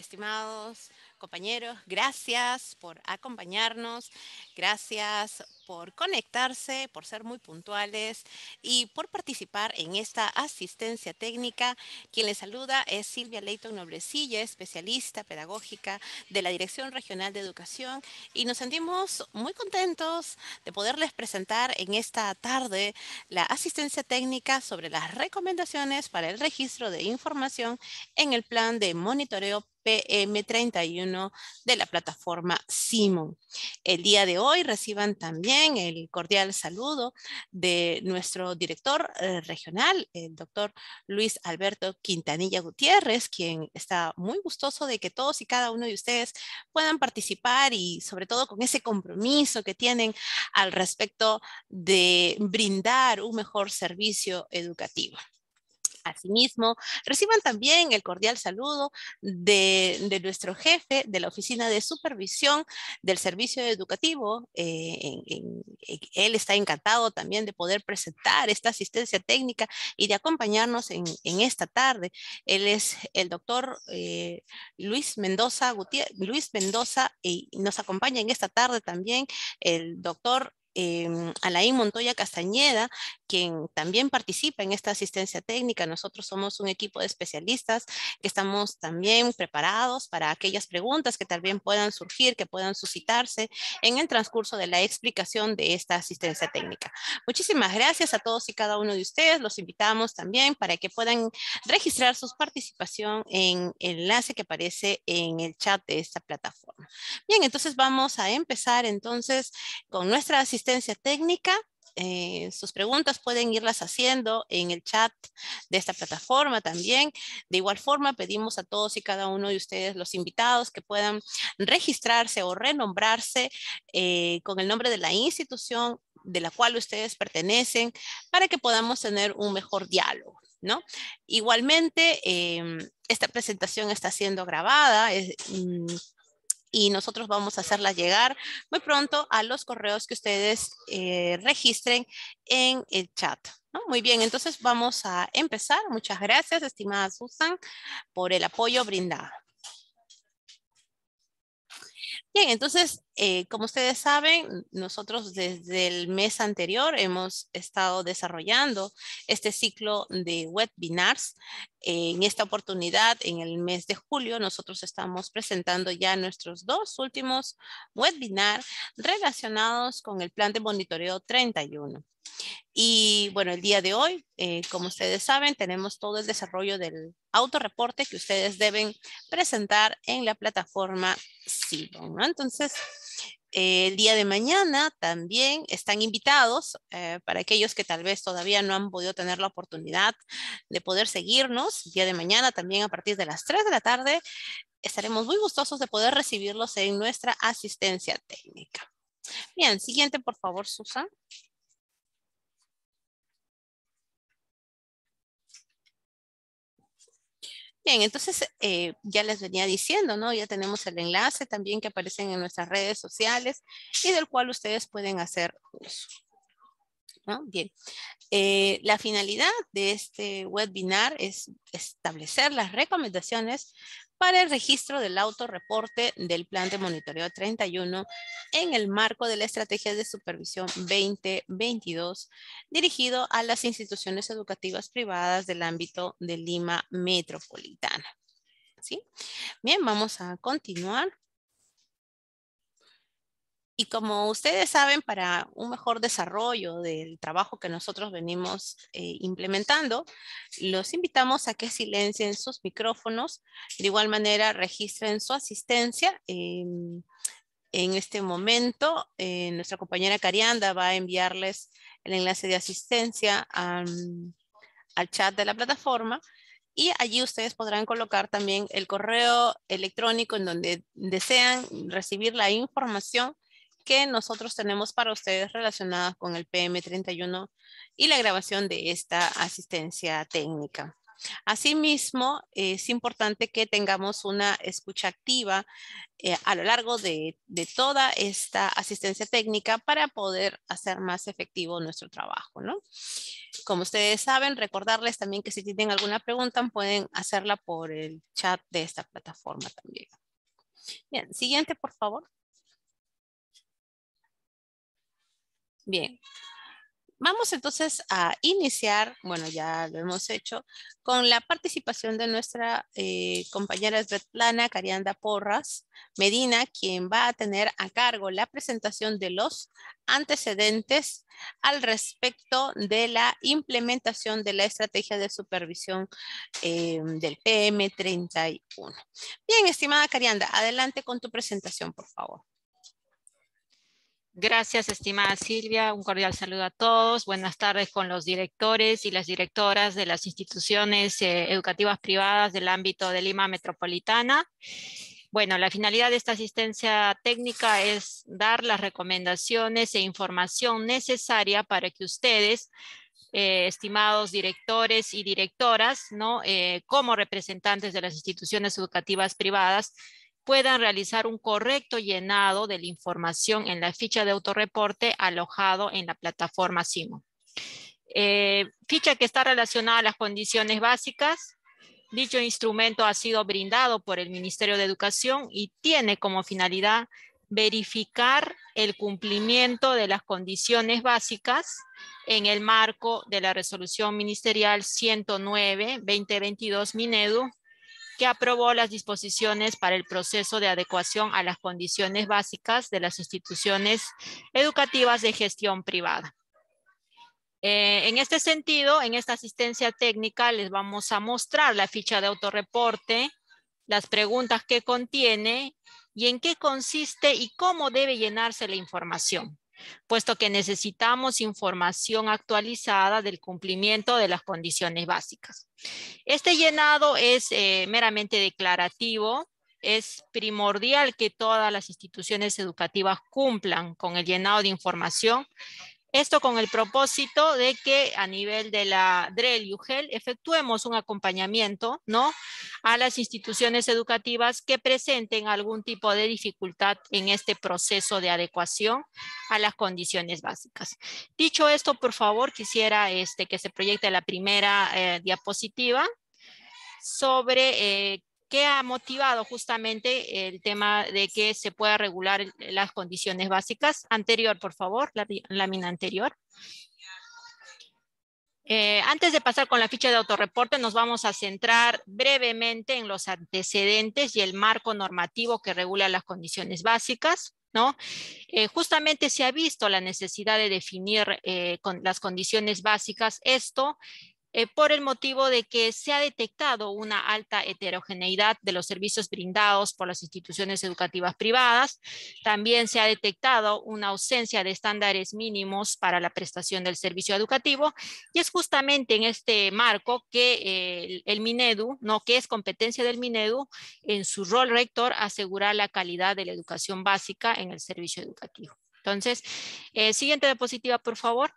estimados compañeros, gracias por acompañarnos, gracias por conectarse, por ser muy puntuales y por participar en esta asistencia técnica. Quien les saluda es Silvia Leighton Noblecilla, especialista pedagógica de la Dirección Regional de Educación y nos sentimos muy contentos de poderles presentar en esta tarde la asistencia técnica sobre las recomendaciones para el registro de información en el plan de monitoreo PM31 de la plataforma Simon. El día de hoy reciban también el cordial saludo de nuestro director eh, regional, el doctor Luis Alberto Quintanilla Gutiérrez, quien está muy gustoso de que todos y cada uno de ustedes puedan participar y sobre todo con ese compromiso que tienen al respecto de brindar un mejor servicio educativo. Asimismo, reciban también el cordial saludo de, nuestro jefe de la Oficina de Supervisión del Servicio Educativo. Eh, él está encantado también de poder presentar esta asistencia técnica y de acompañarnos en, esta tarde. Él es el doctor eh, Luis Mendoza Gutiérrez, Luis Mendoza y nos acompaña en esta tarde también el doctor eh, Alain Montoya Castañeda, quien también participa en esta asistencia técnica. Nosotros somos un equipo de especialistas que estamos también preparados para aquellas preguntas que también puedan surgir, que puedan suscitarse en el transcurso de la explicación de esta asistencia técnica. Muchísimas gracias a todos y cada uno de ustedes. Los invitamos también para que puedan registrar su participación en el enlace que aparece en el chat de esta plataforma. Bien, entonces vamos a empezar entonces con nuestra asistencia técnica, eh, sus preguntas pueden irlas haciendo en el chat de esta plataforma también. De igual forma, pedimos a todos y cada uno de ustedes, los invitados, que puedan registrarse o renombrarse eh, con el nombre de la institución de la cual ustedes pertenecen para que podamos tener un mejor diálogo. ¿No? Igualmente, em, esta presentación está siendo grabada. Es, mm, y nosotros vamos a hacerla llegar muy pronto a los correos que ustedes eh, registren en el chat. Muy bien, entonces vamos a empezar. Muchas gracias, estimada Susan, por el apoyo brindado. Bien, entonces eh, como ustedes saben, nosotros desde el mes anterior hemos estado desarrollando este ciclo de webinars. En esta oportunidad, en el mes de julio, nosotros estamos presentando ya nuestros dos últimos webinars relacionados con el plan de monitoreo 31. Y bueno, el día de hoy, eh, como ustedes saben, tenemos todo el desarrollo del autorreporte que ustedes deben presentar en la plataforma Sibon, ¿no? Entonces, eh, el día de mañana también están invitados eh, para aquellos que tal vez todavía no han podido tener la oportunidad de poder seguirnos. El día de mañana también a partir de las 3 de la tarde estaremos muy gustosos de poder recibirlos en nuestra asistencia técnica. Bien, siguiente por favor, Susan. entonces eh, ya les venía diciendo, ¿no? Ya tenemos el enlace también que aparecen en nuestras redes sociales y del cual ustedes pueden hacer uso. ¿No? Bien, eh, la finalidad de este webinar es establecer las recomendaciones para el registro del autorreporte del Plan de Monitoreo 31 en el marco de la Estrategia de Supervisión 2022 dirigido a las instituciones educativas privadas del ámbito de Lima Metropolitana. Bien, vamos a continuar. Y como ustedes saben, para un mejor desarrollo del trabajo que nosotros venimos eh, implementando, los invitamos a que silencien sus micrófonos. De igual manera, registren su asistencia. Em, en este momento, eh, nuestra compañera Carianda va a enviarles el enlace de asistencia al chat de la plataforma y allí ustedes podrán colocar también el correo electrónico en donde desean recibir la información que nosotros tenemos para ustedes relacionadas con el PM31 y la grabación de esta asistencia técnica. Asimismo, es importante que tengamos una escucha activa eh, a lo largo de, de, toda esta asistencia técnica para poder hacer más efectivo nuestro trabajo, ¿no? Como ustedes saben, recordarles también que si tienen alguna pregunta pueden hacerla por el chat de esta plataforma también. Bien, siguiente, por favor. Bien. Vamos entonces a iniciar, bueno, ya lo hemos hecho, con la participación de nuestra eh, compañera Svetlana Carianda Porras Medina, quien va a tener a cargo la presentación de los antecedentes al respecto de la implementación de la estrategia de supervisión eh, del PM31. Bien, estimada Carianda, adelante con tu presentación, por favor. Gracias, estimada Silvia. Un cordial saludo a todos. Buenas tardes con los directores y las directoras de las instituciones eh, educativas privadas del ámbito de Lima Metropolitana. Bueno, la finalidad de esta asistencia técnica es dar las recomendaciones e información necesaria para que ustedes, eh, estimados directores y directoras, ¿no? Eh, como representantes de las instituciones educativas privadas, puedan realizar un correcto llenado de la información en la ficha de autorreporte alojado en la plataforma SIMO. Eh, ficha que está relacionada a las condiciones básicas. Dicho instrumento ha sido brindado por el Ministerio de Educación y tiene como finalidad verificar el cumplimiento de las condiciones básicas en el marco de la resolución ministerial 109-2022 Minedu que aprobó las disposiciones para el proceso de adecuación a las condiciones básicas de las instituciones educativas de gestión privada. Eh, en este sentido, en esta asistencia técnica les vamos a mostrar la ficha de autorreporte, las preguntas que contiene y en qué consiste y cómo debe llenarse la información puesto que necesitamos información actualizada del cumplimiento de las condiciones básicas. Este llenado es eh, meramente declarativo, es primordial que todas las instituciones educativas cumplan con el llenado de información esto con el propósito de que a nivel de la DREL y UGEL efectuemos un acompañamiento ¿no? a las instituciones educativas que presenten algún tipo de dificultad en este proceso de adecuación a las condiciones básicas. Dicho esto, por favor, quisiera este, que se proyecte la primera eh, diapositiva sobre eh, ¿Qué ha motivado justamente el tema de que se pueda regular las condiciones básicas. Anterior, por favor, la lámina anterior. Eh, antes de pasar con la ficha de autorreporte, nos vamos a centrar brevemente en los antecedentes y el marco normativo que regula las condiciones básicas. ¿No? Eh, justamente se ha visto la necesidad de definir eh, con las condiciones básicas, esto eh, por el motivo de que se ha detectado una alta heterogeneidad de los servicios brindados por las instituciones educativas privadas. También se ha detectado una ausencia de estándares mínimos para la prestación del servicio educativo y es justamente en este marco que el, Minedu, no que es competencia del Minedu, en su rol rector asegurar la calidad de la educación básica en el servicio educativo. Entonces, eh, siguiente diapositiva, por favor.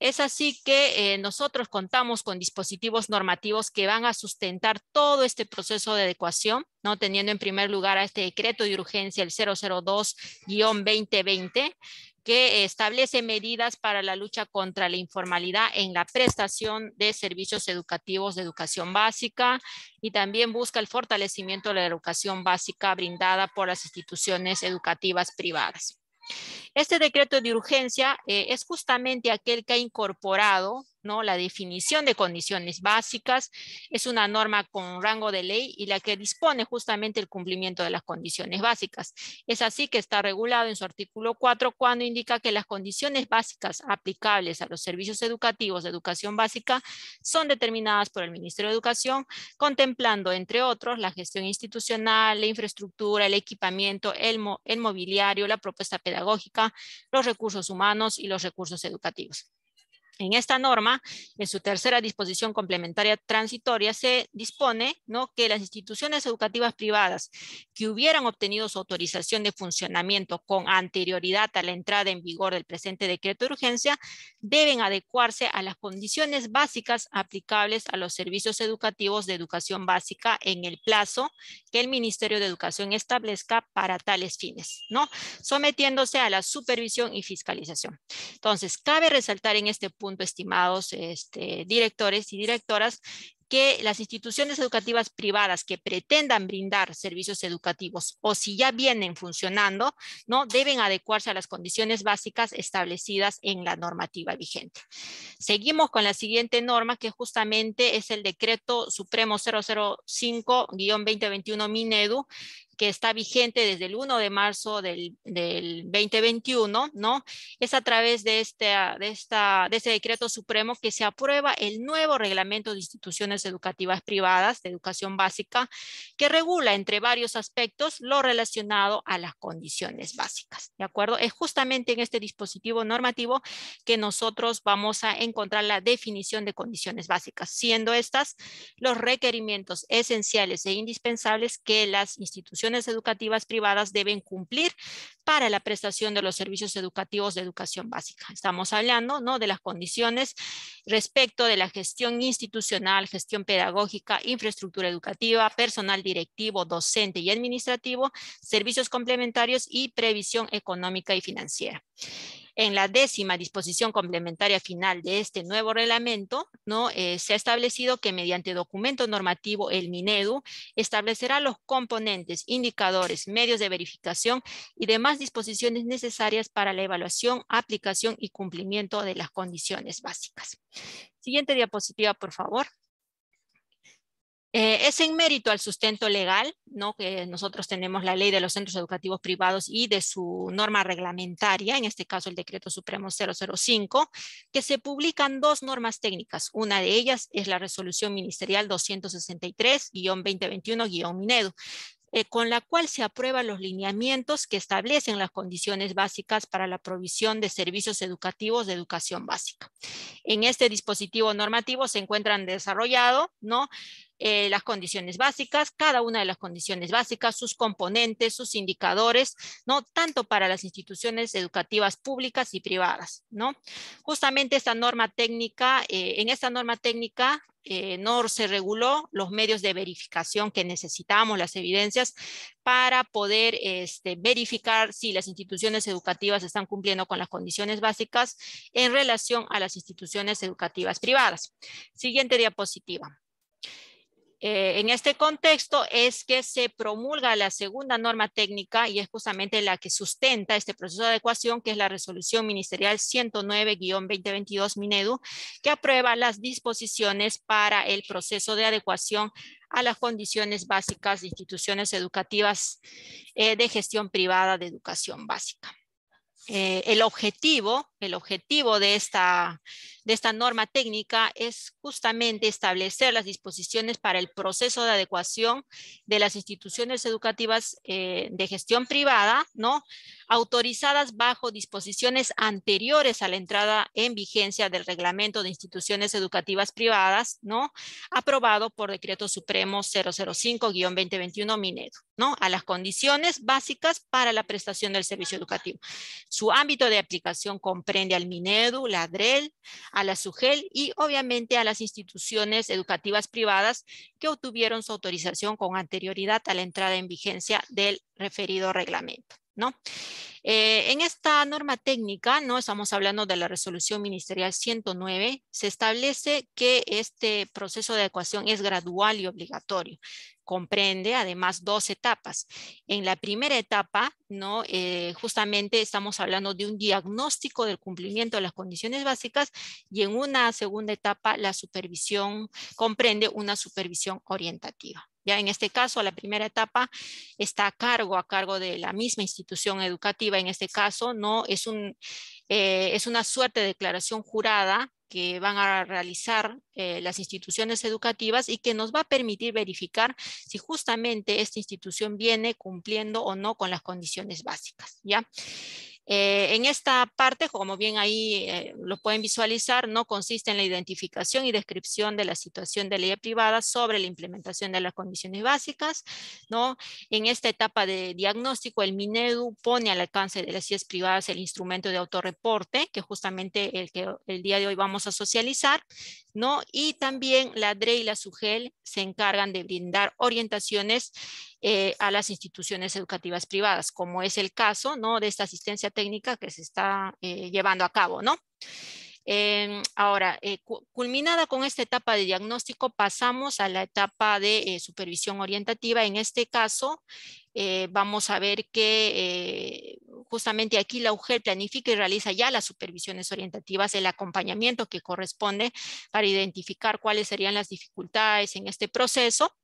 Es así que eh, nosotros contamos con dispositivos normativos que van a sustentar todo este proceso de adecuación, ¿no? teniendo en primer lugar a este decreto de urgencia, el 002-2020, que establece medidas para la lucha contra la informalidad en la prestación de servicios educativos de educación básica y también busca el fortalecimiento de la educación básica brindada por las instituciones educativas privadas. Este decreto de urgencia eh, es justamente aquel que ha incorporado ¿no? La definición de condiciones básicas es una norma con rango de ley y la que dispone justamente el cumplimiento de las condiciones básicas. Es así que está regulado en su artículo 4 cuando indica que las condiciones básicas aplicables a los servicios educativos de educación básica son determinadas por el Ministerio de Educación, contemplando, entre otros, la gestión institucional, la infraestructura, el equipamiento, el mobiliario, la propuesta pedagógica, los recursos humanos y los recursos educativos. En esta norma, en su tercera disposición complementaria transitoria, se dispone ¿no? que las instituciones educativas privadas que hubieran obtenido su autorización de funcionamiento con anterioridad a la entrada en vigor del presente decreto de urgencia deben adecuarse a las condiciones básicas aplicables a los servicios educativos de educación básica en el plazo que el Ministerio de Educación establezca para tales fines, ¿no? sometiéndose a la supervisión y fiscalización. Entonces, cabe resaltar en este punto estimados este, directores y directoras, que las instituciones educativas privadas que pretendan brindar servicios educativos o si ya vienen funcionando, ¿no? deben adecuarse a las condiciones básicas establecidas en la normativa vigente. Seguimos con la siguiente norma que justamente es el decreto supremo 005-2021 Minedu que está vigente desde el 1 de marzo del, del 2021, ¿no? Es a través de este, ah, de, esta, de este decreto supremo que se aprueba el nuevo reglamento de instituciones educativas privadas de educación básica que regula, entre varios aspectos, lo relacionado a las condiciones básicas, ¿de acuerdo? Es justamente en este dispositivo normativo que nosotros vamos a encontrar la definición de condiciones básicas, siendo estas los requerimientos esenciales e indispensables que las instituciones educativas privadas deben cumplir para la prestación de los servicios educativos de educación básica. Estamos hablando ¿no? de las condiciones respecto de la gestión institucional, gestión pedagógica, infraestructura educativa, personal directivo, docente y administrativo, servicios complementarios y previsión económica y financiera. En la décima disposición complementaria final de este nuevo reglamento, ¿no? Eh, se ha establecido que mediante documento normativo el MINEDU establecerá los componentes, indicadores, medios de verificación y demás disposiciones necesarias para la evaluación, aplicación y cumplimiento de las condiciones básicas. Siguiente diapositiva, por favor. Eh, es en mérito al sustento legal, ¿no? que nosotros tenemos la ley de los centros educativos privados y de su norma reglamentaria, en este caso el decreto supremo 005, que se publican dos normas técnicas. Una de ellas es la resolución ministerial 263-2021-MINEDU, eh, con la cual se aprueban los lineamientos que establecen las condiciones básicas para la provisión de servicios educativos de educación básica. En este dispositivo normativo se encuentran desarrollado, ¿no? Eh, las condiciones básicas, cada una de las condiciones básicas, sus componentes, sus indicadores, ¿no? Tanto para las instituciones educativas públicas y privadas, Justamente esta norma técnica, eh, en esta norma técnica eh, no se reguló los medios de verificación que necesitábamos las evidencias, para poder este, verificar si las instituciones educativas están cumpliendo con las condiciones básicas en relación a las instituciones educativas privadas. Siguiente diapositiva. Eh, en este contexto es que se promulga la segunda norma técnica y es justamente la que sustenta este proceso de adecuación, que es la resolución ministerial 109-2022 Minedu, que aprueba las disposiciones para el proceso de adecuación a las condiciones básicas de instituciones educativas eh, de gestión privada de educación básica. Eh, el objetivo el objetivo de esta, de esta norma técnica es justamente establecer las disposiciones para el proceso de adecuación de las instituciones educativas eh, de gestión privada, ¿no? Autorizadas bajo disposiciones anteriores a la entrada en vigencia del Reglamento de Instituciones Educativas Privadas, ¿no? Aprobado por Decreto Supremo 005-2021 Minedo, ¿no? A las condiciones básicas para la prestación del servicio educativo. Su ámbito de aplicación comprende frente al Minedu, la ADREL, a la SUGEL y obviamente a las instituciones educativas privadas que obtuvieron su autorización con anterioridad a la entrada en vigencia del referido reglamento. ¿no? Eh, en esta norma técnica, ¿no? estamos hablando de la resolución ministerial 109, se establece que este proceso de adecuación es gradual y obligatorio. Comprende además dos etapas. En la primera etapa, ¿no? Eh, justamente estamos hablando de un diagnóstico del cumplimiento de las condiciones básicas y en una segunda etapa la supervisión comprende una supervisión orientativa. Ya en este caso, la primera etapa está a cargo, a cargo de la misma institución educativa. En este caso, no es, un, eh, es una suerte de declaración jurada que van a realizar eh, las instituciones educativas y que nos va a permitir verificar si justamente esta institución viene cumpliendo o no con las condiciones básicas. ¿ya? Eh, en esta parte, como bien ahí eh, lo pueden visualizar, no consiste en la identificación y descripción de la situación de ley privada sobre la implementación de las condiciones básicas. ¿no? En esta etapa de diagnóstico, el MINEDU pone al alcance de las IES privadas el instrumento de autorreporte, que justamente el que el día de hoy vamos a socializar, ¿no? y también la DRE y la SUGEL se encargan de brindar orientaciones eh, a las instituciones educativas privadas, como es el caso ¿no? de esta asistencia técnica que se está eh, llevando a cabo. ¿no? Em, ahora, eh, culminada con esta etapa de diagnóstico, pasamos a la etapa de supervisión orientativa. En este caso, vamos a ver que justamente aquí la UGEL planifica y realiza ya las supervisiones orientativas, el acompañamiento que corresponde para identificar cuáles serían las dificultades en este proceso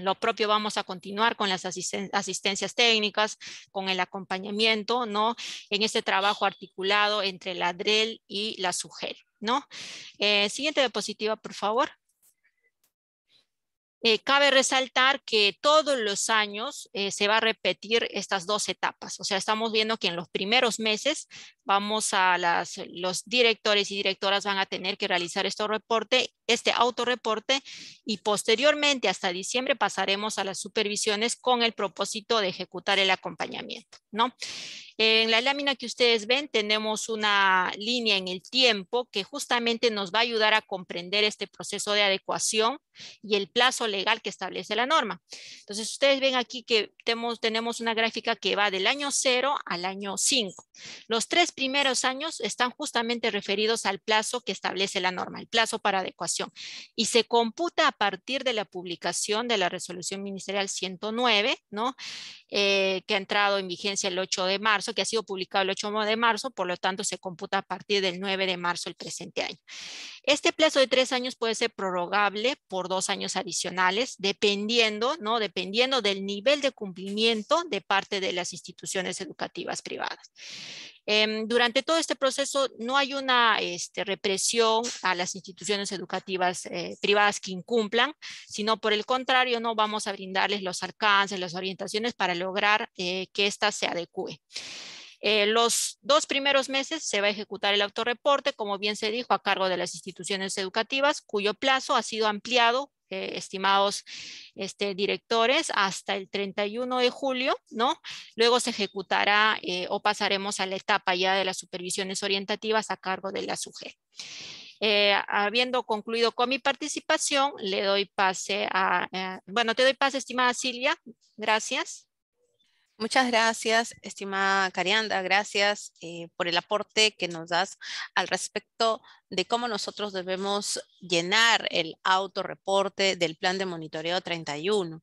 lo propio vamos a continuar con las asistencias técnicas, con el acompañamiento, ¿no? En este trabajo articulado entre la DREL y la SUGEL, ¿no? Eh, siguiente diapositiva, por favor. Eh, cabe resaltar que todos los años eh, se va a repetir estas dos etapas. O sea, estamos viendo que en los primeros meses vamos a las, los directores y directoras van a tener que realizar este reporte, este autorreporte, y posteriormente hasta diciembre pasaremos a las supervisiones con el propósito de ejecutar el acompañamiento, ¿no? En la lámina que ustedes ven tenemos una línea en el tiempo que justamente nos va a ayudar a comprender este proceso de adecuación y el plazo legal que establece la norma. Entonces ustedes ven aquí que tenemos, tenemos una gráfica que va del año 0 al año 5. Los tres primeros años están justamente referidos al plazo que establece la norma, el plazo para adecuación, y se computa a partir de la publicación de la resolución ministerial 109, ¿no? Eh, que ha entrado en vigencia el 8 de marzo que ha sido publicado el 8 de marzo, por lo tanto se computa a partir del 9 de marzo el presente año. Este plazo de tres años puede ser prorrogable por dos años adicionales, dependiendo, ¿no? dependiendo del nivel de cumplimiento de parte de las instituciones educativas privadas. Em, durante todo este proceso no hay una este, represión a las instituciones educativas eh, privadas que incumplan, sino por el contrario, no vamos a brindarles los alcances, las orientaciones para lograr eh, que ésta se adecue. Eh, los dos primeros meses se va a ejecutar el autorreporte, como bien se dijo, a cargo de las instituciones educativas, cuyo plazo ha sido ampliado eh, estimados este, directores, hasta el 31 de julio, ¿no? Luego se ejecutará eh, o pasaremos a la etapa ya de las supervisiones orientativas a cargo de la SUGE. habiendo concluido con mi participación, le doy pase a, bueno, te doy pase, estimada Silvia, gracias. Muchas gracias, estimada Carianda. Gracias eh, por el aporte que nos das al respecto de cómo nosotros debemos llenar el autorreporte del plan de monitoreo 31.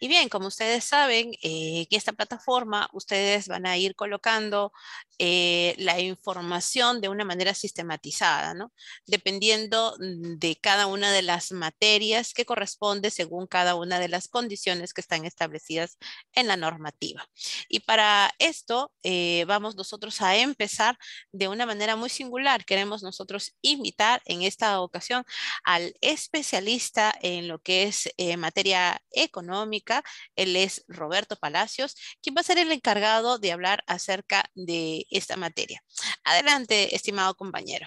Y bien, como ustedes saben, eh, que esta plataforma ustedes van a ir colocando eh, la información de una manera sistematizada, ¿no? dependiendo de cada una de las materias que corresponde según cada una de las condiciones que están establecidas en la normativa. Y para esto eh, vamos nosotros a empezar de una manera muy singular. Queremos nosotros invitar en esta ocasión al especialista en lo que es eh, materia económica. Él es Roberto Palacios, quien va a ser el encargado de hablar acerca de esta materia. Adelante, estimado compañero.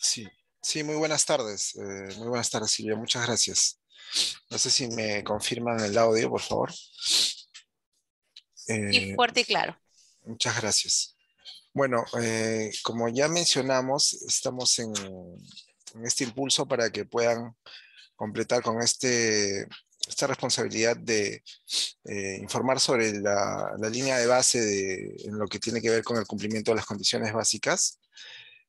Sí, sí, muy buenas tardes. Eh, muy buenas tardes, Silvia. Muchas gracias. No sé si me confirman el audio, por favor. Eh, fuerte y claro. Muchas gracias. Bueno, eh, como ya mencionamos, estamos en, en este impulso para que puedan completar con este esta responsabilidad de eh, informar sobre la, la, línea de base de, en lo que tiene que ver con el cumplimiento de las condiciones básicas.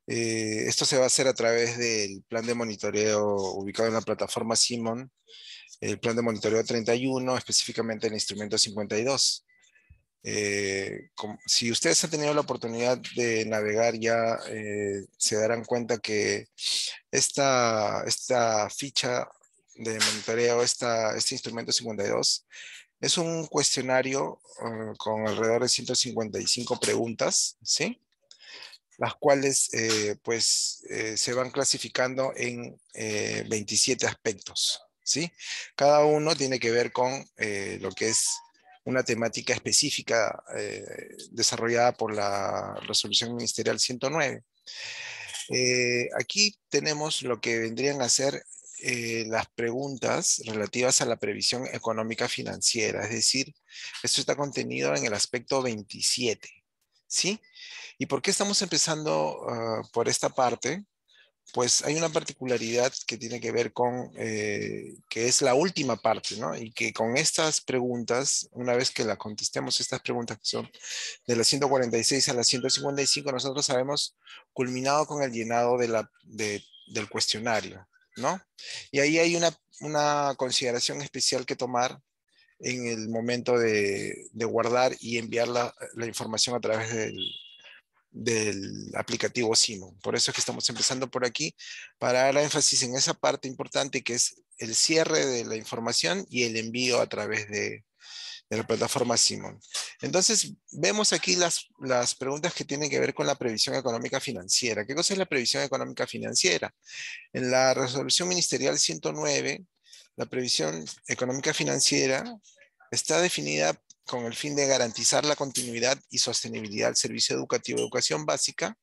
Eh, esto se va a hacer a través del plan de monitoreo ubicado en la plataforma Simon, el plan de monitoreo 31, específicamente el instrumento 52. Eh, si ustedes han tenido la oportunidad de navegar ya, se darán cuenta que esta, esta ficha de monitoreo, esta, este instrumento 52, es un cuestionario eh, con alrededor de 155 preguntas, ¿sí? Las cuales, eh, pues, eh, se van clasificando en 27 aspectos, ¿sí? Cada uno tiene que ver con lo que es una temática específica desarrollada por la resolución ministerial 109. aquí tenemos lo que vendrían a ser eh, las preguntas relativas a la previsión económica financiera, es decir, esto está contenido en el aspecto 27, ¿sí? ¿Y por qué estamos empezando ah, por esta parte? Pues hay una particularidad que tiene que ver con, eh, que es la última parte, ¿no? Y que con estas preguntas, una vez que la contestemos, estas preguntas que son de las 146 a las 155, nosotros sabemos culminado con el llenado del cuestionario, y ahí hay una, consideración especial que tomar en el momento de, guardar y enviar la, información a través del, aplicativo Simo. Por eso es que estamos empezando por aquí, para dar énfasis en esa parte importante que es el cierre de la información y el envío a través de, de la plataforma Simon. Entonces, vemos aquí las, las preguntas que tienen que ver con la previsión económica financiera. ¿Qué cosa es la previsión económica financiera? En la resolución ministerial 109, la previsión económica financiera está definida con el fin de garantizar la continuidad y sostenibilidad del servicio educativo de educación básica,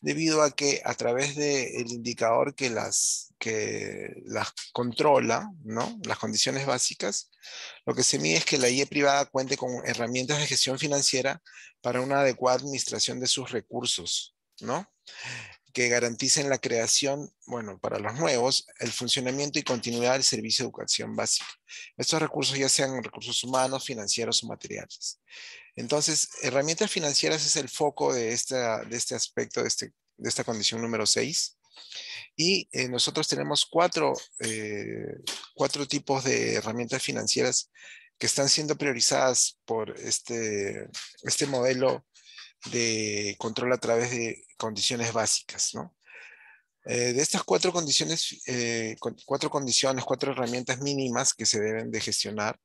debido a que a través del indicador que las que las controla, ¿no? las condiciones básicas, lo que se mide es que la IE privada cuente con herramientas de gestión financiera para una adecuada administración de sus recursos, ¿no? que garanticen la creación, bueno, para los nuevos, el funcionamiento y continuidad del servicio de educación básica. Estos recursos ya sean recursos humanos, financieros o materiales. Entonces, herramientas financieras es el foco de, esta, de este aspecto, de, este, esta condición número 6. Y eh, nosotros tenemos cuatro, eh, cuatro tipos de herramientas financieras que están siendo priorizadas por este, este modelo de control a través de condiciones básicas. Eh, de estas cuatro condiciones, cuatro condiciones, cuatro herramientas mínimas que se deben de gestionar,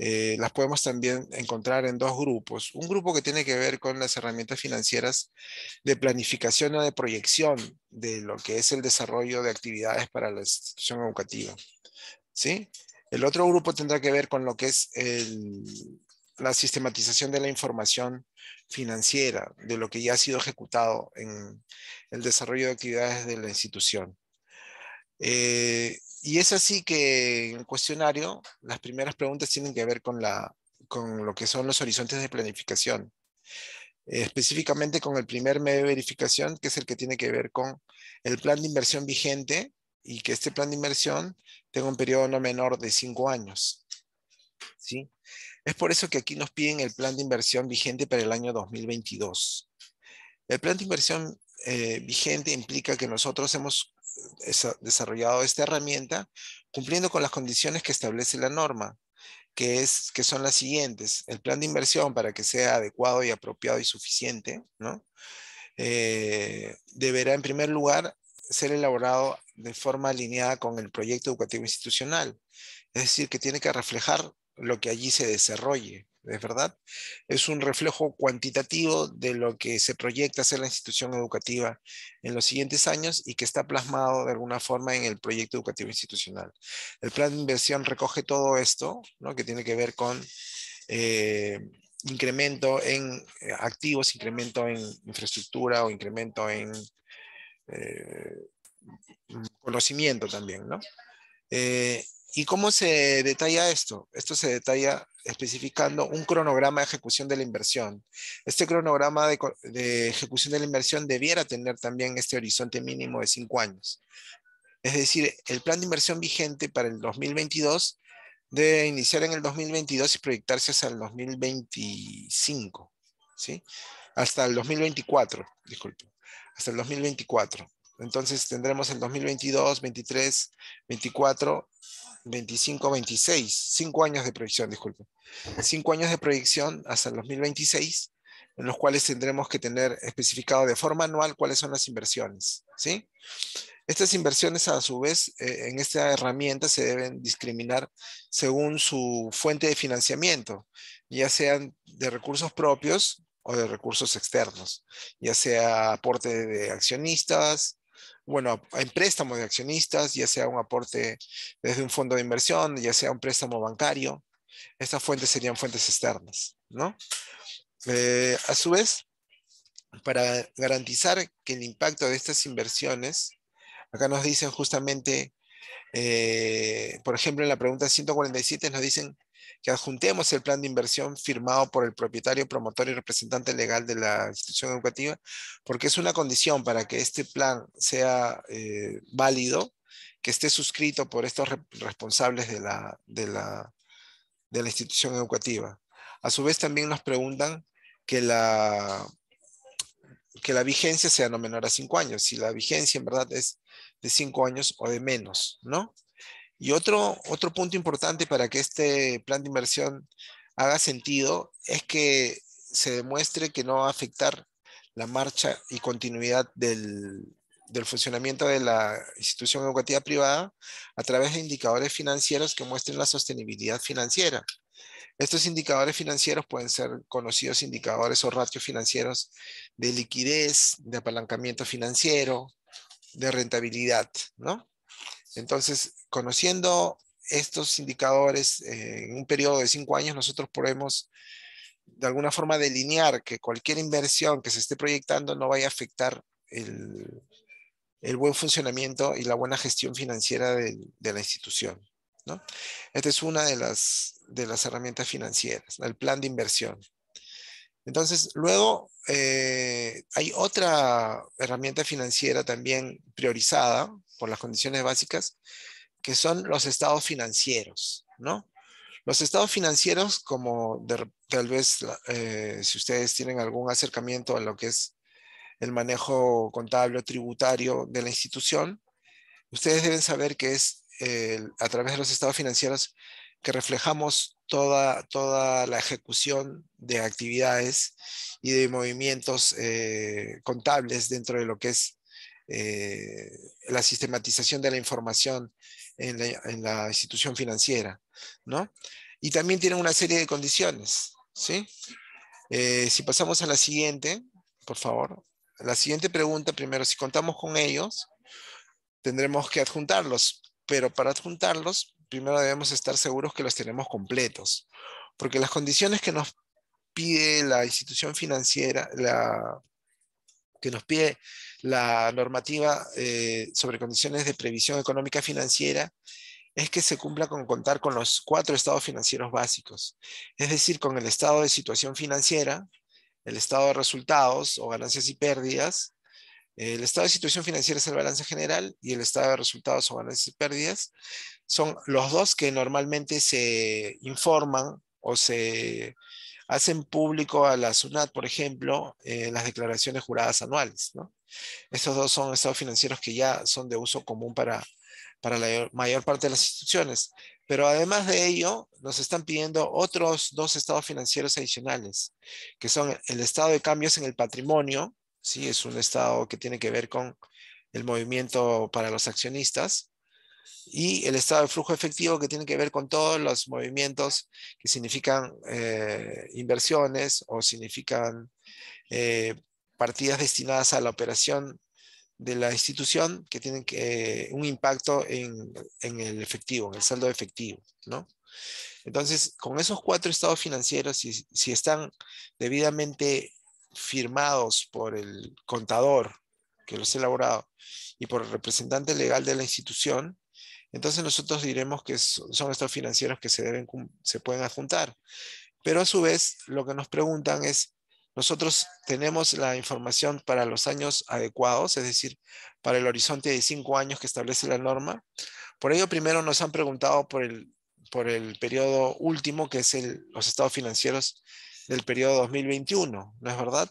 eh, las podemos también encontrar en dos grupos. Un grupo que tiene que ver con las herramientas financieras de planificación o de proyección de lo que es el desarrollo de actividades para la institución educativa. ¿Sí? El otro grupo tendrá que ver con lo que es la sistematización de la información financiera, de lo que ya ha sido ejecutado en el desarrollo de actividades de la institución. Eh, y es así que en el cuestionario las primeras preguntas tienen que ver con, la, con lo que son los horizontes de planificación, específicamente con el primer medio de verificación, que es el que tiene que ver con el plan de inversión vigente y que este plan de inversión tenga un periodo no menor de cinco años. ¿sí? Es por eso que aquí nos piden el plan de inversión vigente para el año 2022. El plan de inversión eh, vigente implica que nosotros hemos desarrollado esta herramienta cumpliendo con las condiciones que establece la norma, que, es, que son las siguientes. El plan de inversión para que sea adecuado y apropiado y suficiente, ¿no? Eh, deberá en primer lugar ser elaborado de forma alineada con el proyecto educativo institucional. Es decir, que tiene que reflejar lo que allí se desarrolle es verdad. Es un reflejo cuantitativo de lo que se proyecta hacer la institución educativa en los siguientes años y que está plasmado de alguna forma en el proyecto educativo institucional. El plan de inversión recoge todo esto, ¿no? que tiene que ver con eh, incremento en eh, activos, incremento en infraestructura o incremento en eh, conocimiento también. ¿no? ¿Y cómo se detalla esto? Esto se detalla especificando un cronograma de ejecución de la inversión. Este cronograma de, ejecución de la inversión debiera tener también este horizonte mínimo de cinco años. Es decir, el plan de inversión vigente para el 2022 debe iniciar en el 2022 y proyectarse hasta el 2025, ¿sí? Hasta el 2024, disculpe, hasta el 2024. Entonces tendremos el 2022, 23, 24 25, 26, 5 años de proyección, disculpen. 5 años de proyección hasta el 2026, en los cuales tendremos que tener especificado de forma anual cuáles son las inversiones, ¿sí? Estas inversiones, a su vez, eh, en esta herramienta se deben discriminar según su fuente de financiamiento, ya sean de recursos propios o de recursos externos, ya sea aporte de accionistas, bueno, en préstamos de accionistas, ya sea un aporte desde un fondo de inversión, ya sea un préstamo bancario. Estas fuentes serían fuentes externas, ¿no? Eh, a su vez, para garantizar que el impacto de estas inversiones, acá nos dicen justamente, eh, por ejemplo, en la pregunta 147 nos dicen que adjuntemos el plan de inversión firmado por el propietario, promotor y representante legal de la institución educativa, porque es una condición para que este plan sea eh, válido, que esté suscrito por estos responsables de la, de, la, institución educativa. A su vez también nos preguntan que la, que la vigencia sea no menor a cinco años, si la vigencia en verdad es de cinco años o de menos, ¿no? Y otro, otro punto importante para que este plan de inversión haga sentido es que se demuestre que no va a afectar la marcha y continuidad del, del funcionamiento de la institución educativa privada a través de indicadores financieros que muestren la sostenibilidad financiera. Estos indicadores financieros pueden ser conocidos indicadores o ratios financieros de liquidez, de apalancamiento financiero, de rentabilidad, ¿no? Entonces, conociendo estos indicadores eh, en un periodo de cinco años, nosotros podemos de alguna forma delinear que cualquier inversión que se esté proyectando no vaya a afectar el, buen funcionamiento y la buena gestión financiera de, la institución. ¿no? Esta es una de las, de las herramientas financieras, el plan de inversión. Entonces, luego eh, hay otra herramienta financiera también priorizada por las condiciones básicas, que son los estados financieros, ¿no? Los estados financieros, como tal vez eh, si ustedes tienen algún acercamiento a lo que es el manejo contable o tributario de la institución, ustedes deben saber que es eh, a través de los estados financieros que reflejamos toda, toda la ejecución de actividades y de movimientos eh, contables dentro de lo que es la sistematización de la información en la, institución financiera, ¿no? Y también tienen una serie de condiciones, ¿sí? Eh, si pasamos a la siguiente, por favor. La siguiente pregunta, primero, si contamos con ellos, tendremos que adjuntarlos, pero para adjuntarlos, primero debemos estar seguros que los tenemos completos, porque las condiciones que nos pide la institución financiera, la, que nos pide la normativa eh, sobre condiciones de previsión económica financiera es que se cumpla con contar con los cuatro estados financieros básicos, es decir, con el estado de situación financiera, el estado de resultados o ganancias y pérdidas, el estado de situación financiera es el balance general y el estado de resultados o ganancias y pérdidas son los dos que normalmente se informan o se hacen público a la SUNAT, por ejemplo, eh, las declaraciones juradas anuales. Estos dos son estados financieros que ya son de uso común para, para la mayor parte de las instituciones. Pero además de ello, nos están pidiendo otros dos estados financieros adicionales, que son el estado de cambios en el patrimonio, ¿sí? es un estado que tiene que ver con el movimiento para los accionistas, y el estado de flujo efectivo que tiene que ver con todos los movimientos que significan eh, inversiones o significan eh, partidas destinadas a la operación de la institución que tienen eh, un impacto en, el efectivo, en el saldo efectivo, Entonces, con esos cuatro estados financieros, si, si están debidamente firmados por el contador que los ha elaborado y por el representante legal de la institución, entonces nosotros diremos que son estos financieros que se, deben, se pueden adjuntar. Pero a su vez, lo que nos preguntan es, nosotros tenemos la información para los años adecuados, es decir, para el horizonte de cinco años que establece la norma. Por ello, primero nos han preguntado por el, por el periodo último, que es el, los estados financieros del periodo 2021, ¿no es verdad?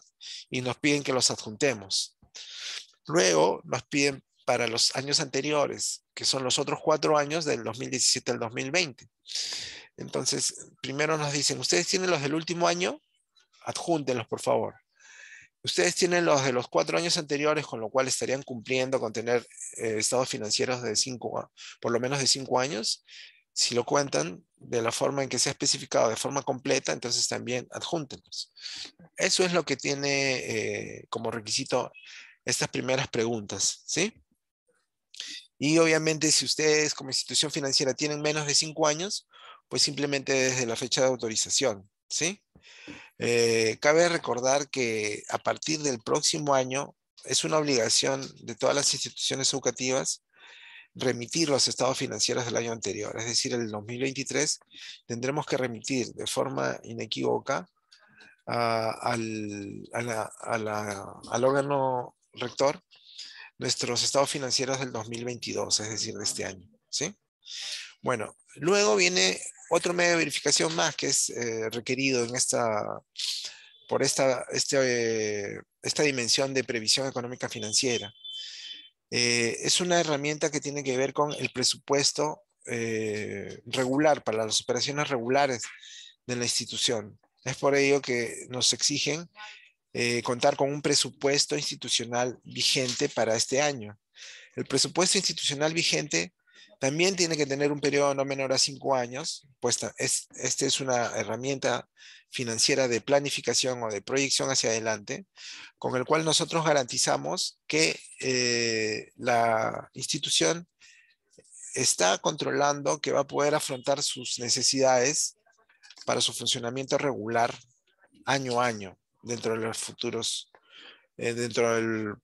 Y nos piden que los adjuntemos. Luego nos piden para los años anteriores, que son los otros cuatro años del 2017 al 2020. Entonces, primero nos dicen, ustedes tienen los del último año, adjúntenlos, por favor. Ustedes tienen los de los cuatro años anteriores, con lo cual estarían cumpliendo con tener eh, estados financieros de cinco, por lo menos de cinco años. Si lo cuentan de la forma en que se ha especificado, de forma completa, entonces también adjúntenlos. Eso es lo que tiene eh, como requisito estas primeras preguntas, ¿sí? Y obviamente si ustedes como institución financiera tienen menos de cinco años, pues simplemente desde la fecha de autorización, ¿sí? Eh, cabe recordar que a partir del próximo año es una obligación de todas las instituciones educativas remitir los estados financieros del año anterior, es decir, el 2023 tendremos que remitir de forma inequívoca al, al órgano rector nuestros estados financieros del 2022, es decir, de este año. ¿sí? Bueno, luego viene otro medio de verificación más que es eh, requerido en esta, por esta, este, esta dimensión de previsión económica financiera. Eh, es una herramienta que tiene que ver con el presupuesto eh, regular, para las operaciones regulares de la institución. Es por ello que nos exigen eh, contar con un presupuesto institucional vigente para este año. El presupuesto institucional vigente también tiene que tener un periodo no menor a cinco años, pues es, esta es una herramienta financiera de planificación o de proyección hacia adelante, con el cual nosotros garantizamos que eh, la institución está controlando que va a poder afrontar sus necesidades para su funcionamiento regular año a año dentro de los futuros, eh, dentro del,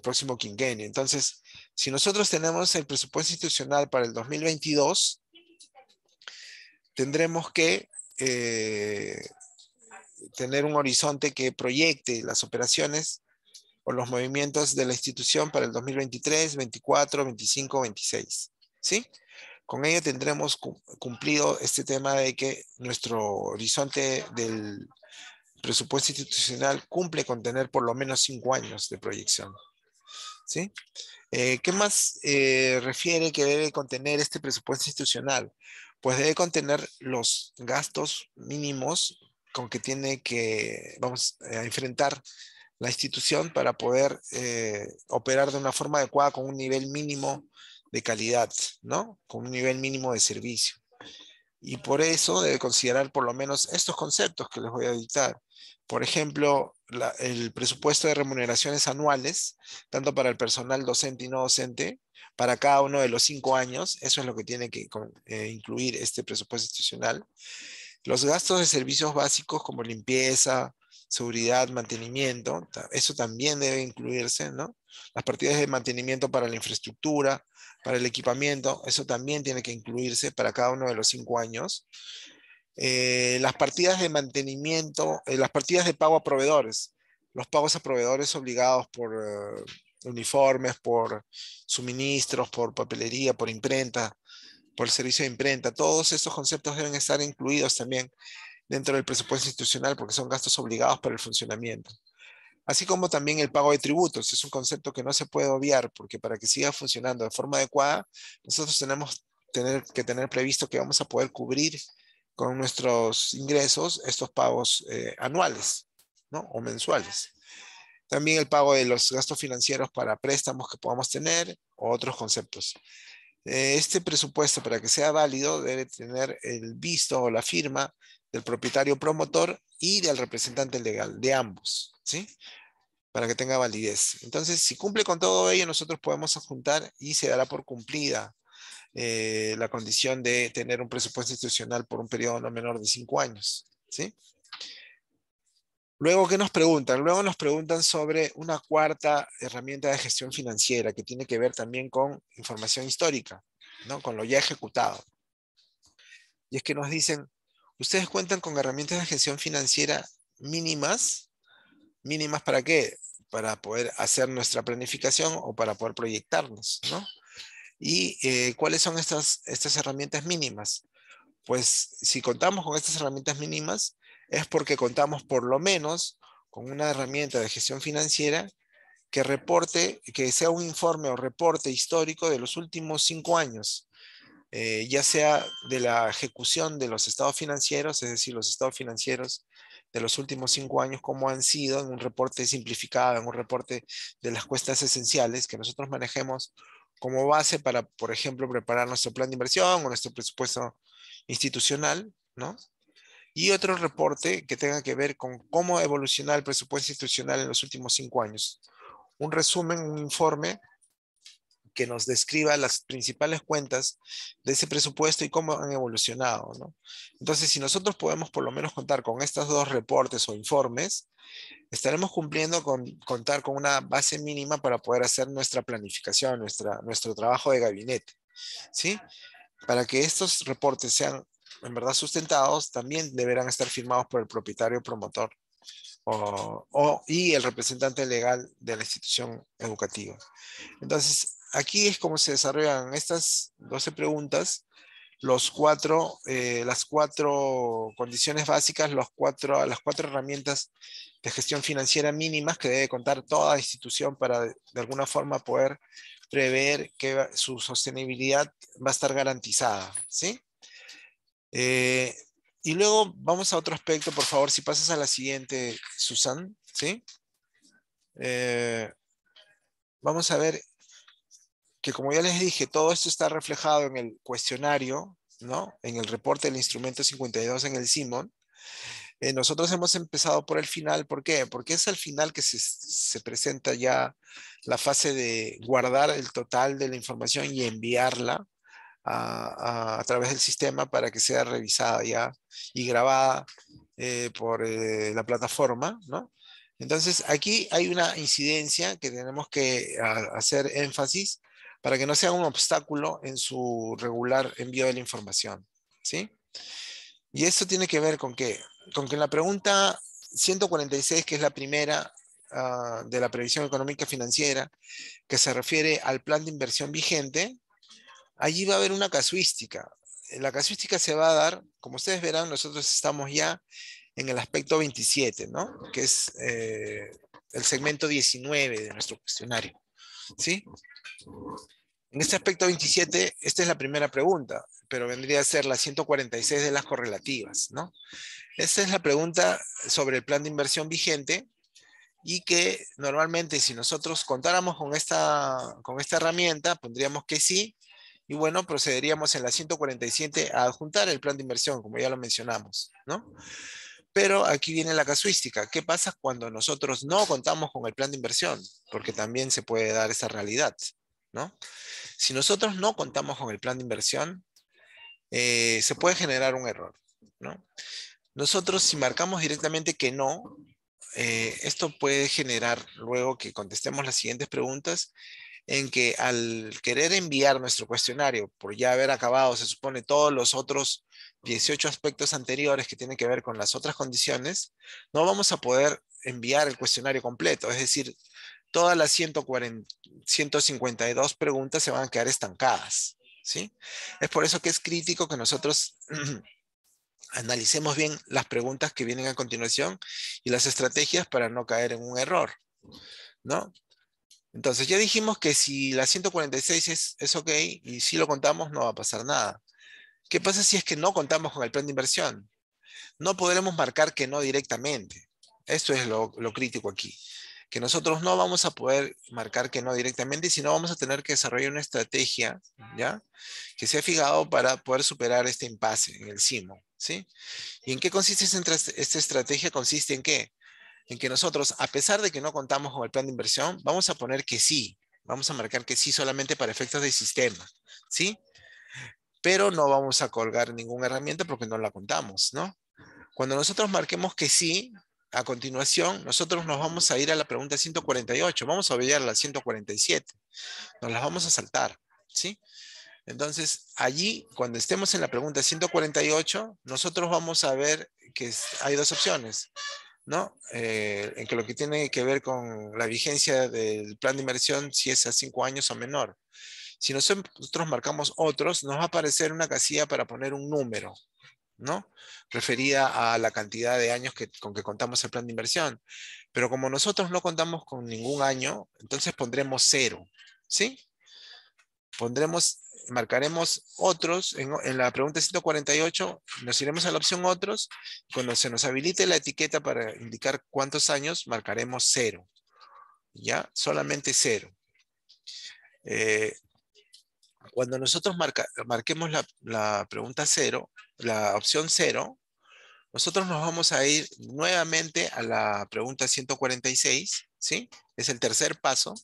próximo quinquenio. Entonces, si nosotros tenemos el presupuesto institucional para el 2022, tendremos que eh, tener un horizonte que proyecte las operaciones o los movimientos de la institución para el 2023, 24, 25, 26. ¿Sí? Con ello tendremos cumplido este tema de que nuestro horizonte del presupuesto institucional cumple con tener por lo menos cinco años de proyección. ¿Sí? Eh, ¿Qué más eh, refiere que debe contener este presupuesto institucional? Pues debe contener los gastos mínimos con que tiene que, vamos a eh, enfrentar la institución para poder operar de una forma adecuada con un nivel mínimo de calidad, ¿no? Con un nivel mínimo de servicio. Y por eso debe considerar por lo menos estos conceptos que les voy a dictar. Por ejemplo, el presupuesto de remuneraciones anuales, tanto para el personal docente y no docente, para cada uno de los cinco años, eso es lo que tiene que eh, incluir este presupuesto institucional. Los gastos de servicios básicos como limpieza, seguridad, mantenimiento, eso también debe incluirse, ¿no? Las partidas de mantenimiento para la infraestructura, para el equipamiento, eso también tiene que incluirse para cada uno de los cinco años. Eh, las partidas de mantenimiento, eh, las partidas de pago a proveedores, los pagos a proveedores obligados por eh, uniformes, por suministros, por papelería, por imprenta, por servicio de imprenta, todos estos conceptos deben estar incluidos también dentro del presupuesto institucional porque son gastos obligados para el funcionamiento. Así como también el pago de tributos, es un concepto que no se puede obviar porque para que siga funcionando de forma adecuada, nosotros tenemos que tener previsto que vamos a poder cubrir con nuestros ingresos estos pagos eh, anuales o mensuales. También el pago de los gastos financieros para préstamos que podamos tener o otros conceptos. Eh, este presupuesto, para que sea válido, debe tener el visto o la firma del propietario promotor y del representante legal, de ambos, ¿sí? Para que tenga validez. Entonces, si cumple con todo ello, nosotros podemos adjuntar y se dará por cumplida eh, la condición de tener un presupuesto institucional por un periodo no menor de cinco años, ¿sí? Luego, ¿qué nos preguntan? Luego nos preguntan sobre una cuarta herramienta de gestión financiera que tiene que ver también con información histórica, ¿no? Con lo ya ejecutado. Y es que nos dicen, ¿Ustedes cuentan con herramientas de gestión financiera mínimas? ¿Mínimas para qué? Para poder hacer nuestra planificación o para poder proyectarnos, ¿no? ¿Y eh, cuáles son estas, estas herramientas mínimas? Pues si contamos con estas herramientas mínimas, es porque contamos por lo menos con una herramienta de gestión financiera que reporte, que sea un informe o reporte histórico de los últimos cinco años. Eh, ya sea de la ejecución de los estados financieros, es decir, los estados financieros de los últimos cinco años, cómo han sido en un reporte simplificado, en un reporte de las cuestas esenciales que nosotros manejemos como base para, por ejemplo, preparar nuestro plan de inversión o nuestro presupuesto institucional, ¿no? Y otro reporte que tenga que ver con cómo evoluciona el presupuesto institucional en los últimos cinco años. Un resumen, un informe que nos describa las principales cuentas de ese presupuesto y cómo han evolucionado. ¿no? Entonces, si nosotros podemos por lo menos contar con estos dos reportes o informes, estaremos cumpliendo con contar con una base mínima para poder hacer nuestra planificación, nuestra, nuestro trabajo de gabinete. ¿sí? Para que estos reportes sean en verdad sustentados, también deberán estar firmados por el propietario promotor o, o, y el representante legal de la institución educativa. Entonces, aquí es como se desarrollan estas 12 preguntas, los eh, las cuatro condiciones básicas, los las cuatro herramientas de gestión financiera mínimas que debe contar toda institución para de alguna forma poder prever que su sostenibilidad va a estar garantizada. ¿sí? Eh, y luego vamos a otro aspecto, por favor, si pasas a la siguiente, Susan. ¿sí? Eh, vamos a ver que como ya les dije, todo esto está reflejado en el cuestionario, ¿no? En el reporte del instrumento 52 en el Simon. Eh, nosotros hemos empezado por el final, ¿por qué? Porque es al final que se, se presenta ya la fase de guardar el total de la información y enviarla a, a, través del sistema para que sea revisada ya y grabada eh, por eh, la plataforma, ¿no? Entonces, aquí hay una incidencia que tenemos que hacer énfasis para que no sea un obstáculo en su regular envío de la información. ¿Sí? Y eso tiene que ver con que, con que en la pregunta 146, que es la primera ah, de la previsión económica financiera, que se refiere al plan de inversión vigente, allí va a haber una casuística. La casuística se va a dar, como ustedes verán, nosotros estamos ya en el aspecto 27, ¿no? Que es eh, el segmento 19 de nuestro cuestionario, ¿sí? En este aspecto 27, esta es la primera pregunta, pero vendría a ser la 146 de las correlativas, ¿no? Esta es la pregunta sobre el plan de inversión vigente y que normalmente si nosotros contáramos con esta, con esta herramienta, pondríamos que sí, y bueno, procederíamos en la 147 a adjuntar el plan de inversión, como ya lo mencionamos, ¿no? Pero aquí viene la casuística. ¿Qué pasa cuando nosotros no contamos con el plan de inversión? Porque también se puede dar esa realidad, ¿no? Si nosotros no contamos con el plan de inversión, eh, se puede generar un error, ¿no? Nosotros si marcamos directamente que no, eh, esto puede generar luego que contestemos las siguientes preguntas en que al querer enviar nuestro cuestionario, por ya haber acabado, se supone, todos los otros 18 aspectos anteriores que tienen que ver con las otras condiciones, no vamos a poder enviar el cuestionario completo. Es decir, todas las 140, 152 preguntas se van a quedar estancadas. ¿sí? Es por eso que es crítico que nosotros analicemos bien las preguntas que vienen a continuación y las estrategias para no caer en un error. ¿no? Entonces ya dijimos que si la 146 es, es ok y si lo contamos no va a pasar nada. ¿Qué pasa si es que no contamos con el plan de inversión? No podremos marcar que no directamente. Esto es lo, lo crítico aquí que nosotros no vamos a poder marcar que no directamente, sino vamos a tener que desarrollar una estrategia, ¿ya? Que se ha fijado para poder superar este impasse en el CIMO, ¿sí? ¿Y en qué consiste esta estrategia? Consiste en qué? En que nosotros, a pesar de que no contamos con el plan de inversión, vamos a poner que sí, vamos a marcar que sí solamente para efectos de sistema, ¿sí? Pero no vamos a colgar ninguna herramienta porque no la contamos, ¿no? Cuando nosotros marquemos que sí, a continuación, nosotros nos vamos a ir a la pregunta 148. Vamos a obviar la 147. Nos las vamos a saltar, ¿sí? Entonces, allí, cuando estemos en la pregunta 148, nosotros vamos a ver que hay dos opciones, ¿no? Eh, en que lo que tiene que ver con la vigencia del plan de inversión, si es a cinco años o menor. Si nosotros marcamos otros, nos va a aparecer una casilla para poner un número, ¿no? Referida a la cantidad de años que, con que contamos el plan de inversión. Pero como nosotros no contamos con ningún año, entonces pondremos cero, ¿sí? Pondremos, marcaremos otros, en, en la pregunta 148 nos iremos a la opción otros, cuando se nos habilite la etiqueta para indicar cuántos años, marcaremos cero, ¿ya? Solamente cero. Eh, cuando nosotros marquemos la, pregunta cero, la opción cero, nosotros nos vamos a ir nuevamente a la pregunta 146, ¿sí? Es el tercer paso.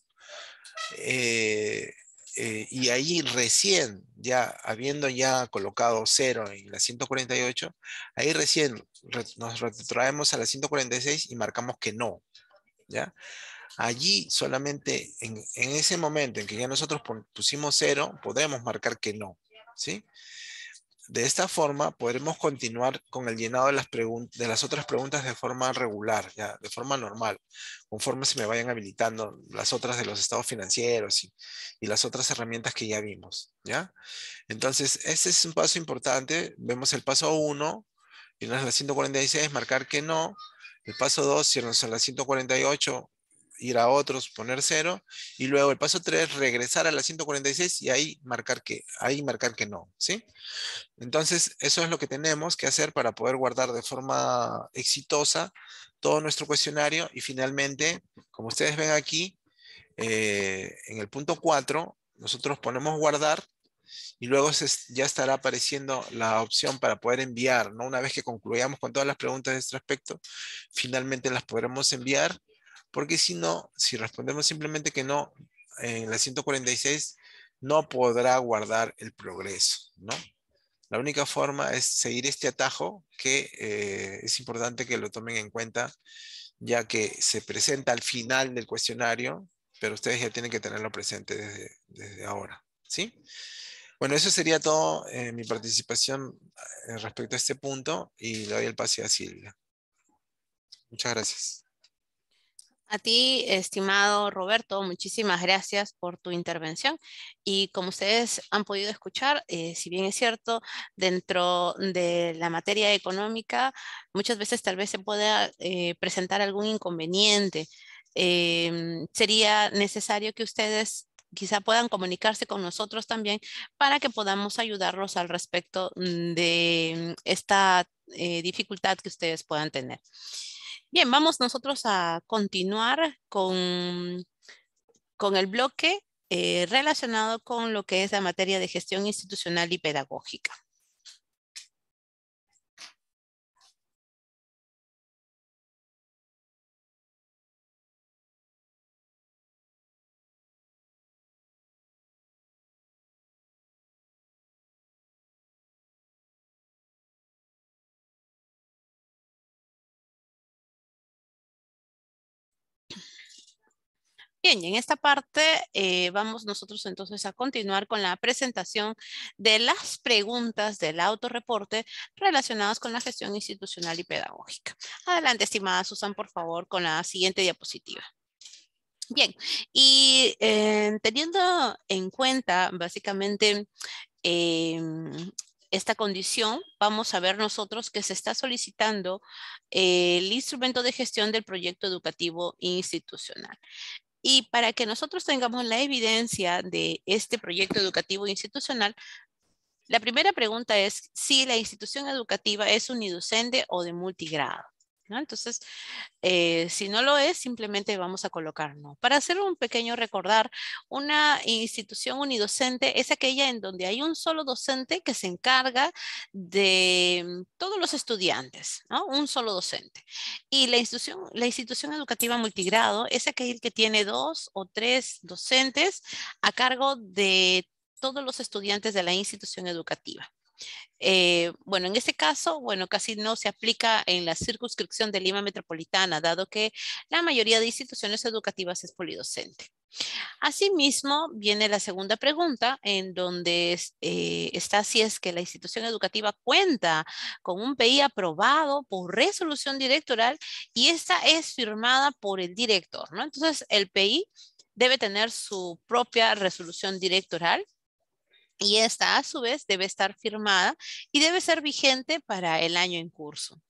Eh, eh, y ahí recién, ya habiendo ya colocado cero en la 148, ahí recién nos retraemos a la 146 y marcamos que no, ¿ya? Allí solamente en, ese momento en que ya nosotros pusimos cero, podemos marcar que no. ¿sí? De esta forma podremos continuar con el llenado de las, de las otras preguntas de forma regular, ya, de forma normal, conforme se me vayan habilitando las otras de los estados financieros y, las otras herramientas que ya vimos. ¿ya? Entonces, ese es un paso importante. Vemos el paso 1, irnos a la 146, marcar que no. El paso 2, irnos a la 148, ir a otros, poner cero, y luego el paso 3, regresar a la 146 y ahí marcar que, ahí marcar que no, ¿sí? Entonces, eso es lo que tenemos que hacer para poder guardar de forma exitosa todo nuestro cuestionario y finalmente, como ustedes ven aquí, eh, en el punto 4, nosotros ponemos guardar y luego ya estará apareciendo la opción para poder enviar, ¿no? Una vez que concluyamos con todas las preguntas de este aspecto, finalmente las podremos enviar porque si no, si respondemos simplemente que no, en la 146 no podrá guardar el progreso, ¿no? La única forma es seguir este atajo que eh, es importante que lo tomen en cuenta, ya que se presenta al final del cuestionario, pero ustedes ya tienen que tenerlo presente desde, ahora, ¿sí? Bueno, eso sería todo eh, mi participación eh, respecto a este punto y le doy el pase a Silvia. Muchas gracias. A ti, estimado Roberto, muchísimas gracias por tu intervención. Y como ustedes han podido escuchar, eh, si bien es cierto, dentro de la materia económica, muchas veces tal vez se pueda eh, presentar algún inconveniente. Em, sería necesario que ustedes quizá puedan comunicarse con nosotros también para que podamos ayudarlos al respecto mm, de esta eh, dificultad que ustedes puedan tener. Bien, vamos nosotros a continuar con, el bloque eh, relacionado con lo que es la materia de gestión institucional y pedagógica. Bien, y en esta parte eh, vamos nosotros entonces a continuar con la presentación de las preguntas del autorreporte relacionadas con la gestión institucional y pedagógica. Adelante, estimada Susan, por favor, con la siguiente diapositiva. Bien, y eh, teniendo en cuenta básicamente em, esta condición, vamos a ver nosotros que se está solicitando eh, el instrumento de gestión del proyecto educativo institucional. Y para que nosotros tengamos la evidencia de este proyecto educativo institucional, la primera pregunta es si la institución educativa es unidocente o de multigrado. Entonces, eh, si no lo es, simplemente vamos a colocar Para hacer un pequeño recordar, una institución unidocente es aquella en donde hay un solo docente que se encarga de todos los estudiantes, un solo docente. Y la institución, la institución educativa multigrado es aquel que tiene dos o tres docentes a cargo de todos los estudiantes de la institución educativa. Eh, bueno, en este caso, bueno, casi no se aplica en la circunscripción de Lima Metropolitana, dado que la mayoría de instituciones educativas es polidocente. Asimismo, viene la segunda pregunta, en donde eh, está si es que la institución educativa cuenta con un PI aprobado por resolución directoral y esta es firmada por el director, ¿no? Entonces, el PI debe tener su propia resolución directoral y esta a su vez debe estar firmada y debe ser vigente para el año en curso.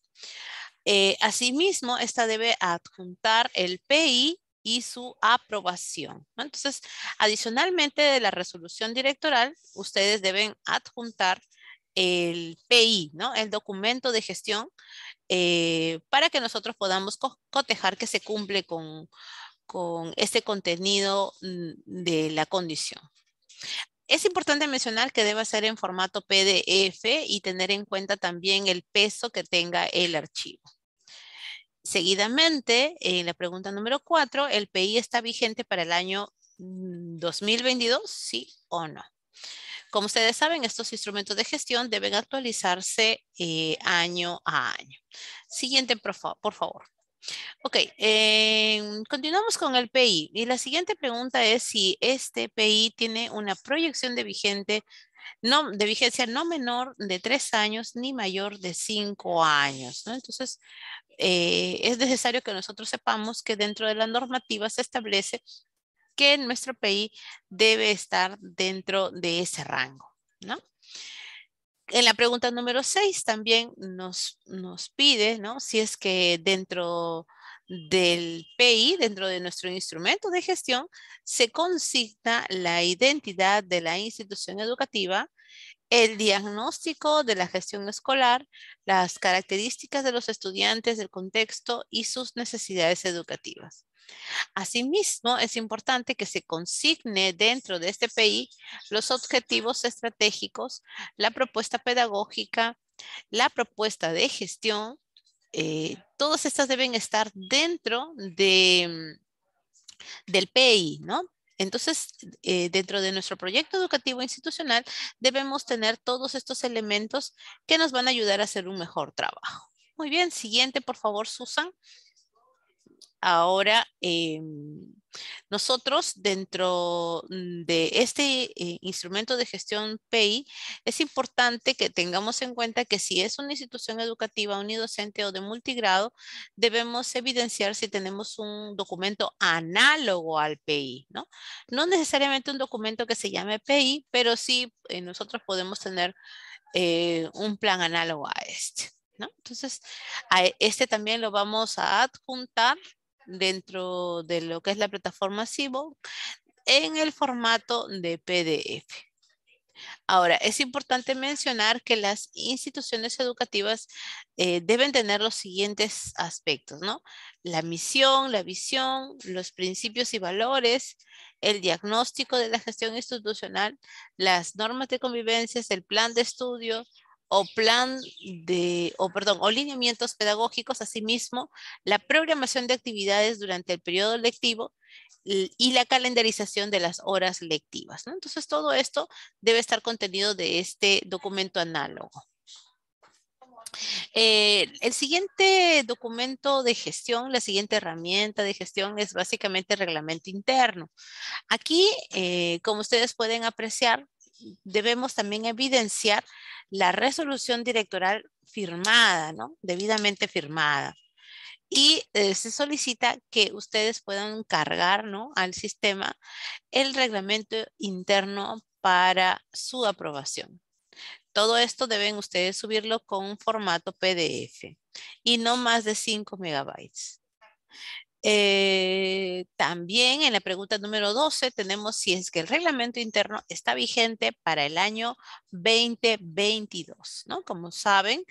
Eh, asimismo, esta debe adjuntar el PI y su aprobación. Entonces, adicionalmente de la resolución directoral, ustedes deben adjuntar el PI, ¿no? el documento de gestión, eh, para que nosotros podamos cotejar que se cumple con, con este contenido mm, de la condición. Es importante mencionar que debe ser en formato PDF y tener en cuenta también el peso que tenga el archivo. Seguidamente, en la pregunta número 4, ¿el PI está vigente para el año 2022? Mm, ¿Sí o no? Como ustedes saben, estos instrumentos de gestión deben actualizarse eh, año a año. Siguiente, por favor. Ok, em, continuamos con el PI. Y la siguiente pregunta es si este PI tiene una proyección de vigente no, de vigencia no menor de tres años ni mayor de cinco años. Entonces, eh, es necesario que nosotros sepamos que dentro de la normativa se establece que nuestro PI debe estar dentro de ese rango. ¿no? en la pregunta número 6 también nos, pide, ¿no? Si es que dentro del PI, dentro de nuestro instrumento de gestión, se consigna la identidad de la institución educativa, el diagnóstico de la gestión escolar, las características de los estudiantes, el contexto y sus necesidades educativas. Asimismo, es importante que se consigne dentro de este PI los objetivos estratégicos, la propuesta pedagógica, la propuesta de gestión. Eh, todas estas deben estar dentro de, mm, del PI, ¿no? Entonces, eh, dentro de nuestro proyecto educativo institucional, debemos tener todos estos elementos que nos van a ayudar a hacer un mejor trabajo. Muy bien, siguiente, por favor, Susan ahora em, nosotros dentro mm, de este eh, instrumento de gestión PI es importante que tengamos en cuenta que si es una institución educativa unidocente o de multigrado, debemos evidenciar si tenemos un documento análogo al PI. ¿no? No necesariamente un documento que se llame PI, pero sí eh, nosotros podemos tener eh, un plan análogo a este. ¿No? Entonces, a este también lo vamos a adjuntar dentro de lo que es la plataforma Cibo en el formato de PDF. Ahora, es importante mencionar que las instituciones educativas eh, deben tener los siguientes aspectos, ¿no? La misión, la visión, los principios y valores, el diagnóstico de la gestión institucional, las normas de convivencias, el plan de estudio, o plan de, o perdón, o lineamientos pedagógicos, asimismo, la programación de actividades durante el periodo lectivo y la calendarización de las horas lectivas. Entonces, todo esto debe estar contenido de este documento análogo. Eh, el siguiente documento de gestión, la siguiente herramienta de gestión es básicamente el reglamento interno. Aquí, eh, como ustedes pueden apreciar, debemos también evidenciar la resolución directoral firmada, ¿no? Debidamente firmada. Y eh, se solicita que ustedes puedan cargar ¿no? al sistema el reglamento interno para su aprobación. Todo esto deben ustedes subirlo con un formato PDF y no más de 5 megabytes. Eh, también en la pregunta número 12 tenemos si es que el reglamento interno está vigente para el año 2022, ¿no? Como saben,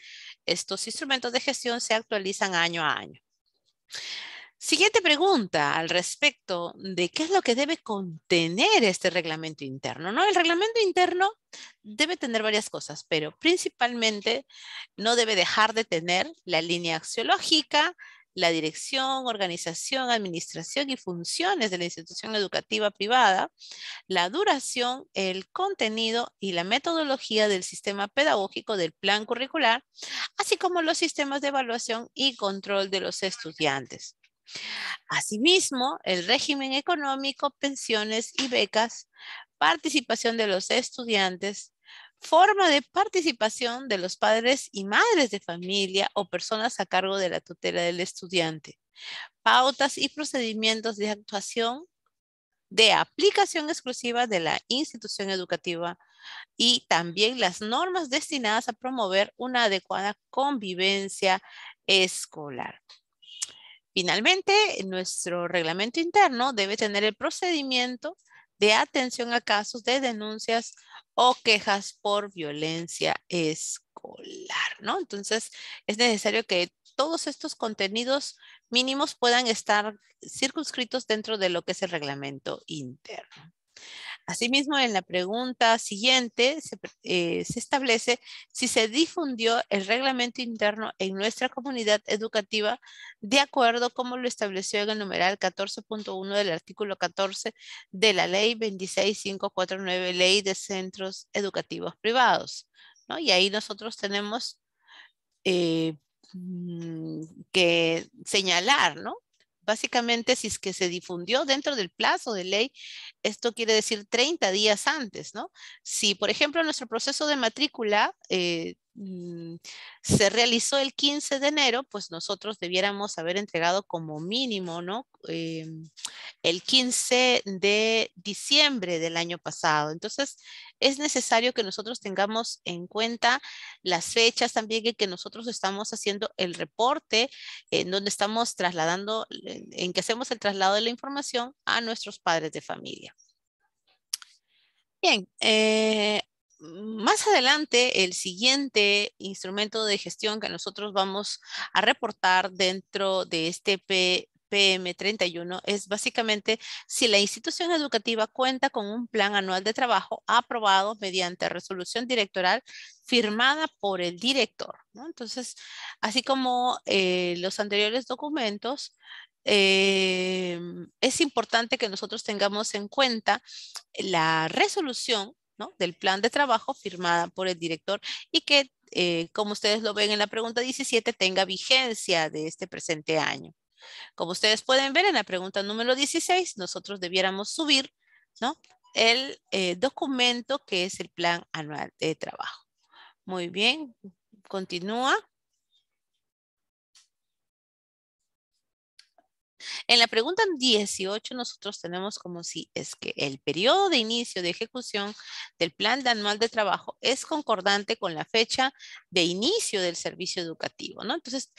estos instrumentos de gestión se actualizan año a año. Siguiente pregunta al respecto de qué es lo que debe contener este reglamento interno. ¿no? El reglamento interno debe tener varias cosas, pero principalmente no debe dejar de tener la línea axiológica, la dirección, organización, administración y funciones de la institución educativa privada, la duración, el contenido y la metodología del sistema pedagógico del plan curricular, así como los sistemas de evaluación y control de los estudiantes. Asimismo, el régimen económico, pensiones y becas, participación de los estudiantes, forma de participación de los padres y madres de familia o personas a cargo de la tutela del estudiante, pautas y procedimientos de actuación de aplicación exclusiva de la institución educativa y también las normas destinadas a promover una adecuada convivencia escolar. Finalmente, nuestro reglamento interno debe tener el procedimiento de atención a casos de denuncias o quejas por violencia escolar, ¿no? Entonces, es necesario que todos estos contenidos mínimos puedan estar circunscritos dentro de lo que es el reglamento interno. Asimismo, en la pregunta siguiente eh, se, establece si se difundió el reglamento interno en nuestra comunidad educativa de acuerdo como lo estableció en el numeral 14.1 del artículo 14 de la ley 26549, ley de centros educativos privados. ¿no? Y ahí nosotros tenemos eh, mm, que señalar, ¿no? Básicamente, si es que se difundió dentro del plazo de ley, esto quiere decir 30 días antes, ¿no? Si, por ejemplo, nuestro proceso de matrícula eh, Mm, se realizó el 15 de enero, pues nosotros debiéramos haber entregado como mínimo, ¿no? Em, el 15 de diciembre del año pasado. Entonces, es necesario que nosotros tengamos en cuenta las fechas también que nosotros estamos haciendo el reporte, en donde estamos trasladando, en que hacemos el traslado de la información a nuestros padres de familia. Bien, eh, más adelante, el siguiente instrumento de gestión que nosotros vamos a reportar dentro de este PM31 es básicamente si la institución educativa cuenta con un plan anual de trabajo aprobado mediante resolución directoral firmada por el director. Entonces, así como eh, los anteriores documentos, eh, es importante que nosotros tengamos en cuenta la resolución del plan de trabajo firmada por el director y que, eh, como ustedes lo ven en la pregunta 17, tenga vigencia de este presente año. Como ustedes pueden ver en la pregunta número 16, nosotros debiéramos subir el eh, documento que es el plan anual de trabajo. Muy bien, continúa. En la pregunta 18 nosotros tenemos como si es que el periodo de inicio de ejecución del plan de anual de trabajo es concordante con la fecha de inicio del servicio educativo, ¿no? Entonces,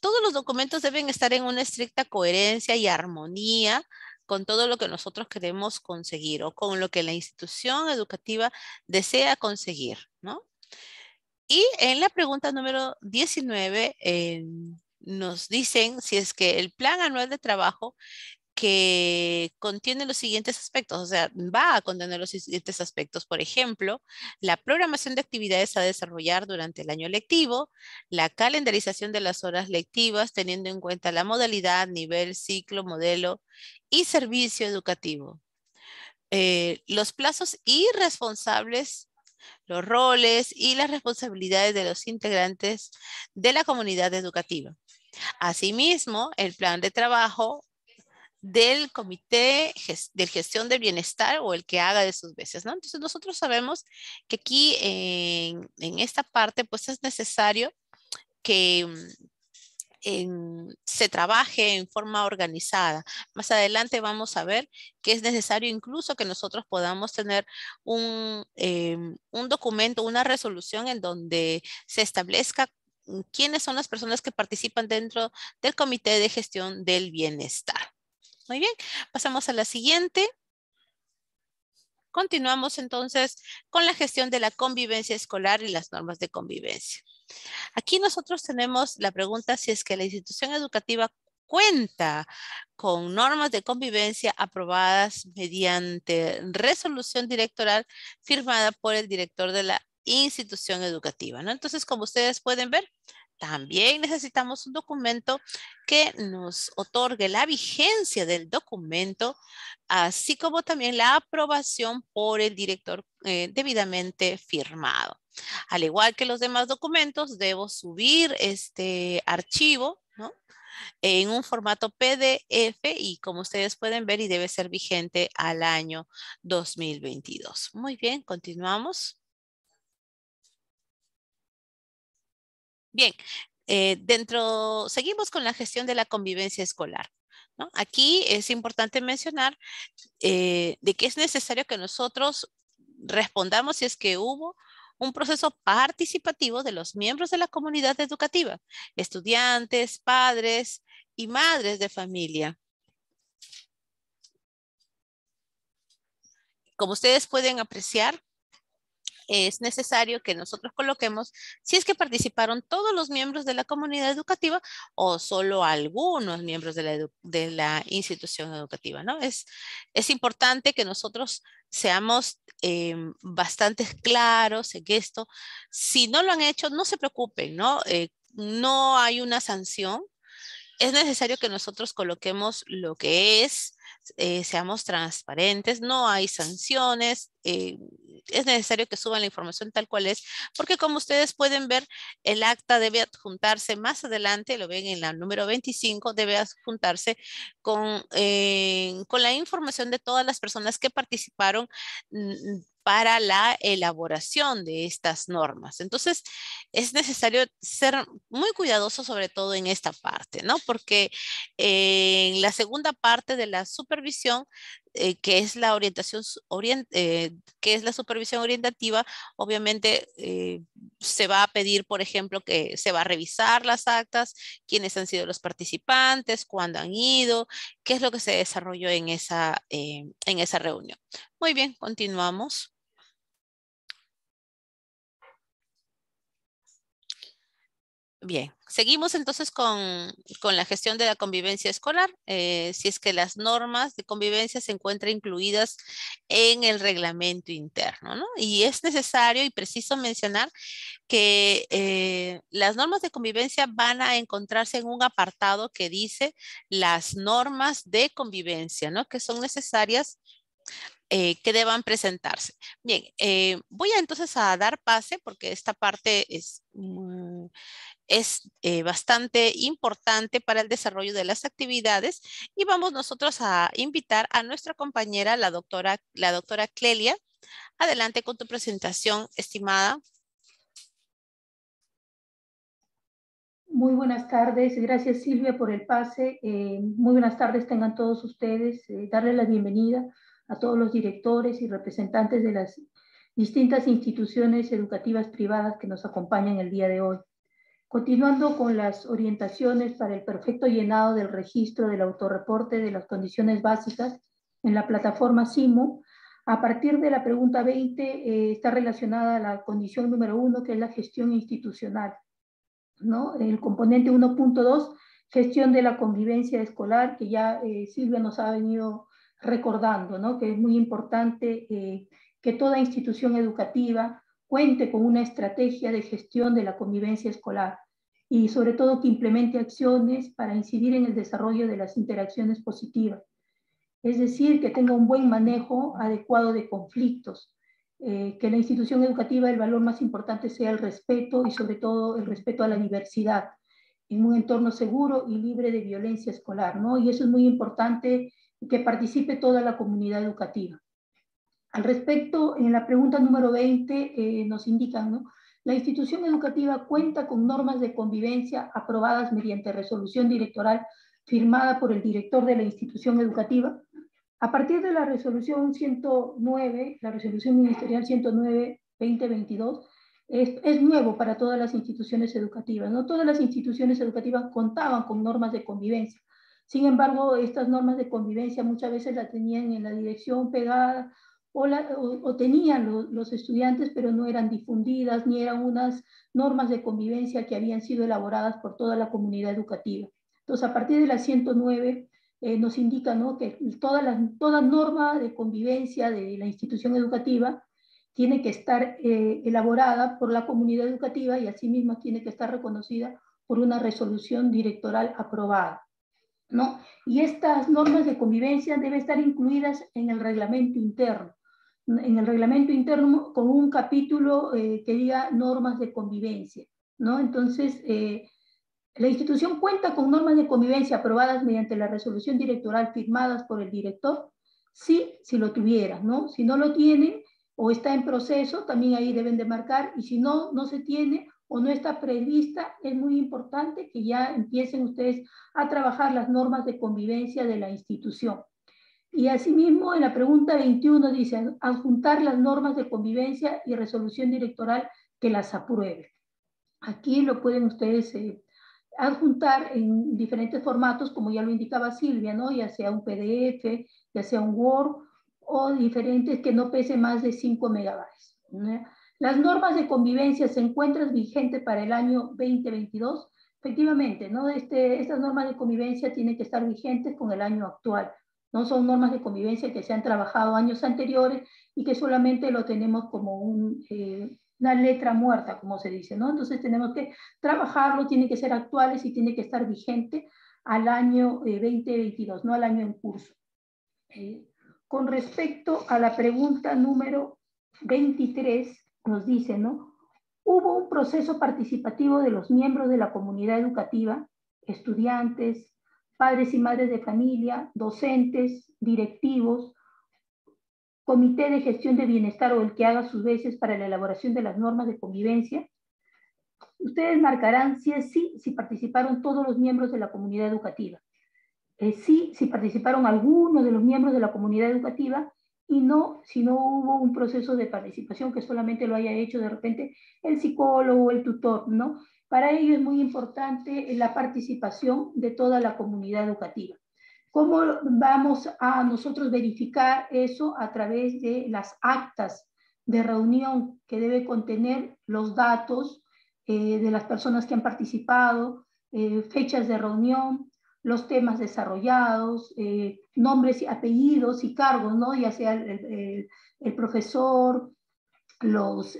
todos los documentos deben estar en una estricta coherencia y armonía con todo lo que nosotros queremos conseguir o con lo que la institución educativa desea conseguir, ¿no? Y en la pregunta número 19, eh, nos dicen si es que el plan anual de trabajo que contiene los siguientes aspectos, o sea, va a contener los siguientes aspectos, por ejemplo, la programación de actividades a desarrollar durante el año lectivo, la calendarización de las horas lectivas teniendo en cuenta la modalidad, nivel, ciclo, modelo y servicio educativo. Eh, los plazos irresponsables los roles y las responsabilidades de los integrantes de la comunidad educativa. Asimismo, el plan de trabajo del comité de gestión de bienestar o el que haga de sus veces, ¿no? Entonces nosotros sabemos que aquí en, en esta parte pues es necesario que, mm, se trabaje en forma organizada. Más adelante vamos a ver que es necesario incluso que nosotros podamos tener un, em, un documento, una resolución en donde se establezca mm, quiénes son las personas que participan dentro del Comité de Gestión del Bienestar. Muy bien, pasamos a la siguiente. Continuamos entonces con la gestión de la convivencia escolar y las normas de convivencia. Aquí nosotros tenemos la pregunta si es que la institución educativa cuenta con normas de convivencia aprobadas mediante resolución directoral firmada por el director de la institución educativa, ¿no? Entonces, como ustedes pueden ver, también necesitamos un documento que nos otorgue la vigencia del documento, así como también la aprobación por el director eh, debidamente firmado. Al igual que los demás documentos, debo subir este archivo en un formato PDF y como ustedes pueden ver y debe ser vigente al año 2022. Muy bien, continuamos. Bien, eh, dentro, seguimos con la gestión de la convivencia escolar. Aquí es importante mencionar eh, de que es necesario que nosotros respondamos si es que hubo un proceso participativo de los miembros de la comunidad educativa, estudiantes, padres y madres de familia. Como ustedes pueden apreciar, es necesario que nosotros coloquemos si es que participaron todos los miembros de la comunidad educativa o solo algunos miembros de la, institución educativa, ¿no? Es, es importante que nosotros seamos eh, bastante claros en esto. Si no lo han hecho, no se preocupen, ¿no? Eh, no hay una sanción, es necesario que nosotros coloquemos lo que es, eh, seamos transparentes, no hay sanciones, eh, es necesario que suban la información tal cual es, porque como ustedes pueden ver, el acta debe adjuntarse más adelante, lo ven en la número 25, debe adjuntarse con, eh, con la información de todas las personas que participaron mm, para la elaboración de estas normas. Entonces, es necesario ser muy cuidadoso sobre todo en esta parte, ¿no? Porque eh, en la segunda parte de la supervisión, eh, que es la orientación, eh, que es la supervisión orientativa, obviamente se va a pedir, por ejemplo, que se va a revisar las actas, quiénes han sido los participantes, cuándo han ido, qué es lo que se desarrolló en esa, en esa reunión. Muy bien, continuamos. Bien, seguimos entonces con, la gestión de la convivencia escolar. Eh, si es que las normas de convivencia se encuentran incluidas en el reglamento interno, ¿no? Y es necesario y preciso mencionar que eh, las normas de convivencia van a encontrarse en un apartado que dice las normas de convivencia, ¿no? Que son necesarias eh, que deban presentarse. Bien, voy entonces a dar pase porque esta parte es mm, es eh, bastante importante para el desarrollo de las actividades y vamos nosotros a invitar a nuestra compañera, la doctora, la doctora Clelia. Adelante con tu presentación, estimada. Muy buenas tardes. Gracias, Silvia, por el pase. Eh, muy buenas tardes tengan todos ustedes. Eh, darle la bienvenida a todos los directores y representantes de las distintas instituciones educativas privadas que nos acompañan el día de hoy. Continuando con las orientaciones para el perfecto llenado del registro del autorreporte de las condiciones básicas en la plataforma SIMU, a partir de la pregunta 20 eh, está relacionada la condición número uno, que es la gestión institucional. ¿no? El componente 1.2, gestión de la convivencia escolar, que ya eh, Silvia nos ha venido recordando, ¿no? que es muy importante eh, que toda institución educativa cuente con una estrategia de gestión de la convivencia escolar y sobre todo que implemente acciones para incidir en el desarrollo de las interacciones positivas. Es decir, que tenga un buen manejo adecuado de conflictos, eh, que la institución educativa el valor más importante sea el respeto y sobre todo el respeto a la diversidad en un entorno seguro y libre de violencia escolar, ¿no? Y eso es muy importante que participe toda la comunidad educativa. Al respecto, en la pregunta número 20 eh, nos indican, la institución educativa cuenta con normas de convivencia aprobadas mediante resolución directoral firmada por el director de la institución educativa. A partir de la resolución 109, la resolución ministerial 109-2022, es, nuevo para todas las instituciones educativas. No todas las instituciones educativas contaban con normas de convivencia. Sin embargo, estas normas de convivencia muchas veces las tenían en la dirección pegada o, tenían los estudiantes, pero no eran difundidas ni eran unas normas de convivencia que habían sido elaboradas por toda la comunidad educativa. Entonces, a partir de la 109 eh, nos indica que toda, toda norma de convivencia de la institución educativa tiene que estar eh, elaborada por la comunidad educativa y asimismo tiene que estar reconocida por una resolución directoral aprobada. ¿no? Y estas normas de convivencia deben estar incluidas en el reglamento interno en el reglamento interno con un capítulo eh, que diga normas de convivencia. ¿no? Entonces, eh, la institución cuenta con normas de convivencia aprobadas mediante la resolución directoral firmadas por el director, sí, si lo tuviera, ¿no? Si no lo tienen o está en proceso, también ahí deben de marcar, y si no, no se tiene o no está prevista, es muy importante que ya empiecen ustedes a trabajar las normas de convivencia de la institución. Y asimismo, en la pregunta 21 dice, adjuntar las normas de convivencia y resolución directoral que las apruebe. Aquí lo pueden ustedes eh, adjuntar en diferentes formatos, como ya lo indicaba Silvia, ¿no? ya sea un PDF, ya sea un Word, o diferentes que no pese más de 5 megabytes. Las normas de convivencia se encuentran vigentes para el año 2022. Efectivamente, ¿no? Este, estas normas de convivencia tienen que estar vigentes con el año actual, no son normas de convivencia que se han trabajado años anteriores y que solamente lo tenemos como eh, una letra muerta, como se dice, ¿no? Entonces tenemos que trabajarlo, tiene que ser actuales y tiene que estar vigente al año 2022, eh, no al año en curso. Eh, con respecto a la pregunta número 23, nos dice, ¿no? Hubo un proceso participativo de los miembros de la comunidad educativa, estudiantes, padres y madres de familia, docentes, directivos, comité de gestión de bienestar o el que haga sus veces para la elaboración de las normas de convivencia. Ustedes marcarán si es sí si participaron todos los miembros de la comunidad educativa, eh, sí si participaron algunos de los miembros de la comunidad educativa y no si no hubo un proceso de participación que solamente lo haya hecho de repente el psicólogo o el tutor, ¿no? Para ello es muy importante eh, la participación de toda la comunidad educativa. ¿Cómo vamos a nosotros verificar eso? A través de las actas de reunión que debe contener los datos eh, de las personas que han participado, eh, fechas de reunión, los temas desarrollados, nombres, y apellidos y cargos, ¿no? ya sea el profesor, los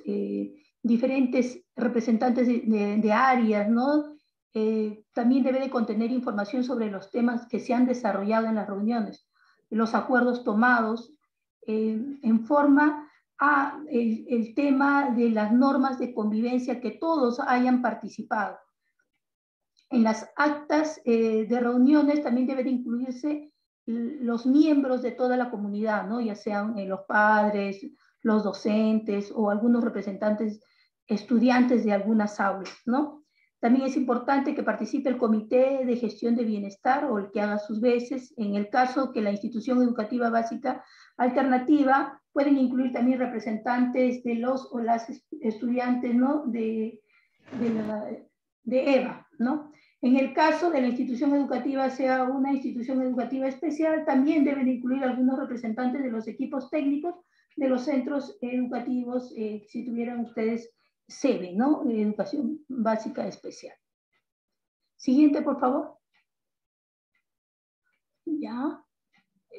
diferentes representantes de, áreas, ¿no? Eh, también debe de contener información sobre los temas que se han desarrollado en las reuniones, los acuerdos tomados, eh, en forma a el, tema de las normas de convivencia que todos hayan participado. En las actas eh, de reuniones también debe de incluirse los miembros de toda la comunidad, ¿no? ya sean los padres, los docentes o algunos representantes estudiantes de algunas aulas, ¿no? También es importante que participe el Comité de Gestión de Bienestar o el que haga sus veces. En el caso que la institución educativa básica alternativa pueden incluir también representantes de los o las estudiantes ¿no? de, de, EVA. ¿no? En el caso de la institución educativa sea una institución educativa especial, también deben incluir algunos representantes de los equipos técnicos de los centros educativos, eh, si tuvieran ustedes sede, ¿no? Educación Básica Especial. Siguiente, por favor. Ya.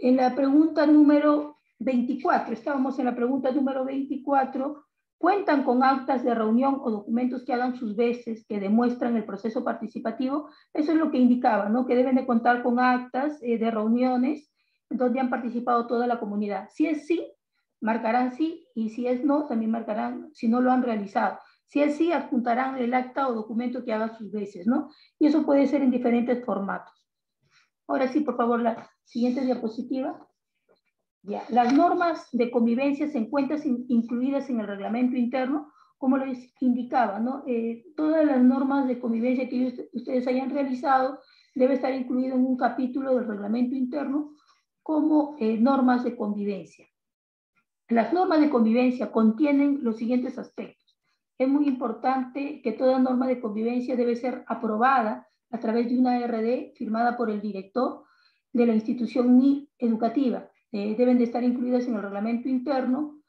En la pregunta número 24, estábamos en la pregunta número 24, cuentan con actas de reunión o documentos que hagan sus veces, que demuestran el proceso participativo. Eso es lo que indicaba, ¿no? Que deben de contar con actas eh, de reuniones donde han participado toda la comunidad. Si es sí, marcarán sí y si es no, también marcarán si no lo han realizado. Si es sí, apuntarán el acta o documento que haga sus veces, ¿no? Y eso puede ser en diferentes formatos. Ahora sí, por favor, la siguiente diapositiva. Ya. Las normas de convivencia se encuentran incluidas en el reglamento interno, como les indicaba, ¿no? Eh, todas las normas de convivencia que ustedes hayan realizado debe estar incluido en un capítulo del reglamento interno como eh, normas de convivencia. Las normas de convivencia contienen los siguientes aspectos. Es muy importante que toda norma de convivencia debe ser aprobada a través de una RD firmada por el director de la institución educativa. Eh, deben de estar incluidas en el reglamento interno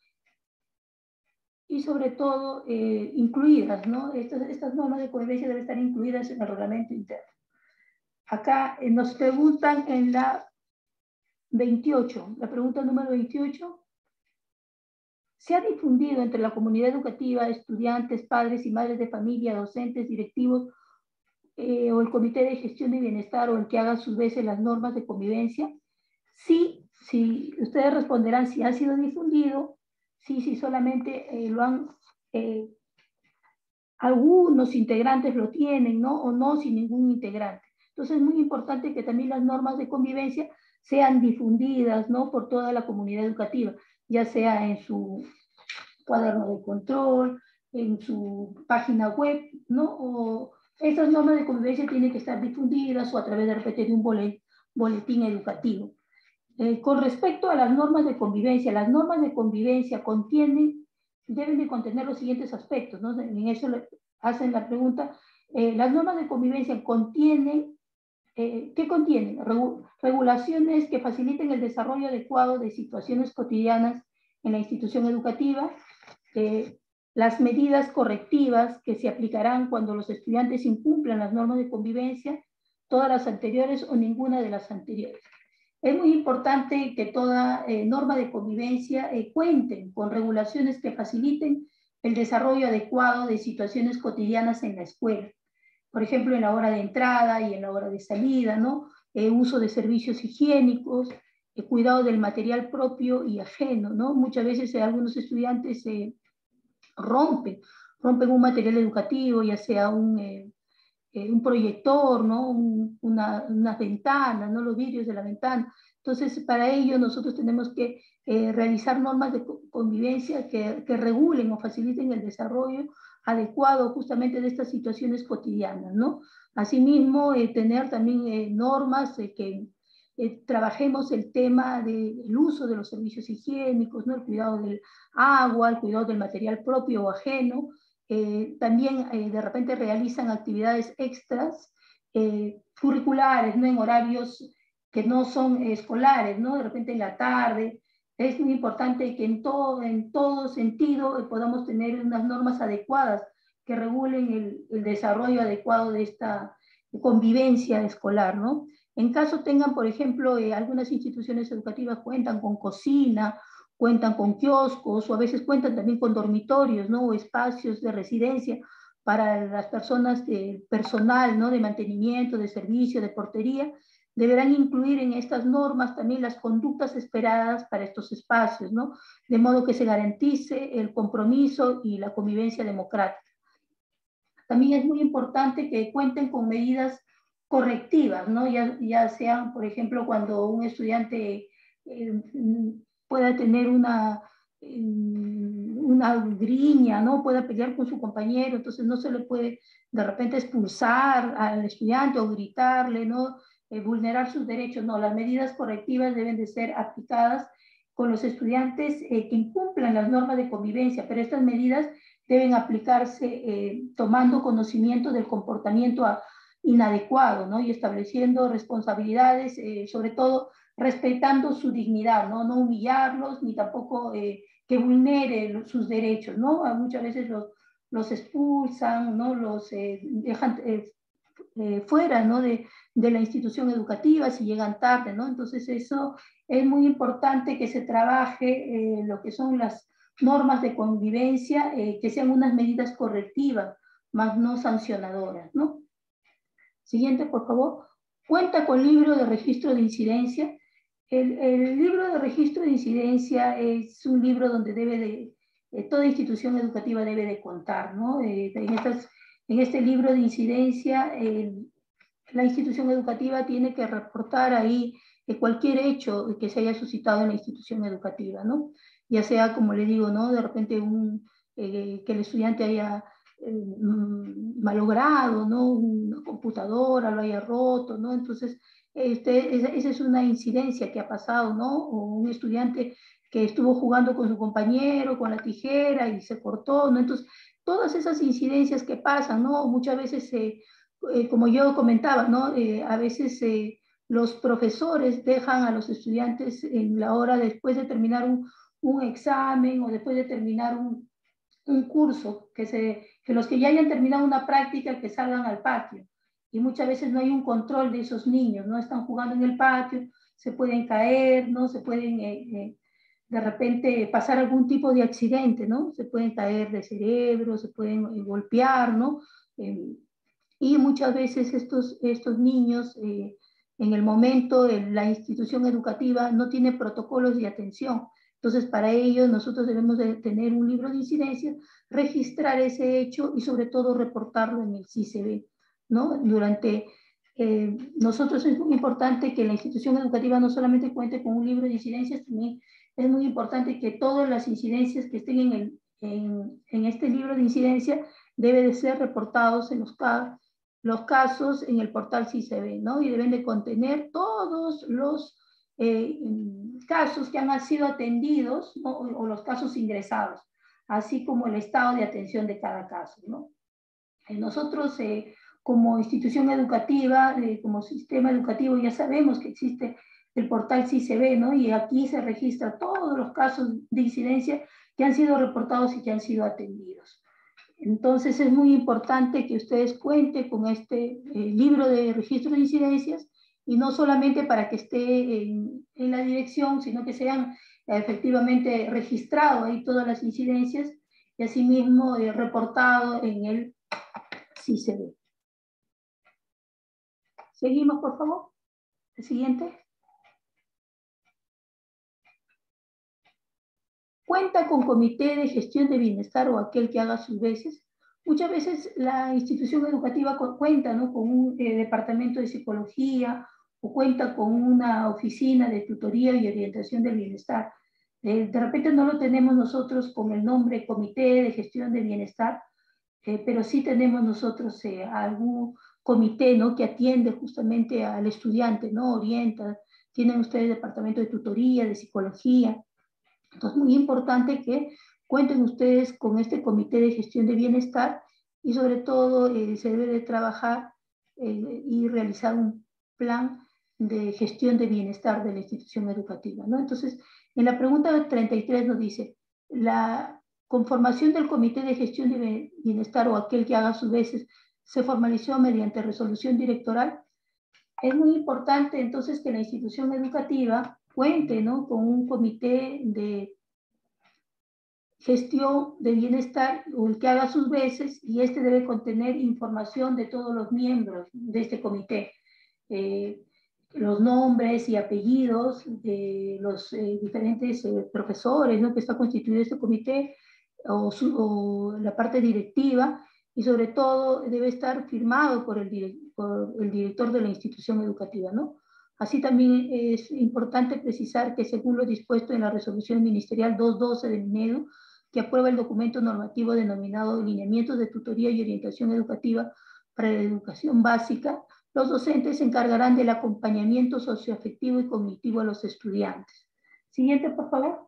y sobre todo eh, incluidas, ¿no? Estas, normas de convivencia deben estar incluidas en el reglamento interno. Acá eh, nos preguntan en la 28, la pregunta número 28, se ha difundido entre la comunidad educativa, estudiantes, padres y madres de familia, docentes, directivos eh, o el Comité de Gestión de Bienestar o el que haga sus veces las normas de convivencia? Sí, sí, ustedes responderán si ha sido difundido, sí, sí, solamente eh, lo han, eh, algunos integrantes lo tienen, ¿no? O no, sin ningún integrante. Entonces es muy importante que también las normas de convivencia sean difundidas, ¿no? Por toda la comunidad educativa ya sea en su cuaderno de control, en su página web, ¿no? O normas de convivencia tienen que estar difundidas o a través de repente de un boletín educativo. Eh, con respecto a las normas de convivencia, las normas de convivencia contienen, deben de contener los siguientes aspectos, ¿no? En eso hacen la pregunta. Eh, las normas de convivencia contienen eh, ¿qué contiene? regulaciones que faciliten el desarrollo adecuado de situaciones cotidianas en la institución educativa, eh, las medidas correctivas que se aplicarán cuando los estudiantes incumplan las normas de convivencia, todas las anteriores o ninguna de las anteriores. Es muy importante que toda eh, norma de convivencia eh, cuente con regulaciones que faciliten el desarrollo adecuado de situaciones cotidianas en la escuela, por ejemplo, en la hora de entrada y en la hora de salida, ¿no? Eh, uso de servicios higiénicos, eh, cuidado del material propio y ajeno, ¿no? Muchas veces eh, algunos estudiantes se rompen, rompen un material educativo, ya sea un, un proyector, ¿no? una, ventana ventanas, ¿no? Los vidrios de la ventana. Entonces, para ello nosotros tenemos que realizar normas de convivencia que, que regulen o faciliten el desarrollo adecuado justamente de estas situaciones cotidianas, ¿no? Asimismo, eh, tener también eh, normas eh, que eh, trabajemos el tema del uso de los servicios higiénicos, ¿no? el cuidado del agua, el cuidado del material propio o ajeno. también de repente realizan actividades extras curriculares, ¿no? en horarios que no son escolares, ¿no? de repente en la tarde, es muy importante que en todo, en sentido eh, podamos tener unas normas adecuadas que regulen el, desarrollo adecuado de esta convivencia escolar, ¿no? En caso tengan, por ejemplo, eh, algunas instituciones educativas cuentan con cocina, cuentan con kioscos o a veces cuentan también con dormitorios, ¿no? O espacios de residencia para las personas, de personal, ¿no? De mantenimiento, de servicio, de portería, deberán incluir en estas normas también las conductas esperadas para estos espacios, ¿no? De modo que se garantice el compromiso y la convivencia democrática. También es muy importante que cuenten con medidas correctivas, ¿no? Ya, ya sean, por ejemplo, cuando un estudiante eh, pueda tener una, mm, una griña, ¿no? Pueda pelear con su compañero, entonces no se le puede de repente expulsar al estudiante o gritarle, ¿no? Eh, vulnerar sus derechos. No, las medidas correctivas deben de ser aplicadas con los estudiantes eh, que incumplan las normas de convivencia, pero estas medidas deben aplicarse eh, tomando conocimiento del comportamiento inadecuado, ¿no? Y estableciendo responsabilidades, sobre todo respetando su dignidad, ¿no? No humillarlos ni tampoco que vulneren sus derechos, ¿no? Ah, muchas veces los, los expulsan, ¿no? Los dejan eh, fuera ¿no? de, de, la institución educativa, si llegan tarde, ¿no? Entonces eso es muy importante que se trabaje eh, lo que son las normas de convivencia, eh, que sean unas medidas correctivas, más no sancionadoras, ¿no? Siguiente, por favor. Cuenta con libro de registro de incidencia. El, el libro de registro de incidencia es un libro donde debe de, toda institución educativa debe de contar, ¿no? en estas en este libro de incidencia, la institución educativa tiene que reportar ahí eh, cualquier hecho que se haya suscitado en la institución educativa, ¿no? Ya sea, como le digo, ¿no? De repente un, eh, que el estudiante haya eh, mm, malogrado, ¿no? Una computadora lo haya roto, ¿no? Entonces, este, esa es una incidencia que ha pasado, ¿no? O un estudiante que estuvo jugando con su compañero, con la tijera y se cortó, ¿no? Entonces, todas esas incidencias que pasan, ¿no? Muchas veces, eh, eh, como yo comentaba, ¿no? Eh, a veces los profesores dejan a los estudiantes en la hora después de terminar un, un examen o después de terminar un, un curso, que, se, que los que ya hayan terminado una práctica, que salgan al patio. Y muchas veces no hay un control de esos niños, ¿no? Están jugando en el patio, se pueden caer, ¿no? Se pueden de repente pasar algún tipo de accidente, ¿no? Se pueden caer de cerebro, se pueden eh, golpear, ¿no? Em, y muchas veces estos, estos niños, eh, en el momento, de la institución educativa no tiene protocolos de atención. Entonces, para ellos nosotros debemos de tener un libro de incidencia, registrar ese hecho y sobre todo reportarlo en el CICB, ¿no? Durante eh, nosotros es muy importante que la institución educativa no solamente cuente con un libro de incidencias, también es muy importante que todas las incidencias que estén en, en, en este libro de incidencia deben de ser reportados en los, los casos en el portal CICB, ¿no? Y deben de contener todos los eh, casos que han sido atendidos o, los casos ingresados, así como el estado de atención de cada caso, ¿no? Eh, nosotros, eh, como institución educativa, como sistema educativo, ya sabemos que existe el portal sí se ve, ¿no? Y aquí se registra todos los casos de incidencia que han sido reportados y que han sido atendidos. Entonces es muy importante que ustedes cuenten con este eh, libro de registro de incidencias y no solamente para que esté en, la dirección, sino que sean eh, efectivamente registrados ahí todas las incidencias y asimismo reportados eh, reportado en el ve. Seguimos, por favor. El siguiente. cuenta con comité de gestión de bienestar o aquel que haga sus veces. Muchas veces la institución educativa cuenta con un eh, departamento de psicología o cuenta con una oficina de tutoría y orientación del bienestar. Eh, de repente no lo tenemos nosotros con el nombre Comité de Gestión de Bienestar, eh, pero sí tenemos nosotros algún comité ¿no? que atiende justamente al estudiante, ¿no? orienta, tienen ustedes departamento de tutoría, de psicología, entonces, muy importante que cuenten ustedes con este comité de gestión de bienestar y sobre todo eh, se debe de trabajar eh, y realizar un plan de gestión de bienestar de la institución educativa. ¿no? Entonces, en la pregunta 33 nos dice, la conformación del comité de gestión de bienestar o aquel que haga sus veces se formalizó mediante resolución directoral. Es muy importante entonces que la institución educativa cuente ¿no? con un comité de gestión de bienestar o el que haga sus veces y este debe contener información de todos los miembros de este comité. Eh, los nombres y apellidos de los eh, diferentes eh, profesores ¿no? que está constituido este comité o, la parte directiva y sobre todo debe estar firmado por el, por el director de la institución educativa. ¿no? Así también es importante precisar que según lo dispuesto en la resolución ministerial 212 de Minedo, que aprueba el documento normativo denominado Lineamientos de Tutoría y Orientación Educativa para la Educación Básica, los docentes se encargarán del acompañamiento socioafectivo y cognitivo a los estudiantes. Siguiente, por favor.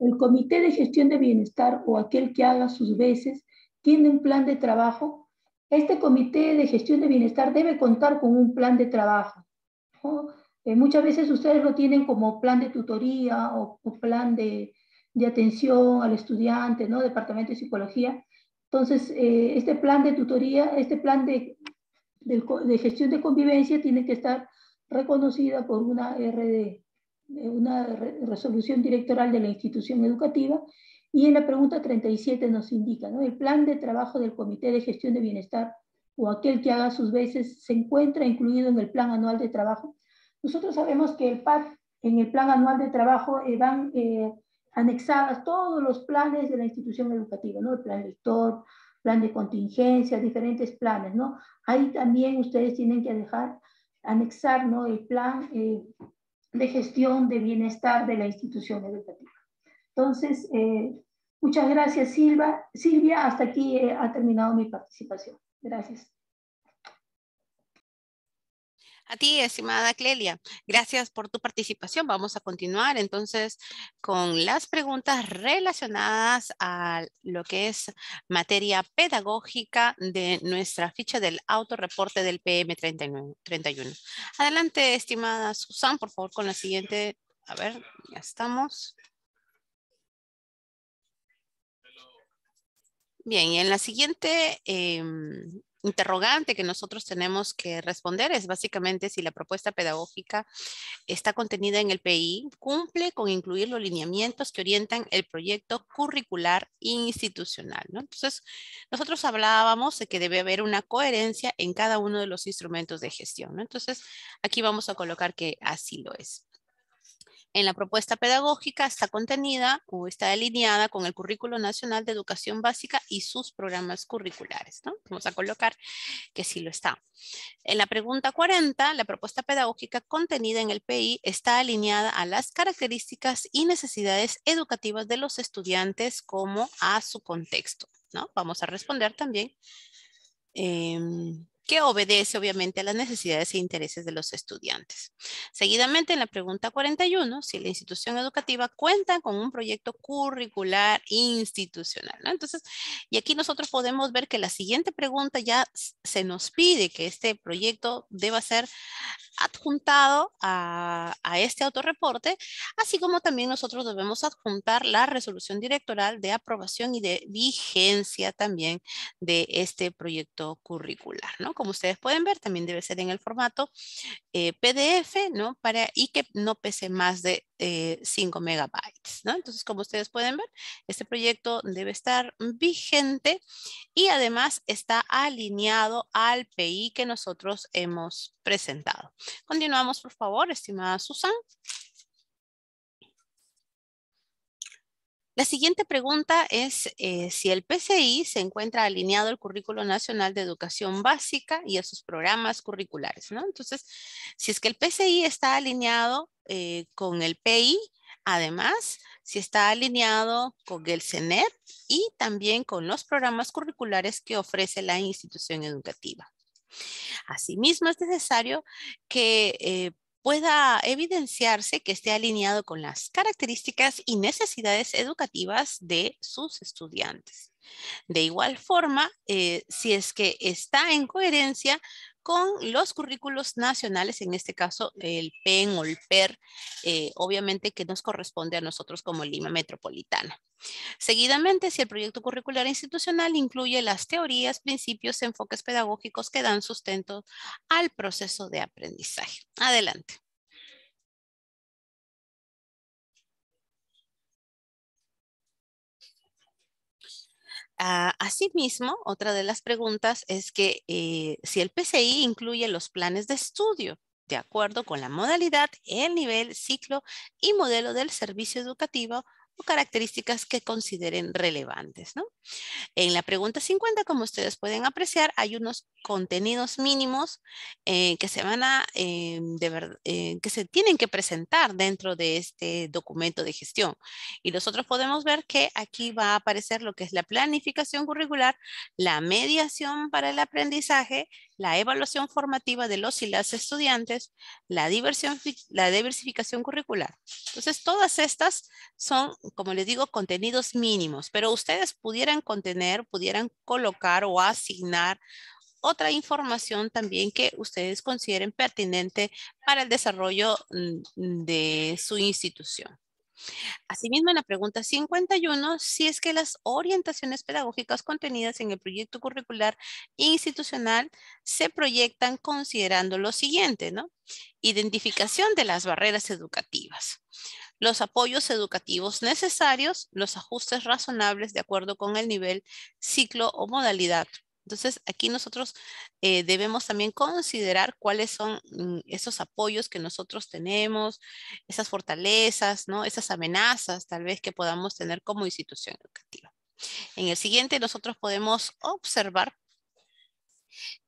El Comité de Gestión de Bienestar o aquel que haga sus veces tiene un plan de trabajo. Este Comité de Gestión de Bienestar debe contar con un plan de trabajo. Eh, muchas veces ustedes lo tienen como plan de tutoría o, plan de, atención al estudiante, ¿no? Departamento de Psicología. Entonces, eh, este plan de tutoría, este plan de, de, gestión de convivencia tiene que estar reconocida por una RD una resolución directoral de la institución educativa, y en la pregunta 37 nos indica, ¿no? el plan de trabajo del Comité de Gestión de Bienestar o aquel que haga sus veces se encuentra incluido en el plan anual de trabajo. Nosotros sabemos que el PAC, en el plan anual de trabajo, eh, van eh, anexadas todos los planes de la institución educativa, ¿no? el plan lector, plan de contingencia, diferentes planes. ¿no? Ahí también ustedes tienen que dejar anexar ¿no? el plan eh, de gestión de bienestar de la institución educativa. Entonces, eh, muchas gracias Silvia, hasta aquí eh, ha terminado mi participación. Gracias. A ti, estimada Clelia, gracias por tu participación. Vamos a continuar entonces con las preguntas relacionadas a lo que es materia pedagógica de nuestra ficha del autorreporte del PM31. Adelante, estimada Susan, por favor, con la siguiente. A ver, ya estamos. Bien, y en la siguiente em, interrogante que nosotros tenemos que responder es básicamente si la propuesta pedagógica está contenida en el PI, cumple con incluir los lineamientos que orientan el proyecto curricular institucional. Entonces, nosotros hablábamos de que debe haber una coherencia en cada uno de los instrumentos de gestión. Entonces, aquí vamos a colocar que así lo es en la propuesta pedagógica está contenida o está alineada con el Currículo Nacional de Educación Básica y sus programas curriculares. ¿no? Vamos a colocar que sí lo está. En la pregunta 40, la propuesta pedagógica contenida en el PI está alineada a las características y necesidades educativas de los estudiantes como a su contexto. ¿no? Vamos a responder también. Em, que obedece obviamente a las necesidades e intereses de los estudiantes. Seguidamente, en la pregunta 41, si la institución educativa cuenta con un proyecto curricular institucional. ¿no? Entonces, y aquí nosotros podemos ver que la siguiente pregunta ya se nos pide que este proyecto deba ser adjuntado a, a este autorreporte, así como también nosotros debemos adjuntar la resolución directoral de aprobación y de vigencia también de este proyecto curricular, ¿no? como ustedes pueden ver, también debe ser en el formato eh, PDF, ¿no? Para, y que no pese más de 5 eh, megabytes, ¿no? Entonces, como ustedes pueden ver, este proyecto debe estar vigente y además está alineado al PI que nosotros hemos presentado. Continuamos, por favor, estimada Susan. La siguiente pregunta es eh, si el PCI se encuentra alineado al Currículo Nacional de Educación Básica y a sus programas curriculares, ¿no? Entonces, si es que el PCI está alineado eh, con el PI, además, si está alineado con el CENER y también con los programas curriculares que ofrece la institución educativa. Asimismo, es necesario que eh, pueda evidenciarse que esté alineado con las características y necesidades educativas de sus estudiantes. De igual forma, eh, si es que está en coherencia con los currículos nacionales, en este caso el PEN o el PER, eh, obviamente que nos corresponde a nosotros como Lima Metropolitana. Seguidamente, si el proyecto curricular institucional incluye las teorías, principios, enfoques pedagógicos que dan sustento al proceso de aprendizaje. Adelante. Ah, asimismo, otra de las preguntas es que eh, si el PCI incluye los planes de estudio de acuerdo con la modalidad, el nivel, ciclo y modelo del servicio educativo características que consideren relevantes. ¿no? En la pregunta 50, como ustedes pueden apreciar, hay unos contenidos mínimos eh, que se van a, eh, eh, que se tienen que presentar dentro de este documento de gestión. Y nosotros podemos ver que aquí va a aparecer lo que es la planificación curricular, la mediación para el aprendizaje la evaluación formativa de los y las estudiantes, la, diversificación curricular. Entonces, todas estas son, como les digo, contenidos mínimos, pero ustedes pudieran contener, pudieran colocar o asignar otra información también que ustedes consideren pertinente para el desarrollo mm, de su institución. Asimismo, en la pregunta 51, si es que las orientaciones pedagógicas contenidas en el proyecto curricular institucional se proyectan considerando lo siguiente, ¿no? Identificación de las barreras educativas los apoyos educativos necesarios, los ajustes razonables de acuerdo con el nivel, ciclo o modalidad entonces, aquí nosotros eh, debemos también considerar cuáles son mm, esos apoyos que nosotros tenemos, esas fortalezas, ¿no? esas amenazas tal vez que podamos tener como institución educativa. En el siguiente nosotros podemos observar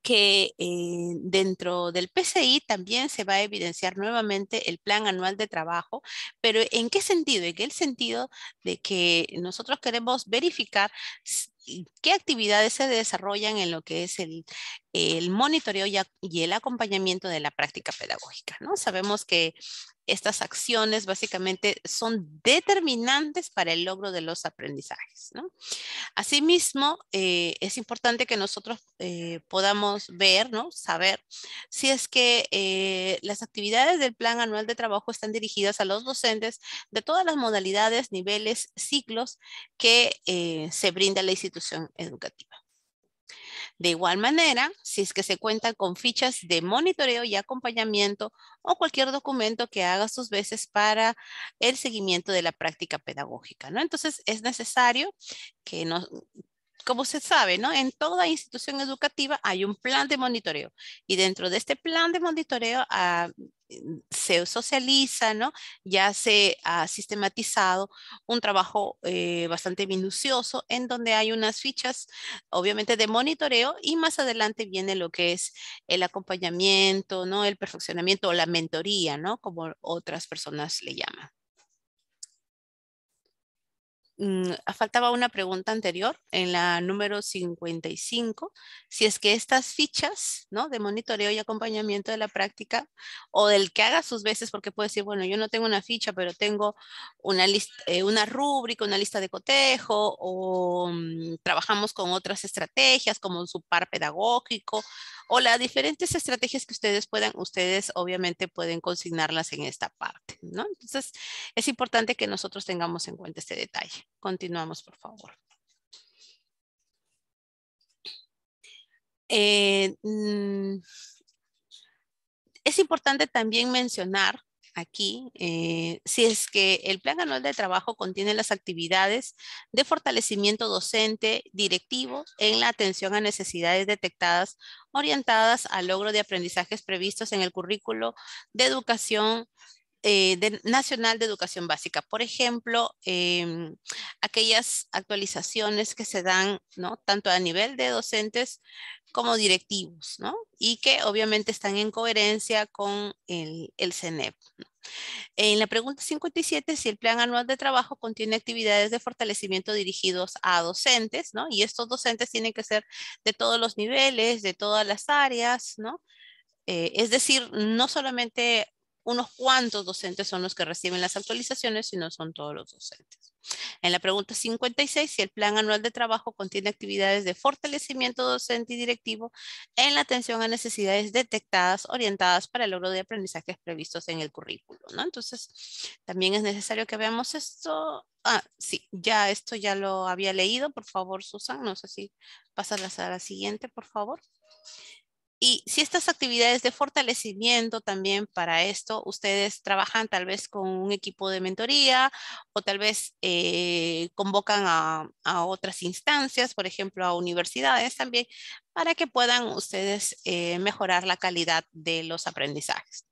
que eh, dentro del PCI también se va a evidenciar nuevamente el plan anual de trabajo, pero ¿en qué sentido? En el sentido de que nosotros queremos verificar qué actividades se desarrollan en lo que es el, monitoreo y, el acompañamiento de la práctica pedagógica. ¿no? Sabemos que estas acciones básicamente son determinantes para el logro de los aprendizajes. ¿no? Asimismo, eh, es importante que nosotros eh, podamos ver, ¿no? saber si es que eh, las actividades del plan anual de trabajo están dirigidas a los docentes de todas las modalidades, niveles, ciclos que se brinda la institución educativa. De igual manera, si es que se cuenta con fichas de monitoreo y acompañamiento o cualquier documento que haga sus veces para el seguimiento de la práctica pedagógica, ¿no? Entonces, es necesario que, no, como se sabe, ¿no? En toda institución educativa hay un plan de monitoreo y dentro de este plan de monitoreo ah, se socializa, ¿no? Ya se ha sistematizado un trabajo eh, bastante minucioso en donde hay unas fichas, obviamente, de monitoreo y más adelante viene lo que es el acompañamiento, ¿no? El perfeccionamiento o la mentoría, ¿no? Como otras personas le llaman. Mm, ah, faltaba una pregunta anterior en la número 55, si es que estas fichas ¿no? de monitoreo y acompañamiento de la práctica o del que haga sus veces, porque puede decir, bueno, yo no tengo una ficha, pero tengo una, eh, una rúbrica, una lista de cotejo o mm, trabajamos con otras estrategias como su par pedagógico o las diferentes estrategias que ustedes puedan, ustedes obviamente pueden consignarlas en esta parte, ¿no? Entonces, es importante que nosotros tengamos en cuenta este detalle. Continuamos, por favor. Eh, mm, es importante también mencionar aquí, eh, si es que el plan anual de trabajo contiene las actividades de fortalecimiento docente directivo en la atención a necesidades detectadas orientadas al logro de aprendizajes previstos en el currículo de educación eh, nacional de educación básica. Por ejemplo, em, aquellas actualizaciones que se dan ¿no? tanto a nivel de docentes como directivos, ¿no? Y que obviamente están en coherencia con el, el CENEP. En la pregunta 57, si el plan anual de trabajo contiene actividades de fortalecimiento dirigidos a docentes, ¿no? Y estos docentes tienen que ser de todos los niveles, de todas las áreas, ¿no? Eh, es decir, no solamente unos cuantos docentes son los que reciben las actualizaciones y no son todos los docentes. En la pregunta 56, si el plan anual de trabajo contiene actividades de fortalecimiento docente y directivo en la atención a necesidades detectadas orientadas para el logro de aprendizajes previstos en el currículo, ¿no? Entonces, también es necesario que veamos esto. Ah, sí, ya esto ya lo había leído. Por favor, Susan, no sé si pasarlas a la siguiente, por favor. Y si estas actividades de fortalecimiento también para esto, ustedes trabajan tal vez con un equipo de mentoría o tal vez eh, convocan a, otras instancias, por ejemplo, a universidades también, para que puedan ustedes eh, mejorar la calidad de los aprendizajes.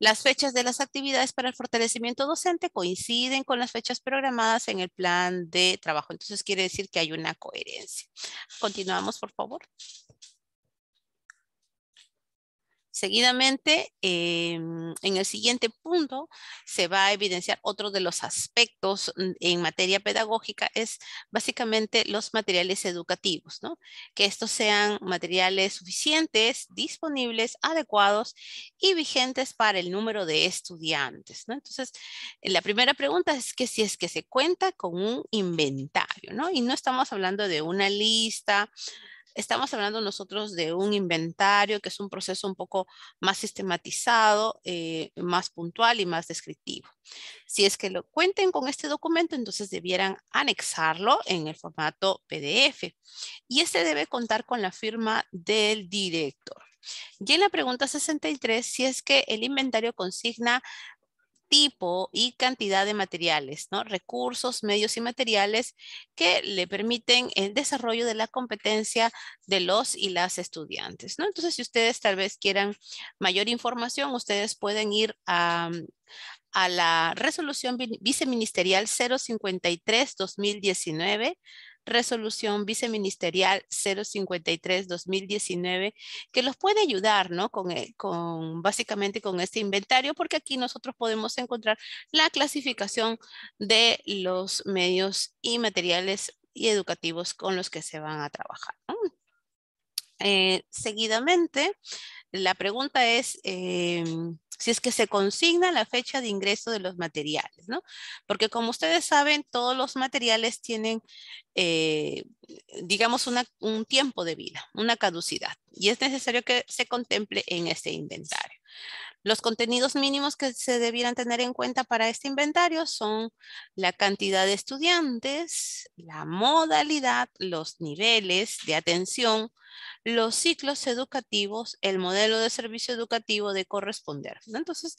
Las fechas de las actividades para el fortalecimiento docente coinciden con las fechas programadas en el plan de trabajo. Entonces quiere decir que hay una coherencia. Continuamos, por favor. Seguidamente, em, en el siguiente punto se va a evidenciar otro de los aspectos mm, en materia pedagógica, es básicamente los materiales educativos, ¿no? Que estos sean materiales suficientes, disponibles, adecuados y vigentes para el número de estudiantes, ¿no? Entonces, la primera pregunta es que si es que se cuenta con un inventario, ¿no? Y no estamos hablando de una lista Estamos hablando nosotros de un inventario que es un proceso un poco más sistematizado, eh, más puntual y más descriptivo. Si es que lo cuenten con este documento, entonces debieran anexarlo en el formato PDF. Y este debe contar con la firma del director. Y en la pregunta 63, si es que el inventario consigna tipo y cantidad de materiales, ¿no? recursos, medios y materiales que le permiten el desarrollo de la competencia de los y las estudiantes. Entonces, si ustedes tal vez quieran mayor información, ustedes pueden ir a, mm, a la resolución viceministerial 053-2019 resolución viceministerial 053-2019, que los puede ayudar, ¿no? Con, e, con, básicamente con este inventario, porque aquí nosotros podemos encontrar la clasificación de los medios y materiales y educativos con los que se van a trabajar. Eh, seguidamente, la pregunta es... Em, si es que se consigna la fecha de ingreso de los materiales, ¿no? Porque como ustedes saben, todos los materiales tienen, eh, digamos, un tiempo de vida, una caducidad, y es necesario que se contemple en este inventario. Los contenidos mínimos que se debieran tener en cuenta para este inventario son la cantidad de estudiantes, la modalidad, los niveles de atención, los ciclos educativos, el modelo de servicio educativo de corresponder. Entonces,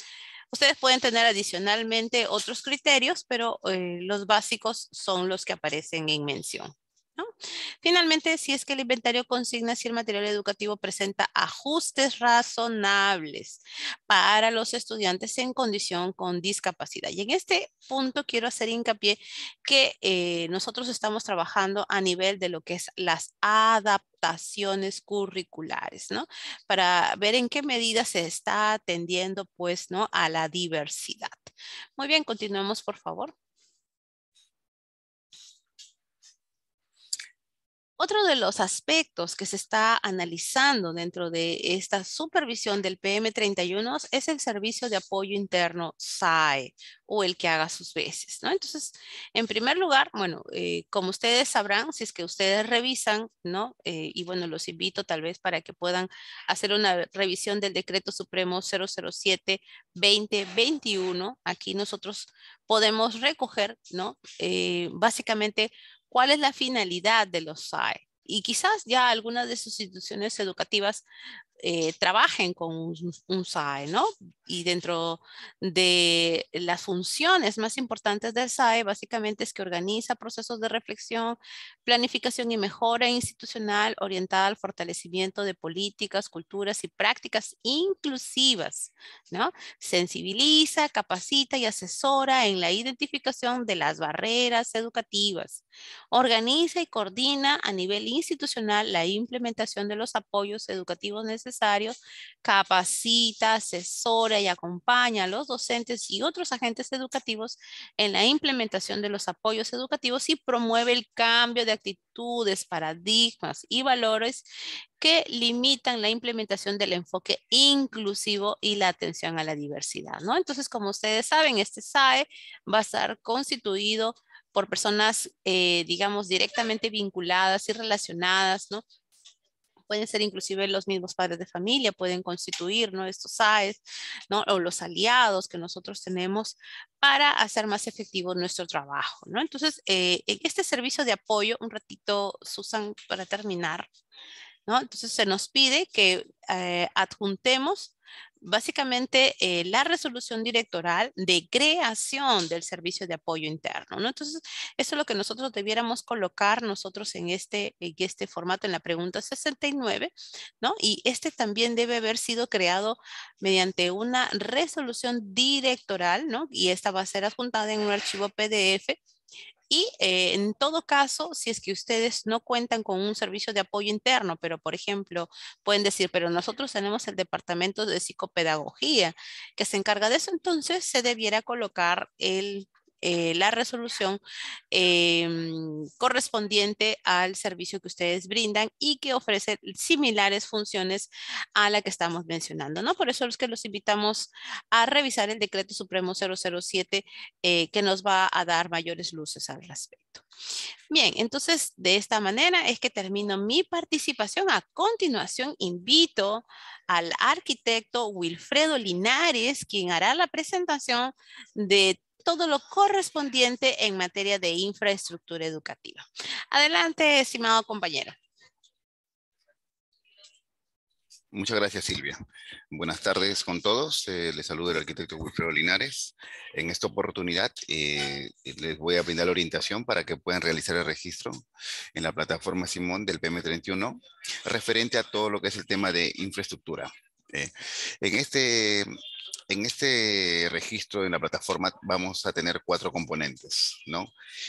ustedes pueden tener adicionalmente otros criterios, pero eh, los básicos son los que aparecen en mención. Finalmente, si es que el inventario consigna si el material educativo presenta ajustes razonables para los estudiantes en condición con discapacidad. Y en este punto quiero hacer hincapié que eh, nosotros estamos trabajando a nivel de lo que es las adaptaciones curriculares, ¿no? Para ver en qué medida se está atendiendo, pues, ¿no? A la diversidad. Muy bien, continuemos, por favor. Otro de los aspectos que se está analizando dentro de esta supervisión del PM31 es el servicio de apoyo interno SAE o el que haga sus veces, ¿no? Entonces, en primer lugar, bueno, eh, como ustedes sabrán, si es que ustedes revisan, ¿no? Eh, y bueno, los invito tal vez para que puedan hacer una revisión del Decreto Supremo 007-2021. Aquí nosotros podemos recoger, ¿no? Eh, básicamente cuál es la finalidad de los SAE. Y quizás ya algunas de sus instituciones educativas eh, trabajen con un, un SAE, ¿no? Y dentro de las funciones más importantes del SAE, básicamente es que organiza procesos de reflexión, planificación y mejora institucional orientada al fortalecimiento de políticas, culturas y prácticas inclusivas, ¿no? Sensibiliza, capacita y asesora en la identificación de las barreras educativas. Organiza y coordina a nivel institucional la implementación de los apoyos educativos necesarios necesario, capacita, asesora y acompaña a los docentes y otros agentes educativos en la implementación de los apoyos educativos y promueve el cambio de actitudes, paradigmas y valores que limitan la implementación del enfoque inclusivo y la atención a la diversidad, ¿no? Entonces, como ustedes saben, este SAE va a estar constituido por personas, eh, digamos, directamente vinculadas y relacionadas, ¿no? pueden ser inclusive los mismos padres de familia, pueden constituir ¿no? estos ¿no? o los aliados que nosotros tenemos para hacer más efectivo nuestro trabajo. ¿no? Entonces, eh, en este servicio de apoyo, un ratito, Susan, para terminar, ¿no? entonces se nos pide que eh, adjuntemos básicamente eh, la resolución directoral de creación del servicio de apoyo interno. Entonces, eso es lo que nosotros debiéramos colocar nosotros en este, este formato, en la pregunta 69, ¿no? Y este también debe haber sido creado mediante una resolución directoral, ¿no? Y esta va a ser adjuntada en un archivo PDF y eh, en todo caso, si es que ustedes no cuentan con un servicio de apoyo interno, pero por ejemplo, pueden decir, pero nosotros tenemos el departamento de psicopedagogía que se encarga de eso, entonces se debiera colocar el eh, la resolución em, correspondiente al servicio que ustedes brindan y que ofrece similares funciones a la que estamos mencionando, ¿no? Por eso es que los invitamos a revisar el decreto supremo 007 eh, que nos va a dar mayores luces al respecto. Bien, entonces de esta manera es que termino mi participación. A continuación invito al arquitecto Wilfredo Linares, quien hará la presentación de todo lo correspondiente en materia de infraestructura educativa. Adelante, estimado compañero. Muchas gracias, Silvia. Buenas tardes con todos. Eh, les saludo el arquitecto Wilfredo Linares. En esta oportunidad eh, les voy a brindar la orientación para que puedan realizar el registro en la plataforma Simón del PM31 referente a todo lo que es el tema de infraestructura. Eh, en este en este registro en la plataforma vamos a tener cuatro componentes, ¿no?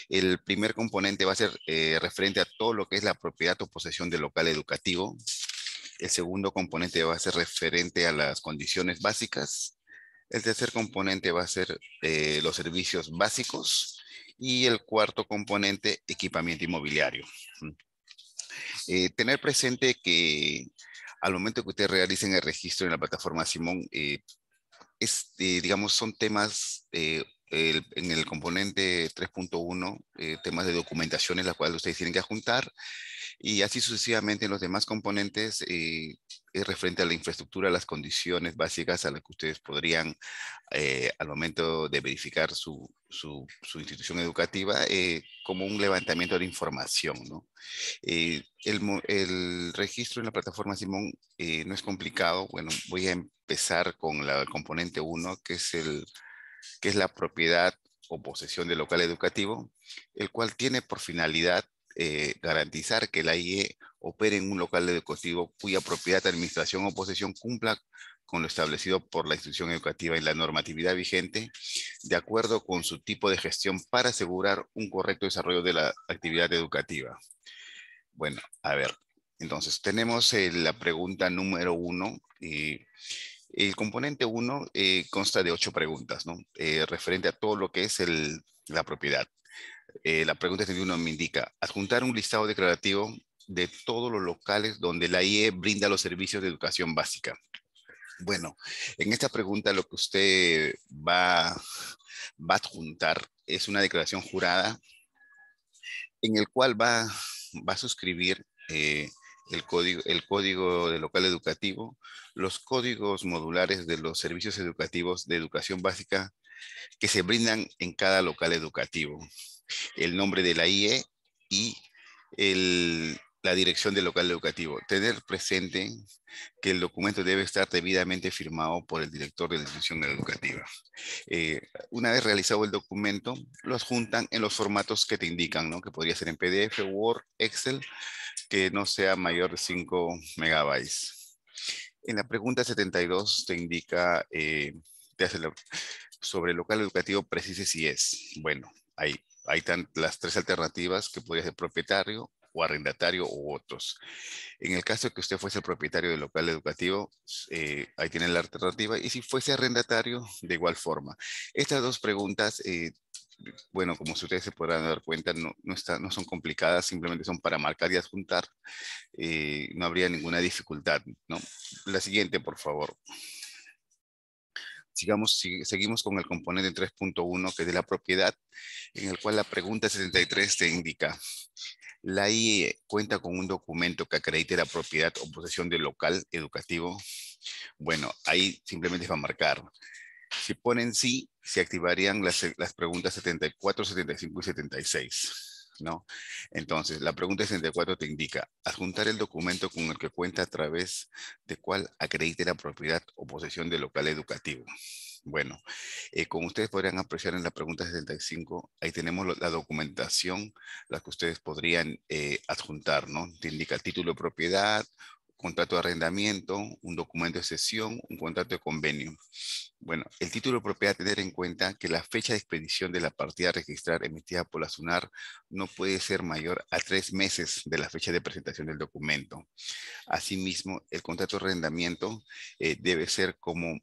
El primer componente va a ser eh, referente a todo lo que es la propiedad o posesión del local educativo. El segundo componente va a ser referente a las condiciones básicas. El tercer componente va a ser eh, los servicios básicos. Y el cuarto componente, equipamiento inmobiliario. Eh, tener presente que al momento que ustedes realicen el registro en la plataforma Simón, eh, este, digamos, son temas eh, en el componente 3.1, eh, temas de documentación en las cuales ustedes tienen que juntar, y así sucesivamente en los demás componentes, eh, es referente a la infraestructura, las condiciones básicas a las que ustedes podrían, eh, al momento de verificar su, su, institución educativa, como un levantamiento de información. ¿no? El, el, registro en la plataforma Simón no es complicado. Bueno, voy a empezar con el componente 1, que es el que es la propiedad o posesión del local educativo, el cual tiene por finalidad eh, garantizar que la IE opere en un local educativo cuya propiedad, administración o posesión cumpla con lo establecido por la institución educativa y la normatividad vigente, de acuerdo con su tipo de gestión para asegurar un correcto desarrollo de la actividad educativa. Bueno, a ver, entonces tenemos eh, la pregunta número uno el componente 1 eh, consta de ocho preguntas, ¿no? Eh, referente a todo lo que es la propiedad. Eh, la pregunta uno me indica, adjuntar un listado declarativo de todos los locales donde la IE brinda los servicios de educación básica. Bueno, en esta pregunta lo que usted va, a adjuntar es una declaración jurada en el cual va, a suscribir el código, el código de local educativo, los códigos modulares de los servicios educativos de educación básica que se brindan en cada local educativo, el nombre de la IE y la dirección del local educativo. Tener presente que el documento debe estar debidamente firmado por el director de la institución educativa. Eh, una vez realizado el documento, los juntan en los formatos que te indican, ¿no? que podría ser en PDF, Word, Excel, que no sea mayor de 5 megabytes. En la pregunta 72 te indica, eh, te hace sobre el local educativo precise si es. Bueno, hay, hay las tres alternativas que podría ser propietario o arrendatario u otros. En el caso de que usted fuese el propietario del local educativo, eh, ahí tiene la alternativa. Y si fuese arrendatario, de igual forma. Estas dos preguntas eh, bueno, como ustedes se podrán dar cuenta, no, no, son complicadas, simplemente son para marcar y adjuntar. Eh, no habría ninguna dificultad, ¿no? La siguiente, por favor. Sigamos, seguimos con el componente 3.1, que es de la propiedad, en el cual la pregunta 73 te indica, la IE cuenta con un documento que acredite la propiedad o posesión del local educativo. Bueno, ahí simplemente va a marcar si ponen sí, se activarían las, preguntas 74, 75 y 76. ¿no? Entonces, la pregunta 74 te indica, adjuntar el documento con el que cuenta a través de cuál acredite la propiedad o posesión del local educativo. Bueno, eh, como ustedes podrían apreciar en la pregunta 75, ahí tenemos la documentación, la que ustedes podrían eh, adjuntar, ¿no? Te indica título de propiedad, contrato de arrendamiento, un documento de cesión, un contrato de convenio. Bueno, el título de propiedad tener en cuenta que la fecha de expedición de la partida a registrar emitida por la SUNAR no puede ser mayor a tres meses de la fecha de presentación del documento. Asimismo, el contrato de arrendamiento eh, debe ser como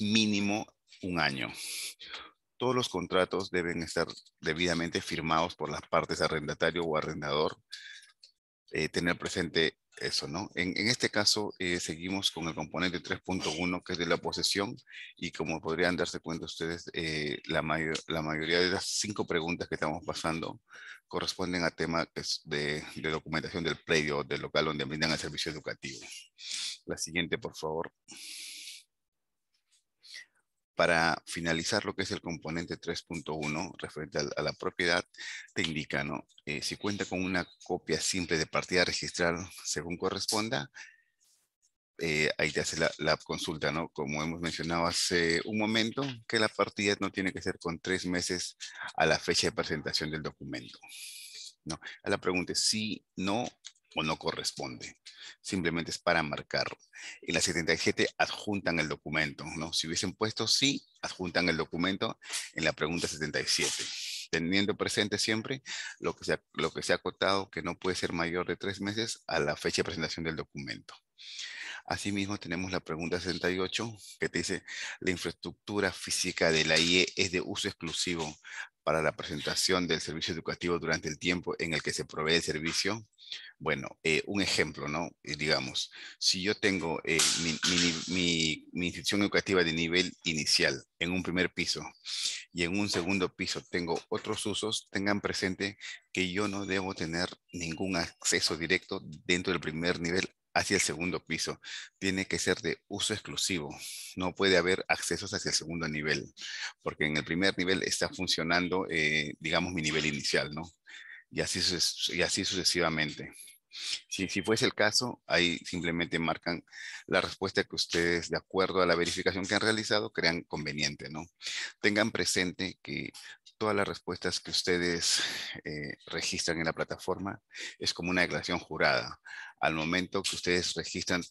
mínimo un año todos los contratos deben estar debidamente firmados por las partes arrendatario o arrendador eh, tener presente eso, ¿no? En, este caso, eh, seguimos con el componente 3.1, que es de la posesión, y como podrían darse cuenta ustedes, eh, la, la mayoría de las cinco preguntas que estamos pasando corresponden a temas pues, de, de documentación del predio, del local donde brindan el servicio educativo. La siguiente, por favor para finalizar lo que es el componente 3.1 referente a, la propiedad, te indica, ¿no? Eh, si cuenta con una copia simple de partida registrada según corresponda, eh, ahí te hace la, consulta, ¿no? Como hemos mencionado hace un momento, que la partida no tiene que ser con tres meses a la fecha de presentación del documento. No, a la pregunta es sí, no o no corresponde. Simplemente es para marcar. En la 77 adjuntan el documento, ¿no? Si hubiesen puesto sí, adjuntan el documento en la pregunta 77, teniendo presente siempre lo que sea lo que se ha acotado que no puede ser mayor de tres meses a la fecha de presentación del documento. Asimismo, tenemos la pregunta 68 que te dice, la infraestructura física de la IE es de uso exclusivo para la presentación del servicio educativo durante el tiempo en el que se provee el servicio. Bueno, eh, un ejemplo, ¿no? Eh, digamos, si yo tengo eh, mi, mi, institución educativa de nivel inicial en un primer piso y en un segundo piso tengo otros usos, tengan presente que yo no debo tener ningún acceso directo dentro del primer nivel hacia el segundo piso. Tiene que ser de uso exclusivo. No puede haber accesos hacia el segundo nivel, porque en el primer nivel está funcionando, eh, digamos, mi nivel inicial, ¿no? y así sucesivamente. Si, fuese el caso, ahí simplemente marcan la respuesta que ustedes, de acuerdo a la verificación que han realizado, crean conveniente, ¿no? Tengan presente que todas las respuestas que ustedes eh, registran en la plataforma es como una declaración jurada. Al momento que ustedes registran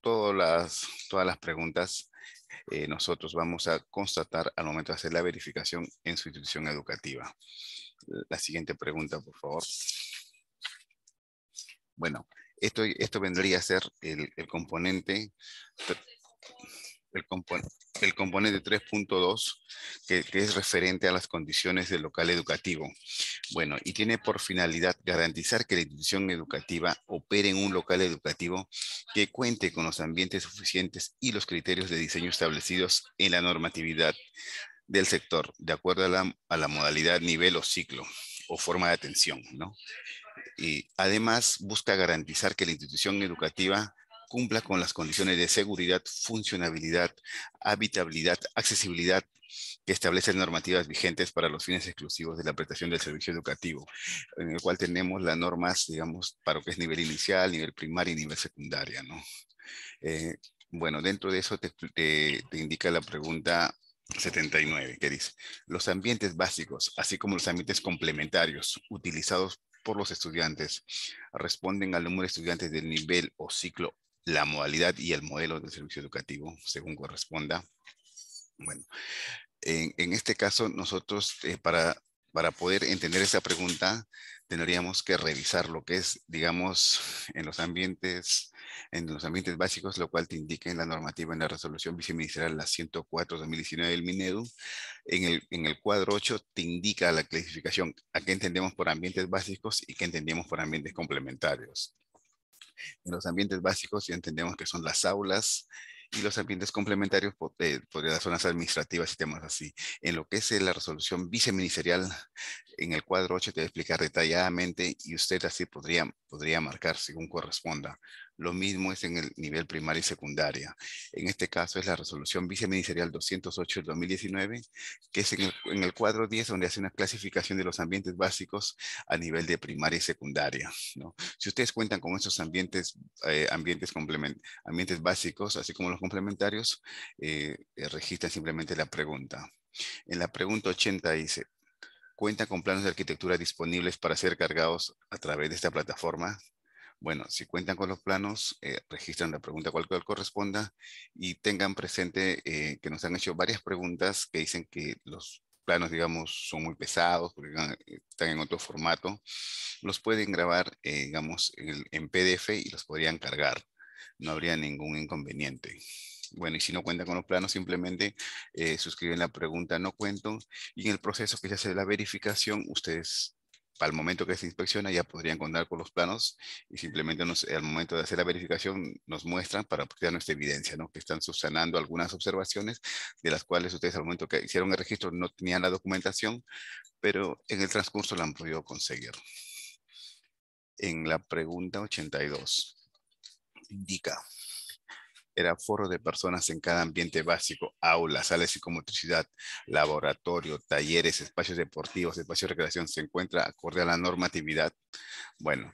todas las, todas las preguntas, eh, nosotros vamos a constatar al momento de hacer la verificación en su institución educativa. La siguiente pregunta, por favor. Bueno, esto, esto vendría a ser el, componente el, componente 3.2 que, es referente a las condiciones del local educativo. Bueno, y tiene por finalidad garantizar que la institución educativa opere en un local educativo que cuente con los ambientes suficientes y los criterios de diseño establecidos en la normatividad del sector, de acuerdo a la, a la modalidad, nivel o ciclo o forma de atención, ¿no? y además busca garantizar que la institución educativa cumpla con las condiciones de seguridad, funcionabilidad, habitabilidad, accesibilidad que establecen normativas vigentes para los fines exclusivos de la prestación del servicio educativo, en el cual tenemos las normas, digamos, para lo que es nivel inicial, nivel primario y nivel secundario eh, bueno, dentro de eso te, te indica la pregunta 79, que dice, los ambientes básicos, así como los ambientes complementarios utilizados por los estudiantes. Responden al número de estudiantes del nivel o ciclo, la modalidad y el modelo del servicio educativo, según corresponda. Bueno, en, este caso nosotros eh, para, para poder entender esa pregunta tendríamos que revisar lo que es, digamos, en los ambientes, en los ambientes básicos, lo cual te indica en la normativa, en la resolución viceministerial, la 104-2019 del MINEDU, en el, en el cuadro 8 te indica la clasificación, a qué entendemos por ambientes básicos y qué entendemos por ambientes complementarios. En los ambientes básicos ya entendemos que son las aulas, y los ambientes complementarios eh, ser las zonas administrativas y temas así. En lo que es eh, la resolución viceministerial, en el cuadro 8 te voy a explicar detalladamente y usted así podría marcar según corresponda. Lo mismo es en el nivel primaria y secundaria. En este caso es la resolución viceministerial 208 del 2019, que es en el, cuadro 10 donde hace una clasificación de los ambientes básicos a nivel de primaria y secundaria. Si ustedes cuentan con esos ambientes, eh, ambientes básicos, así como los complementarios, eh, eh, registran simplemente la pregunta. En la pregunta 80 dice, ¿cuenta con planos de arquitectura disponibles para ser cargados a través de esta plataforma? Bueno, si cuentan con los planos, eh, registran la pregunta cual, cual corresponda y tengan presente eh, que nos han hecho varias preguntas que dicen que los planos, digamos, son muy pesados, porque ah, están en otro formato, los pueden grabar, eh, digamos, en PDF y los podrían cargar. No habría ningún inconveniente. Bueno, y si no cuentan con los planos, simplemente eh, suscriben la pregunta no cuento y en el proceso que se hace la verificación, ustedes al momento que se inspecciona ya podrían contar con los planos y simplemente al momento de hacer la verificación nos muestran para obtener pues, nuestra evidencia, ¿no? que están subsanando algunas observaciones de las cuales ustedes al momento que hicieron el registro no tenían la documentación, pero en el transcurso la han podido conseguir. En la pregunta 82 indica, era foro de personas en cada ambiente básico, aulas, sala de psicomotricidad, laboratorio, talleres, espacios deportivos, espacios de recreación, se encuentra acorde a la normatividad. Bueno,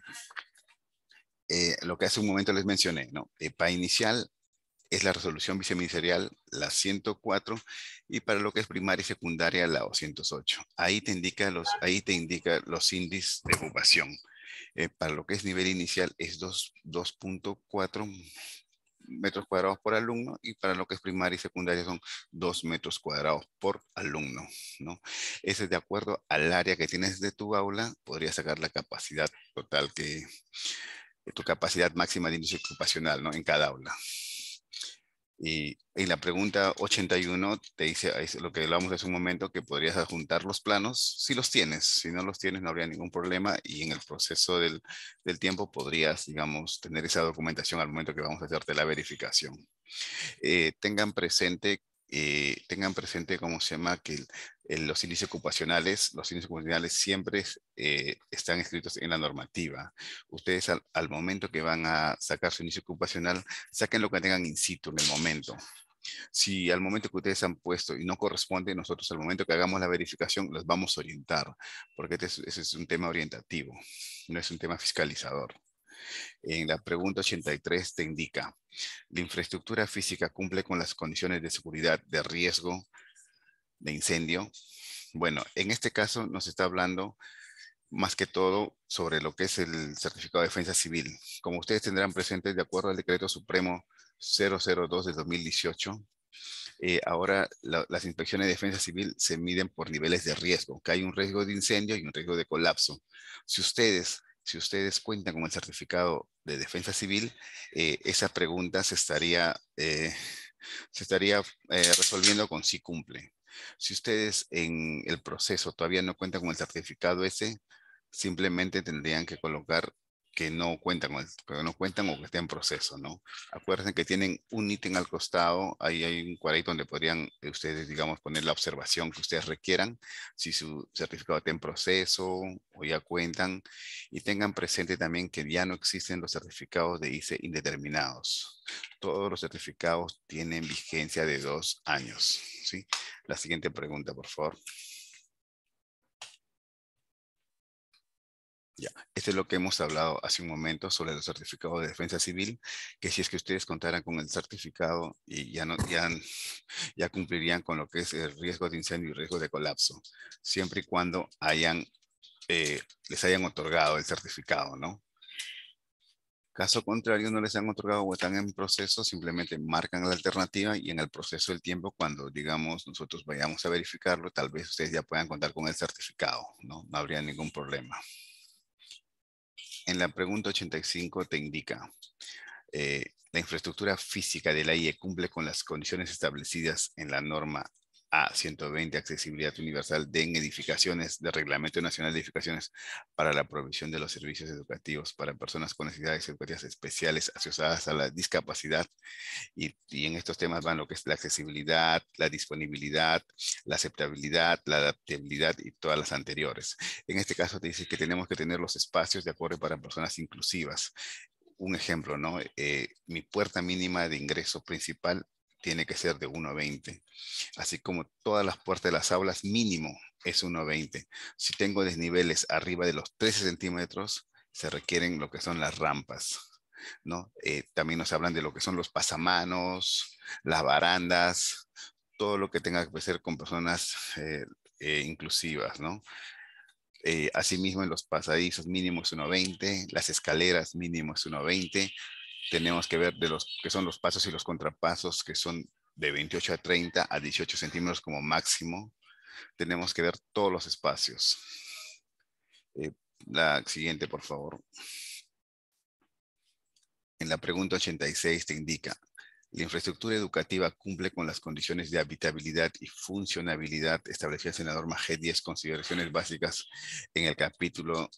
eh, lo que hace un momento les mencioné, ¿no? Eh, para inicial es la resolución viceministerial, la 104, y para lo que es primaria y secundaria, la 208. Ahí te indica los, ahí te indica los índices de ocupación. Eh, para lo que es nivel inicial es 2.4 metros cuadrados por alumno y para lo que es primaria y secundaria son dos metros cuadrados por alumno. ¿no? Ese es de acuerdo al área que tienes de tu aula, podría sacar la capacidad total que, tu capacidad máxima de inicio ocupacional ¿no? en cada aula. Y, la pregunta 81 te dice, lo que hablamos hace un momento, que podrías adjuntar los planos si los tienes. Si no los tienes, no habría ningún problema y en el proceso del, del tiempo podrías, digamos, tener esa documentación al momento que vamos a hacerte la verificación. Eh, tengan presente eh, tengan presente cómo se llama que los índices ocupacionales, los inicios ocupacionales siempre eh, están escritos en la normativa. Ustedes al, momento que van a sacar su inicio ocupacional, saquen lo que tengan in situ en el momento. Si al momento que ustedes han puesto y no corresponde, nosotros al momento que hagamos la verificación los vamos a orientar, porque este ese es un tema orientativo, no es un tema fiscalizador. En la pregunta 83 te indica, ¿la infraestructura física cumple con las condiciones de seguridad, de riesgo, de incendio. Bueno, en este caso nos está hablando más que todo sobre lo que es el certificado de defensa civil. Como ustedes tendrán presente, de acuerdo al decreto supremo 002 de 2018, ahora las inspecciones de defensa civil se miden por niveles de riesgo, que hay un riesgo de incendio y un riesgo de colapso. Si ustedes, si ustedes cuentan con el certificado de defensa civil, eh, esa pregunta se estaría, eh, se estaría eh, resolviendo con si cumple. Si ustedes en el proceso todavía no cuentan con el certificado ese, simplemente tendrían que colocar que no cuentan, no cuentan o que estén en proceso, ¿no? Acuérdense que tienen un ítem al costado, ahí hay un cuadrito donde podrían eh, ustedes, digamos, poner la observación que ustedes requieran, si su certificado está en proceso o ya cuentan, y tengan presente también que ya no existen los certificados de ICE indeterminados. Todos los certificados tienen vigencia de dos años, ¿sí? La siguiente pregunta, por favor. Ya, esto es lo que hemos hablado hace un momento sobre los certificados de defensa civil, que si es que ustedes contaran con el certificado y ya, no, ya, ya cumplirían con lo que es el riesgo de incendio y riesgo de colapso, siempre y cuando eh, les hayan otorgado el certificado, ¿no? Caso contrario, no les han otorgado o están en proceso, simplemente marcan la alternativa y en el proceso del tiempo, cuando digamos nosotros vayamos a verificarlo, tal vez ustedes ya puedan contar con el certificado, ¿no? No habría ningún problema en la pregunta 85 te indica, eh, la infraestructura física de la IE cumple con las condiciones establecidas en la norma a120, accesibilidad universal de edificaciones, de Reglamento Nacional de Edificaciones para la provisión de los servicios educativos para personas con necesidades educativas especiales asociadas a la discapacidad. Y, en estos temas van lo que es la accesibilidad, la disponibilidad, la aceptabilidad, la adaptabilidad y todas las anteriores. En este caso te dice que tenemos que tener los espacios de acuerdo para personas inclusivas. Un ejemplo, ¿no? Eh, mi puerta mínima de ingreso principal tiene que ser de 1.20. Así como todas las puertas de las aulas mínimo es 1.20. Si tengo desniveles arriba de los 13 centímetros, se requieren lo que son las rampas. ¿no? Eh, también nos hablan de lo que son los pasamanos, las barandas, todo lo que tenga que ser con personas eh, eh, inclusivas. ¿no? asimismo, en los pasadizos mínimo es 1.20, las escaleras mínimo es 1.20, tenemos que ver de los que son los pasos y los contrapasos, que son de 28 a 30 a 18 centímetros como máximo. Tenemos que ver todos los espacios. Eh, la siguiente, por favor. En la pregunta 86 te indica, la infraestructura educativa cumple con las condiciones de habitabilidad y funcionabilidad establecidas en la norma G10, consideraciones básicas en el capítulo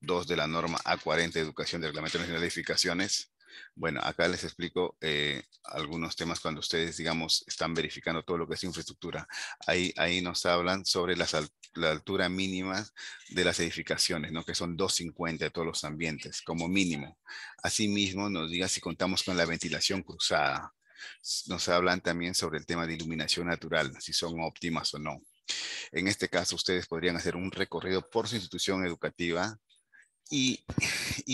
2 de la norma A40, Educación de Reglamento Nacional de Edificaciones. Bueno, acá les explico eh, algunos temas cuando ustedes, digamos, están verificando todo lo que es infraestructura. Ahí, ahí nos hablan sobre la altura mínima de las edificaciones, ¿no? que son 250 de todos los ambientes, como mínimo. Asimismo, nos diga si contamos con la ventilación cruzada. Nos hablan también sobre el tema de iluminación natural, si son óptimas o no. En este caso, ustedes podrían hacer un recorrido por su institución educativa y,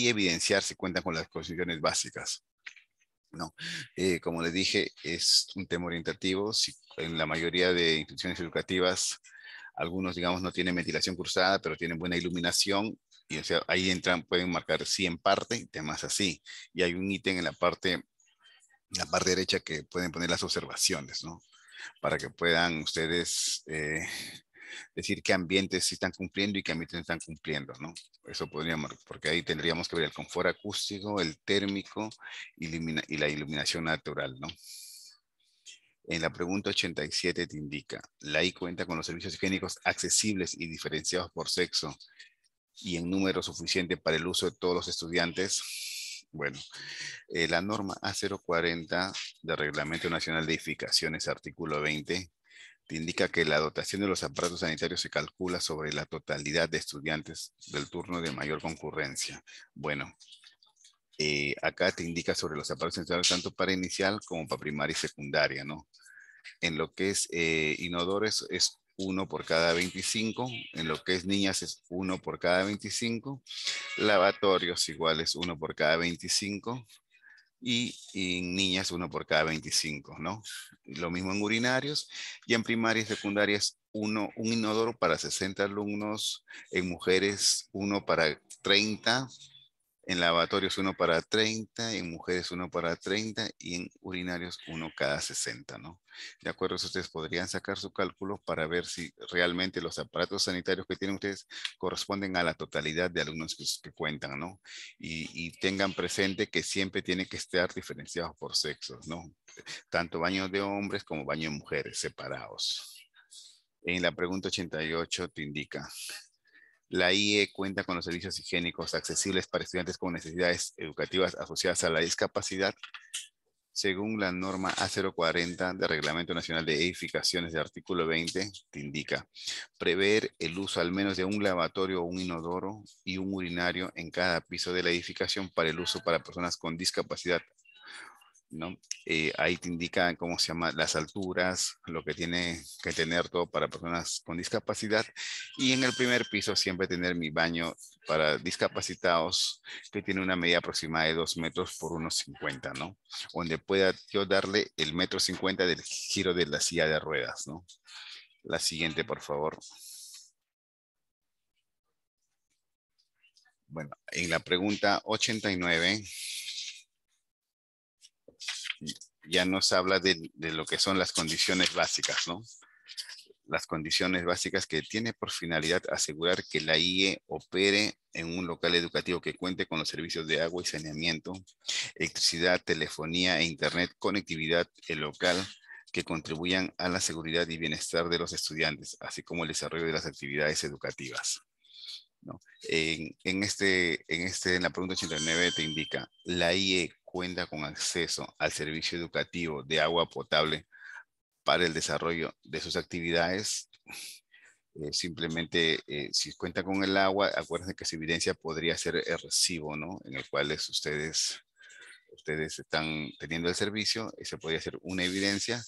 evidenciar si cuentan con las condiciones básicas. No. Eh, como les dije, es un tema orientativo. Si en la mayoría de instituciones educativas, algunos, digamos, no tienen ventilación cruzada, pero tienen buena iluminación. Y o ahí entran, pueden marcar sí en parte, y temas así. Y hay un ítem en la parte, la parte derecha que pueden poner las observaciones, ¿no? Para que puedan ustedes eh, decir qué ambientes sí están cumpliendo y qué ambientes no están cumpliendo, ¿no? Eso podríamos, porque ahí tendríamos que ver el confort acústico, el térmico y la iluminación natural, ¿no? En la pregunta 87 te indica, la I cuenta con los servicios higiénicos accesibles y diferenciados por sexo y en número suficiente para el uso de todos los estudiantes. Bueno, eh, la norma A040 del Reglamento Nacional de Edificaciones, artículo 20, te indica que la dotación de los aparatos sanitarios se calcula sobre la totalidad de estudiantes del turno de mayor concurrencia. Bueno, eh, acá te indica sobre los aparatos sanitarios tanto para inicial como para primaria y secundaria, ¿no? En lo que es eh, inodores es uno por cada 25, en lo que es niñas es uno por cada 25, lavatorios igual es uno por cada 25, y, en niñas uno por cada 25, ¿no? Lo mismo en urinarios y en primarias y secundarias uno, un inodoro para 60 alumnos, en mujeres uno para 30 en lavatorios uno para 30, en mujeres uno para 30 y en urinarios uno cada 60, ¿no? De acuerdo ustedes podrían sacar su cálculo para ver si realmente los aparatos sanitarios que tienen ustedes corresponden a la totalidad de alumnos que, cuentan, ¿no? Y, y, tengan presente que siempre tiene que estar diferenciados por sexos, ¿no? Tanto baños de hombres como baños de mujeres separados. En la pregunta 88 te indica, la IE cuenta con los servicios higiénicos accesibles para estudiantes con necesidades educativas asociadas a la discapacidad, según la norma A040 del Reglamento Nacional de Edificaciones de artículo 20, te indica prever el uso al menos de un lavatorio o un inodoro y un urinario en cada piso de la edificación para el uso para personas con discapacidad eh, ahí te indican cómo se llama las alturas, lo que tiene que tener todo para personas con discapacidad. Y en el primer piso siempre tener mi baño para discapacitados que tiene una medida aproximada de 2 metros por 1,50, ¿no? Donde pueda yo darle el metro 50 del giro de la silla de ruedas, La siguiente, por favor. Bueno, en la pregunta 89 ya nos habla de, lo que son las condiciones básicas, ¿no? Las condiciones básicas que tiene por finalidad asegurar que la IE opere en un local educativo que cuente con los servicios de agua y saneamiento, electricidad, telefonía e internet, conectividad, el local, que contribuyan a la seguridad y bienestar de los estudiantes, así como el desarrollo de las actividades educativas. En, este, en, este, en la pregunta 89 te indica, la IE cuenta con acceso al servicio educativo de agua potable para el desarrollo de sus actividades. Eh, simplemente, eh, si cuenta con el agua, acuérdense que su evidencia podría ser el recibo, ¿no? En el cual es ustedes, ustedes están teniendo el servicio, se podría ser una evidencia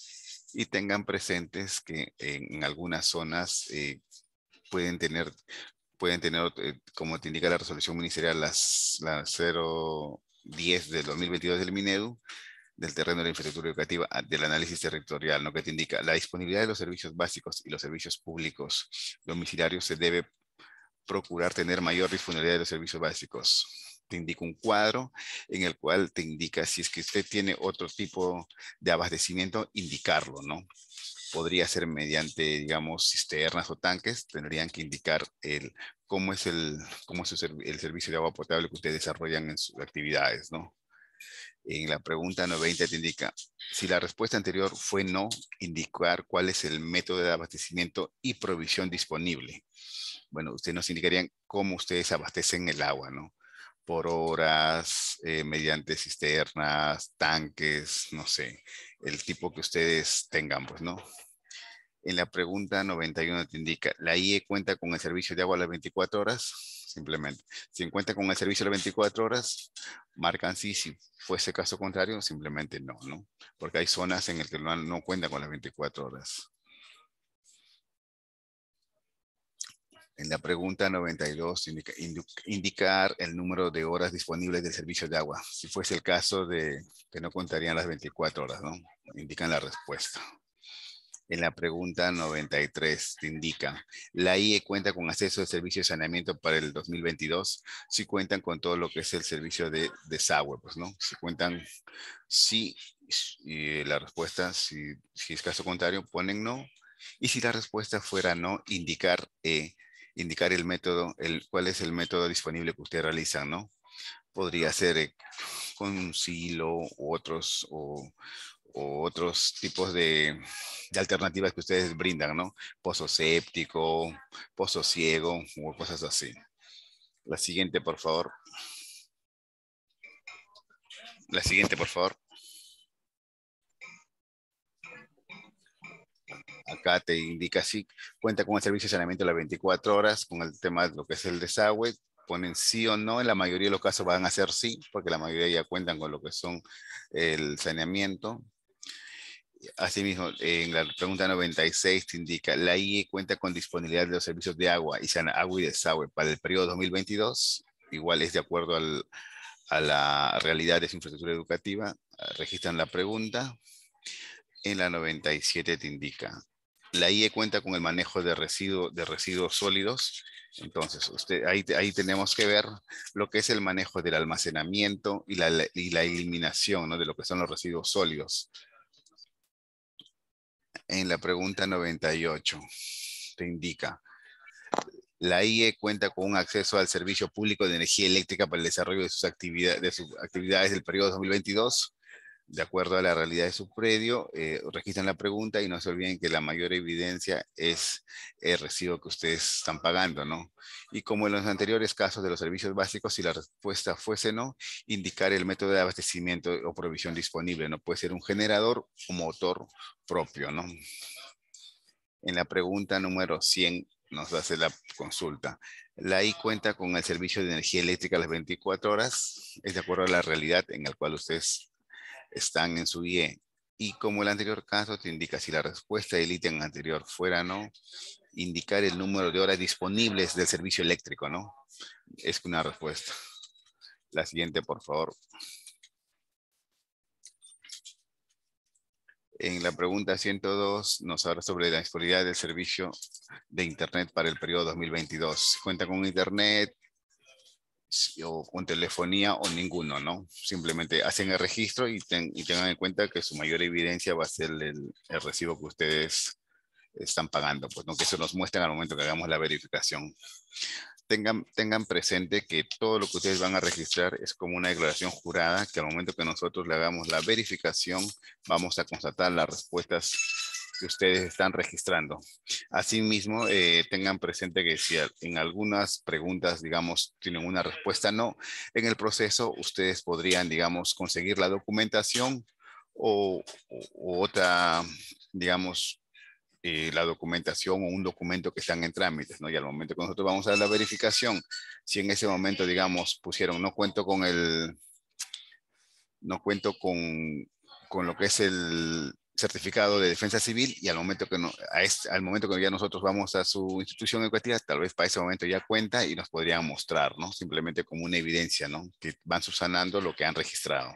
y tengan presentes que en, algunas zonas eh, pueden tener pueden tener, eh, como te indica la resolución ministerial, las, la 010 del 2022 del Minedu, del terreno de la infraestructura educativa, ah, del análisis territorial, ¿no? que te indica la disponibilidad de los servicios básicos y los servicios públicos domiciliarios se debe procurar tener mayor disponibilidad de los servicios básicos. Te indica un cuadro en el cual te indica si es que usted tiene otro tipo de abastecimiento, indicarlo, ¿no? podría ser mediante, digamos, cisternas o tanques, tendrían que indicar el, cómo es, el, cómo es el, el servicio de agua potable que ustedes desarrollan en sus actividades, ¿no? En la pregunta 90 te indica, si la respuesta anterior fue no, indicar cuál es el método de abastecimiento y provisión disponible. Bueno, ustedes nos indicarían cómo ustedes abastecen el agua, ¿no? por horas, eh, mediante cisternas, tanques, no sé, el tipo que ustedes tengan, pues, ¿no? En la pregunta 91 te indica, ¿la IE cuenta con el servicio de agua a las 24 horas? Simplemente. Si cuenta con el servicio a las 24 horas, marcan sí. Si fuese caso contrario, simplemente no, ¿no? Porque hay zonas en el que no, no cuenta con las 24 horas. En la pregunta 92, indicar el número de horas disponibles del servicio de agua. Si fuese el caso de que no contarían las 24 horas, ¿no? Indican la respuesta. En la pregunta 93 te indica, ¿la IE cuenta con acceso de servicio de saneamiento para el 2022? Si cuentan con todo lo que es el servicio de desagüe, pues, ¿no? Si cuentan, sí, y la respuesta, si, si es caso contrario, ponen no. Y si la respuesta fuera no, indicar E indicar el método, el, cuál es el método disponible que ustedes realiza, ¿no? Podría ser eh, con un silo u otros, o, otros tipos de, de, alternativas que ustedes brindan, ¿no? Pozo séptico, pozo ciego o cosas así. La siguiente, por favor. La siguiente, por favor. acá te indica si cuenta con el servicio de saneamiento las 24 horas, con el tema de lo que es el desagüe, ponen sí o no, en la mayoría de los casos van a ser sí, porque la mayoría ya cuentan con lo que son el saneamiento. Asimismo, en la pregunta 96 te indica, la IE cuenta con disponibilidad de los servicios de agua y agua y desagüe para el periodo 2022, igual es de acuerdo a la realidad de su infraestructura educativa, registran la pregunta. En la 97 te indica, la IE cuenta con el manejo de, residuos sólidos. Entonces, usted, ahí, tenemos que ver lo que es el manejo del almacenamiento y la, eliminación de lo que son los residuos sólidos. En la pregunta 98 te indica, la IE cuenta con un acceso al servicio público de energía eléctrica para el desarrollo de sus, actividades de sus actividades del periodo 2022 de acuerdo a la realidad de su predio, eh, registran la pregunta y no se olviden que la mayor evidencia es el recibo que ustedes están pagando, ¿no? Y como en los anteriores casos de los servicios básicos, si la respuesta fuese no, indicar el método de abastecimiento o provisión disponible, ¿no? Puede ser un generador o motor propio, ¿no? En la pregunta número 100 nos hace la consulta. La I cuenta con el servicio de energía eléctrica las 24 horas, es de acuerdo a la realidad en la cual ustedes están en su bien. Y como el anterior caso te indica, si la respuesta del ítem anterior fuera no, indicar el número de horas disponibles del servicio eléctrico, ¿no? Es una respuesta. La siguiente, por favor. En la pregunta 102 nos habla sobre la disponibilidad del servicio de Internet para el periodo 2022. ¿Cuenta con Internet? o con telefonía o ninguno, ¿no? Simplemente hacen el registro y, tengan en cuenta que su mayor evidencia va a ser el, recibo que ustedes están pagando, pues, ¿no? que eso nos muestren al momento que hagamos la verificación. Tengan, tengan presente que todo lo que ustedes van a registrar es como una declaración jurada, que al momento que nosotros le hagamos la verificación, vamos a constatar las respuestas que ustedes están registrando. Asimismo, eh, tengan presente que si en algunas preguntas, digamos, tienen una respuesta no, en el proceso ustedes podrían, digamos, conseguir la documentación o, otra, digamos, eh, la documentación o un documento que están en trámites, ¿no? Y al momento que nosotros vamos a la verificación, si en ese momento, digamos, pusieron no cuento con el, no cuento con, con lo que es el, certificado de defensa civil y al momento que no, este, al momento que ya nosotros vamos a su institución educativa, tal vez para ese momento ya cuenta y nos podrían mostrar, ¿no? Simplemente como una evidencia, ¿no? Que van subsanando lo que han registrado.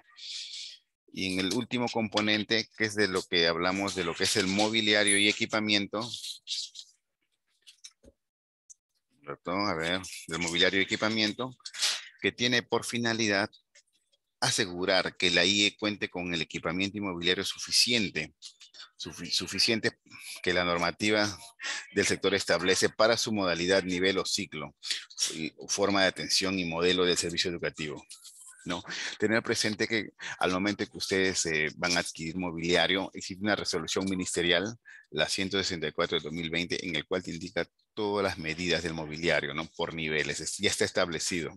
Y en el último componente, que es de lo que hablamos de lo que es el mobiliario y equipamiento. A ver, del mobiliario y equipamiento, que tiene por finalidad asegurar que la IE cuente con el equipamiento inmobiliario suficiente, suficiente que la normativa del sector establece para su modalidad, nivel o ciclo, forma de atención y modelo del servicio educativo. ¿no? Tener presente que al momento que ustedes eh, van a adquirir mobiliario, existe una resolución ministerial, la 164 de 2020, en el cual te indica todas las medidas del mobiliario, ¿no? Por niveles, ya está establecido.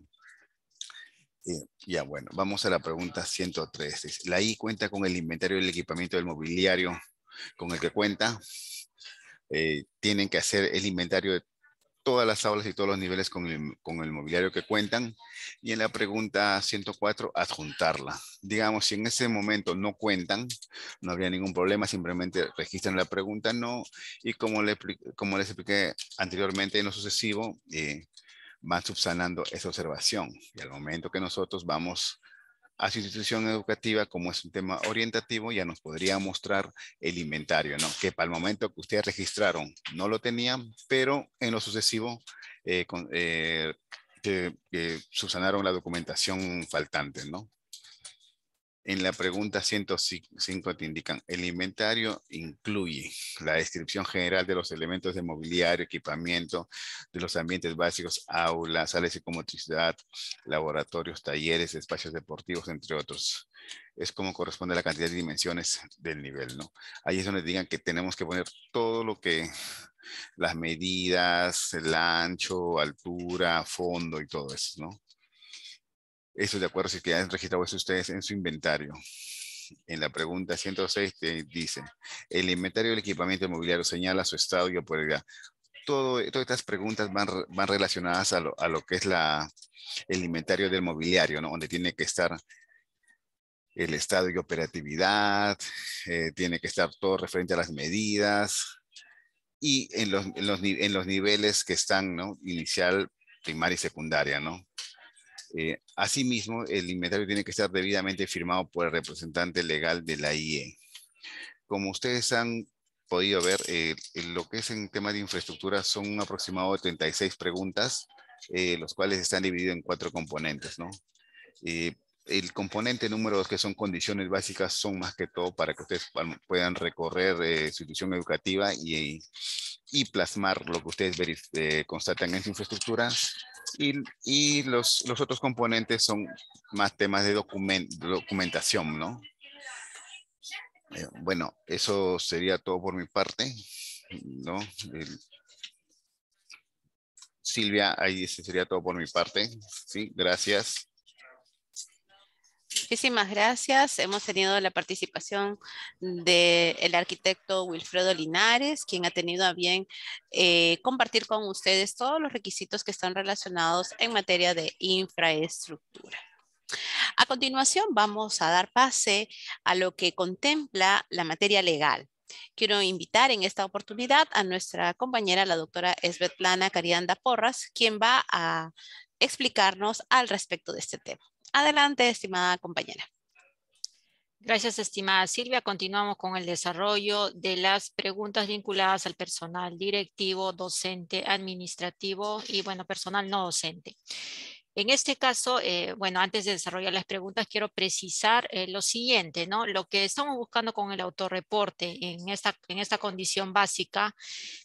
Eh, ya, bueno, vamos a la pregunta 103. ¿La I cuenta con el inventario del equipamiento del mobiliario con el que cuenta? Eh, tienen que hacer el inventario de todas las aulas y todos los niveles con el, mobiliario que cuentan. Y en la pregunta 104, adjuntarla. Digamos, si en ese momento no cuentan, no habría ningún problema, simplemente registran la pregunta no. Y como, como les expliqué anteriormente en lo sucesivo, eh, van subsanando esa observación. Y al momento que nosotros vamos a su institución educativa, como es un tema orientativo, ya nos podría mostrar el inventario, ¿no? Que para el momento que ustedes registraron no lo tenían, pero en lo sucesivo eh, eh, que subsanaron la documentación faltante, ¿no? En la pregunta 105 te indican, el inventario incluye la descripción general de los elementos de mobiliario, equipamiento, de los ambientes básicos, aulas, sales de comodidad, laboratorios, talleres, espacios deportivos, entre otros. Es como corresponde a la cantidad de dimensiones del nivel, ¿no? Ahí es donde digan que tenemos que poner todo lo que, las medidas, el ancho, altura, fondo y todo eso, ¿no? Eso de acuerdo si es que han registrado eso ustedes en su inventario. En la pregunta 106 dice, el inventario del equipamiento mobiliario señala su estado y operatividad Todo, todas estas preguntas van, relacionadas a lo, que es el inventario del mobiliario, donde tiene que estar el estado y operatividad, eh, tiene que estar todo referente a las medidas y en los, niveles que están, ¿no? Inicial, primaria y secundaria, ¿no? Eh, asimismo, el inventario tiene que estar debidamente firmado por el representante legal de la IE. Como ustedes han podido ver, eh, lo que es en tema de infraestructura son un aproximado de 36 preguntas, eh, los cuales están divididos en cuatro componentes, el componente número dos, que son condiciones básicas, son más que todo para que ustedes puedan recorrer su institución educativa y, y plasmar lo que ustedes constatan en su infraestructura. Y, los, otros componentes son más temas de documentación, ¿no? Eh, bueno, eso sería todo por mi parte, ¿no? Silvia, ahí sería todo por mi parte. Sí, gracias. Muchísimas gracias. Hemos tenido la participación del arquitecto Wilfredo Linares, quien ha tenido a bien eh, compartir con ustedes todos los requisitos que están relacionados en materia de infraestructura. A continuación vamos a dar pase a lo que contempla la materia legal. Quiero invitar en esta oportunidad a nuestra compañera, la doctora Plana Carianda Porras, quien va a explicarnos al respecto de este tema. Adelante, estimada compañera. Gracias, estimada Silvia. Continuamos con el desarrollo de las preguntas vinculadas al personal directivo, docente, administrativo y, bueno, personal no docente. En este caso, eh, bueno, antes de desarrollar las preguntas, quiero precisar eh, lo siguiente, ¿no? Lo que estamos buscando con el autorreporte en esta, en esta condición básica,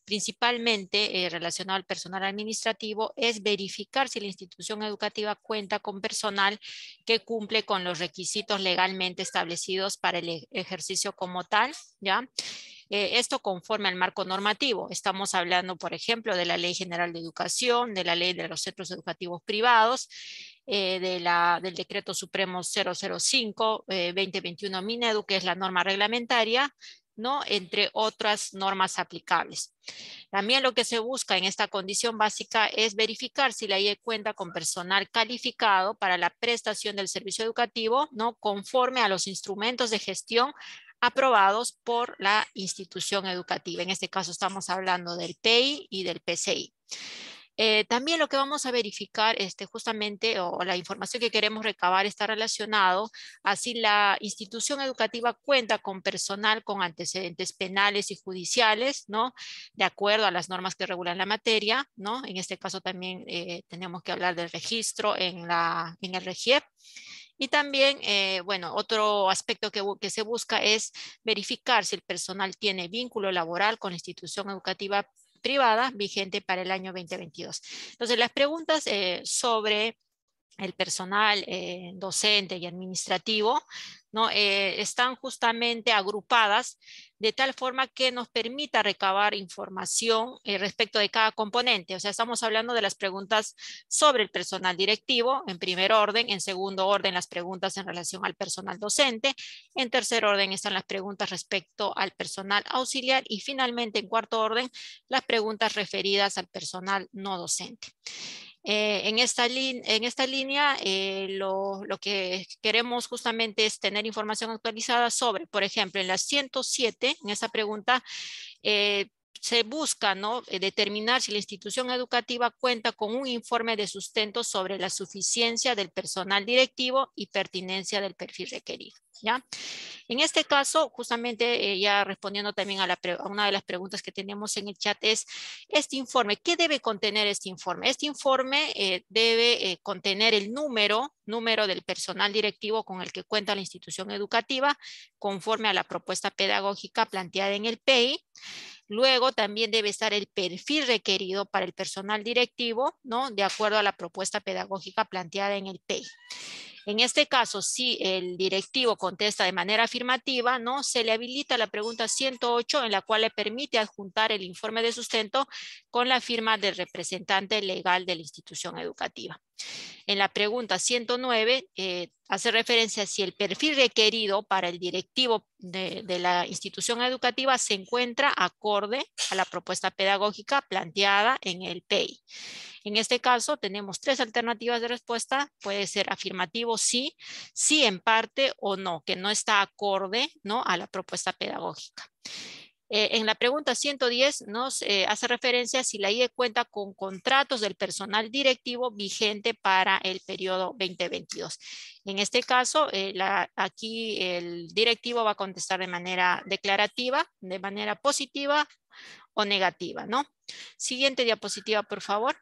principalmente eh, relacionado al personal administrativo, es verificar si la institución educativa cuenta con personal que cumple con los requisitos legalmente establecidos para el e-, ejercicio como tal, ¿ya? Eh, esto conforme al marco normativo. Estamos hablando, por ejemplo, de la Ley General de Educación, de la Ley de los Centros Educativos Privados, eh, de la, del Decreto Supremo 005-2021 eh, MINEDU, que es la norma reglamentaria, ¿no? entre otras normas aplicables. También lo que se busca en esta condición básica es verificar si la IE cuenta con personal calificado para la prestación del servicio educativo, ¿no? conforme a los instrumentos de gestión aprobados por la institución educativa. En este caso estamos hablando del PEI y del PCI. Eh, también lo que vamos a verificar este, justamente, o la información que queremos recabar está relacionado a si la institución educativa cuenta con personal con antecedentes penales y judiciales, ¿no? De acuerdo a las normas que regulan la materia, ¿no? En este caso también eh, tenemos que hablar del registro en, la, en el REGIEP. Y también, eh, bueno, otro aspecto que, se busca es verificar si el personal tiene vínculo laboral con la institución educativa privada vigente para el año 2022. Entonces, las preguntas eh, sobre el personal eh, docente y administrativo ¿no? Eh, están justamente agrupadas de tal forma que nos permita recabar información eh, respecto de cada componente. O sea, estamos hablando de las preguntas sobre el personal directivo en primer orden, en segundo orden las preguntas en relación al personal docente, en tercer orden están las preguntas respecto al personal auxiliar y finalmente en cuarto orden las preguntas referidas al personal no docente. Eh, en, esta en, esta línea, eh, lo, lo, que queremos justamente es tener información actualizada sobre, por ejemplo, en la 107, en esta pregunta, eh, se busca eh, determinar si la institución educativa cuenta con un informe de sustento sobre la suficiencia del personal directivo y pertinencia del perfil requerido. ¿ya? En este caso, justamente eh, ya respondiendo también a, una de las preguntas que tenemos en el chat es, este informe, ¿qué debe contener este informe? Este informe eh, debe contener el número, número del personal directivo con el que cuenta la institución educativa, conforme a la propuesta pedagógica planteada en el PEI Luego también debe estar el perfil requerido para el personal directivo, ¿no? De acuerdo a la propuesta pedagógica planteada en el PEI. En este caso, si el directivo contesta de manera afirmativa, ¿no? se le habilita la pregunta 108 en la cual le permite adjuntar el informe de sustento con la firma del representante legal de la institución educativa. En la pregunta 109, eh, hace referencia si el perfil requerido para el directivo de, la institución educativa se encuentra acorde a la propuesta pedagógica planteada en el PEI. En este caso tenemos tres alternativas de respuesta. Puede ser afirmativo sí, sí en parte o no, que no está acorde ¿no? a la propuesta pedagógica. Eh, en la pregunta 110 nos eh, hace referencia si la IE cuenta con contratos del personal directivo vigente para el periodo 2022. En este caso, eh, aquí el directivo va a contestar de manera declarativa, de manera positiva o negativa, ¿no? Siguiente diapositiva, por favor.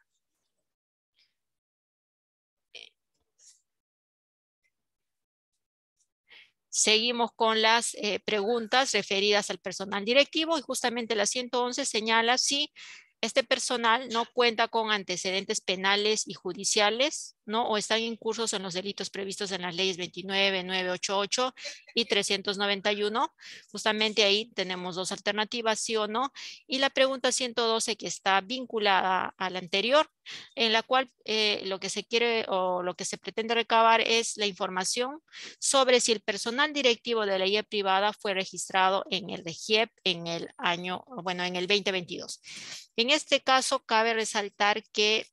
Seguimos con las eh, preguntas referidas al personal directivo y justamente la 111 señala si este personal no cuenta con antecedentes penales y judiciales, o están incursos en los delitos previstos en las leyes 29, 988 y 391. Justamente ahí tenemos dos alternativas, sí o no. Y la pregunta 112 que está vinculada a la anterior, en la cual eh, lo que se quiere o lo que se pretende recabar es la información sobre si el personal directivo de la IE privada fue registrado en el DGIEP en el año, bueno, en el 2022. En este caso, cabe resaltar que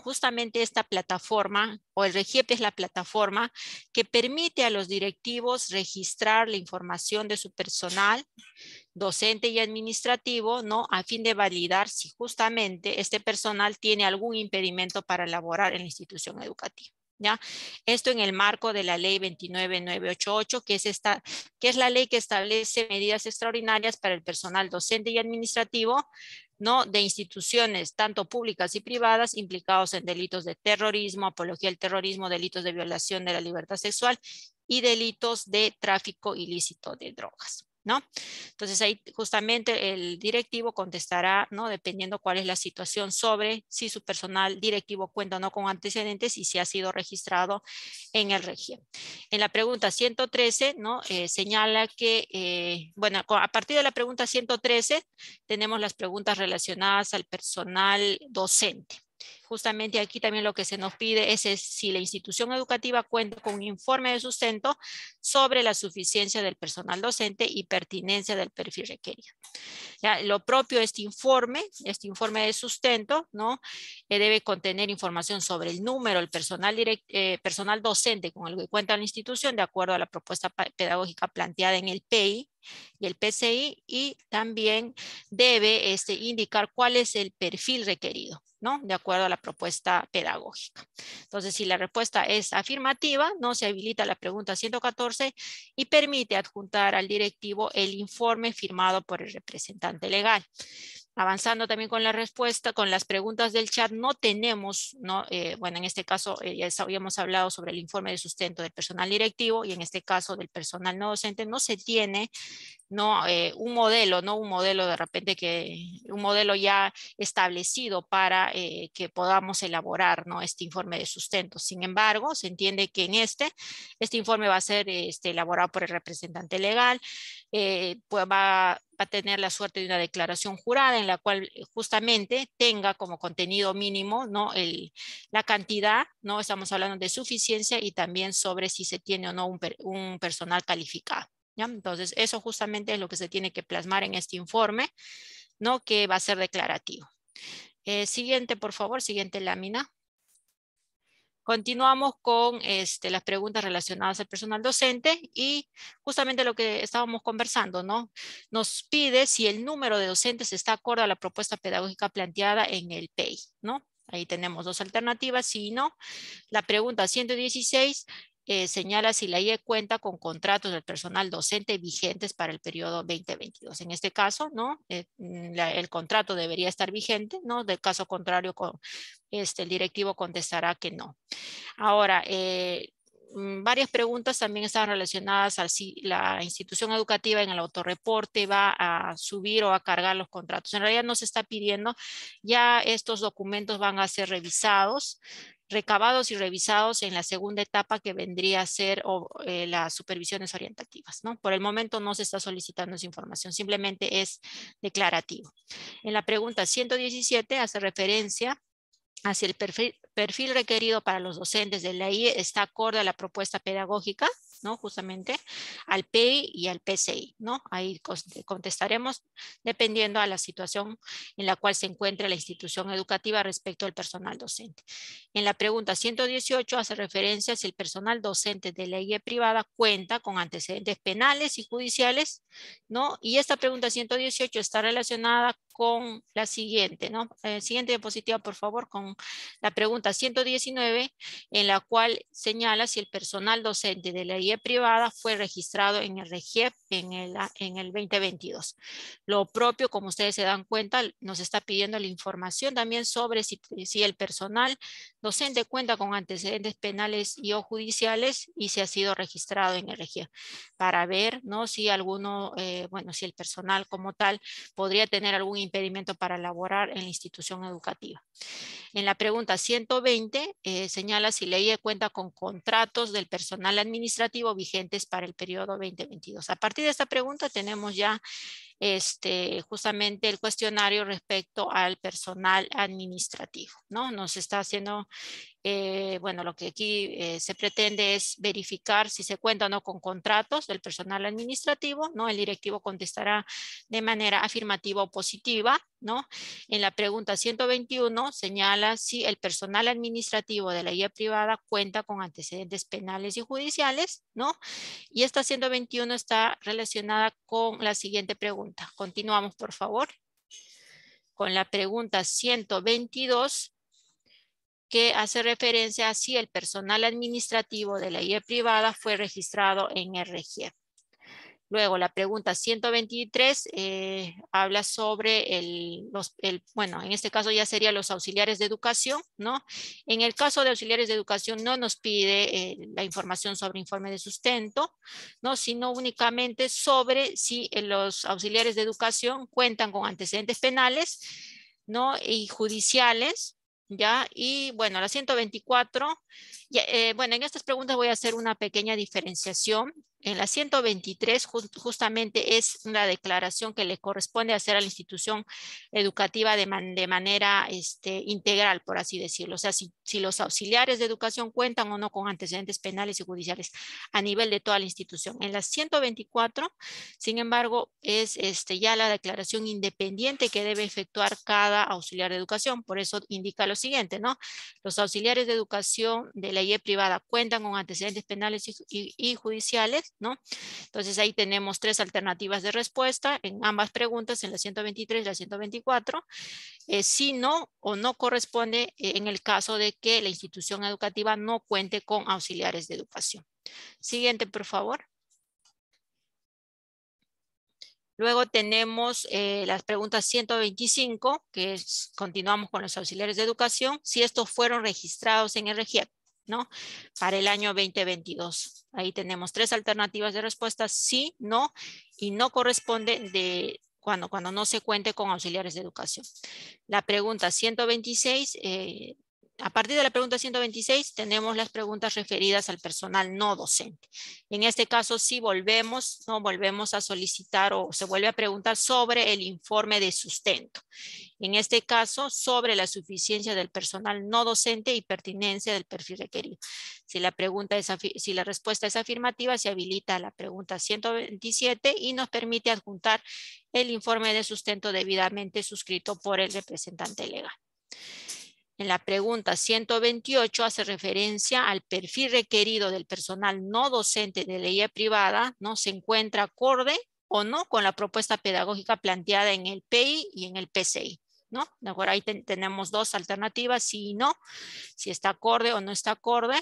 justamente esta plataforma o el REGIEP es la plataforma que permite a los directivos registrar la información de su personal docente y administrativo, ¿no? A fin de validar si justamente este personal tiene algún impedimento para laborar en la institución educativa. ¿Ya? Esto en el marco de la ley 29988, que es, esta, que es la ley que establece medidas extraordinarias para el personal docente y administrativo ¿no? de instituciones, tanto públicas y privadas, implicados en delitos de terrorismo, apología al terrorismo, delitos de violación de la libertad sexual y delitos de tráfico ilícito de drogas. Entonces ahí justamente el directivo contestará, Dependiendo cuál es la situación sobre si su personal directivo cuenta o no con antecedentes y si ha sido registrado en el régimen. En la pregunta 113, ¿no? Eh, señala que, eh, bueno, a partir de la pregunta 113 tenemos las preguntas relacionadas al personal docente justamente aquí también lo que se nos pide es, si la institución educativa cuenta con un informe de sustento sobre la suficiencia del personal docente y pertinencia del perfil requerido. Ya, lo propio este informe, este informe de sustento, ¿no? Eh, debe contener información sobre el número, el personal, eh, personal docente con el que cuenta la institución de acuerdo a la propuesta pedagógica planteada en el PEI, y el PCI y también debe este, indicar cuál es el perfil requerido, ¿no? De acuerdo a la propuesta pedagógica. Entonces, si la respuesta es afirmativa, no se habilita la pregunta 114 y permite adjuntar al directivo el informe firmado por el representante legal avanzando también con la respuesta, con las preguntas del chat, no tenemos, no, eh, bueno, en este caso eh, ya habíamos hablado sobre el informe de sustento del personal directivo y en este caso del personal no docente, no se tiene no eh, un modelo, no un modelo de repente que un modelo ya establecido para que podamos elaborar ¿no? este informe de sustento. Sin embargo, se entiende que en este, este informe va a ser este, elaborado por el representante legal, pues va va a tener la suerte de una declaración jurada en la cual eh, justamente tenga como contenido mínimo ¿no? la cantidad, ¿no? estamos hablando de suficiencia y también sobre si se tiene o no un, personal calificado. ¿ya? Entonces, eso justamente es lo que se tiene que plasmar en este informe, ¿no? que va a ser declarativo. Eh, siguiente, por favor, siguiente lámina. Continuamos con este, las preguntas relacionadas al personal docente y justamente lo que estábamos conversando, ¿no? Nos pide si el número de docentes está acorde a la propuesta pedagógica planteada en el PEI, ¿no? Ahí tenemos dos alternativas, si no. La pregunta 116 eh, señala si la IE cuenta con contratos del personal docente vigentes para el periodo 2022. En este caso, ¿no? Eh, mm, el contrato debería estar vigente, ¿no? Del caso contrario, este, el directivo contestará que no. Ahora, eh, mm, varias preguntas también están relacionadas a si la institución educativa en el autorreporte va a subir o a cargar los contratos. En realidad no se está pidiendo, ya estos documentos van a ser revisados recabados y revisados en la segunda etapa que vendría a ser eh, las supervisiones orientativas. ¿no? Por el momento no se está solicitando esa información, simplemente es declarativo. En la pregunta 117 hace referencia hacia el perfil, perfil requerido para los docentes de la IE está acorde a la propuesta pedagógica ¿no? Justamente al PI y al PCI, ¿no? Ahí contestaremos dependiendo a la situación en la cual se encuentre la institución educativa respecto al personal docente. En la pregunta 118 hace referencia si el personal docente de ley privada cuenta con antecedentes penales y judiciales, ¿no? Y esta pregunta 118 está relacionada con la siguiente, ¿no? Eh, siguiente diapositiva, por favor, con la pregunta 119, en la cual señala si el personal docente de ley Privada fue registrado en el REGIEP en el, ah, en el 2022. Lo propio, como ustedes se dan cuenta, nos está pidiendo la información también sobre si, si el personal docente cuenta con antecedentes penales y o judiciales y se ha sido registrado en el registro para ver ¿no? si alguno, eh, bueno, si el personal como tal podría tener algún impedimento para laborar en la institución educativa. En la pregunta 120 eh, señala si ley cuenta con contratos del personal administrativo vigentes para el periodo 2022. A partir de esta pregunta tenemos ya este, justamente el cuestionario respecto al personal administrativo, ¿no? Nos está haciendo eh, bueno, lo que aquí eh, se pretende es verificar si se cuenta o no con contratos del personal administrativo, ¿no? El directivo contestará de manera afirmativa o positiva, ¿no? En la pregunta 121 señala si el personal administrativo de la guía privada cuenta con antecedentes penales y judiciales, ¿no? Y esta 121 está relacionada con la siguiente pregunta. Continuamos, por favor. Con la pregunta 122 que hace referencia a si el personal administrativo de la IE privada fue registrado en RG. Luego, la pregunta 123 eh, habla sobre el, bueno, en este caso ya serían los auxiliares de educación, ¿no? En el caso de auxiliares de educación no nos pide eh, la información sobre informe de sustento, ¿no? Sino únicamente sobre si eh, los auxiliares de educación cuentan con antecedentes penales, ¿no? Y judiciales, ¿ya? Y bueno, la 124, eh, bueno, en estas preguntas voy a hacer una pequeña diferenciación en la 123 justamente es una declaración que le corresponde hacer a la institución educativa de, manera este, integral, por así decirlo. O sea, si, los auxiliares de educación cuentan o no con antecedentes penales y judiciales a nivel de toda la institución. En la 124, sin embargo, es este, ya la declaración independiente que debe efectuar cada auxiliar de educación. Por eso indica lo siguiente, ¿no? Los auxiliares de educación de la IE privada cuentan con antecedentes penales y judiciales entonces ahí tenemos tres alternativas de respuesta en ambas preguntas, en la 123 y la 124. Eh, si no o no corresponde eh, en el caso de que la institución educativa no cuente con auxiliares de educación. Siguiente, por favor. Luego tenemos eh, las preguntas 125, que es, continuamos con los auxiliares de educación, si estos fueron registrados en el registro. ¿no? Para el año 2022. Ahí tenemos tres alternativas de respuesta, sí, no, y no corresponde de cuando, cuando no se cuente con auxiliares de educación. La pregunta 126, eh, a partir de la pregunta 126 tenemos las preguntas referidas al personal no docente. En este caso sí volvemos, no volvemos a solicitar o se vuelve a preguntar sobre el informe de sustento en este caso, sobre la suficiencia del personal no docente y pertinencia del perfil requerido. Si la, pregunta es, si la respuesta es afirmativa, se habilita la pregunta 127 y nos permite adjuntar el informe de sustento debidamente suscrito por el representante legal. En la pregunta 128 hace referencia al perfil requerido del personal no docente de ley privada, ¿no? Se encuentra acorde o no con la propuesta pedagógica planteada en el PI y en el PCI. ¿no? ahí tenemos dos alternativas, si no, si está acorde o no está acorde.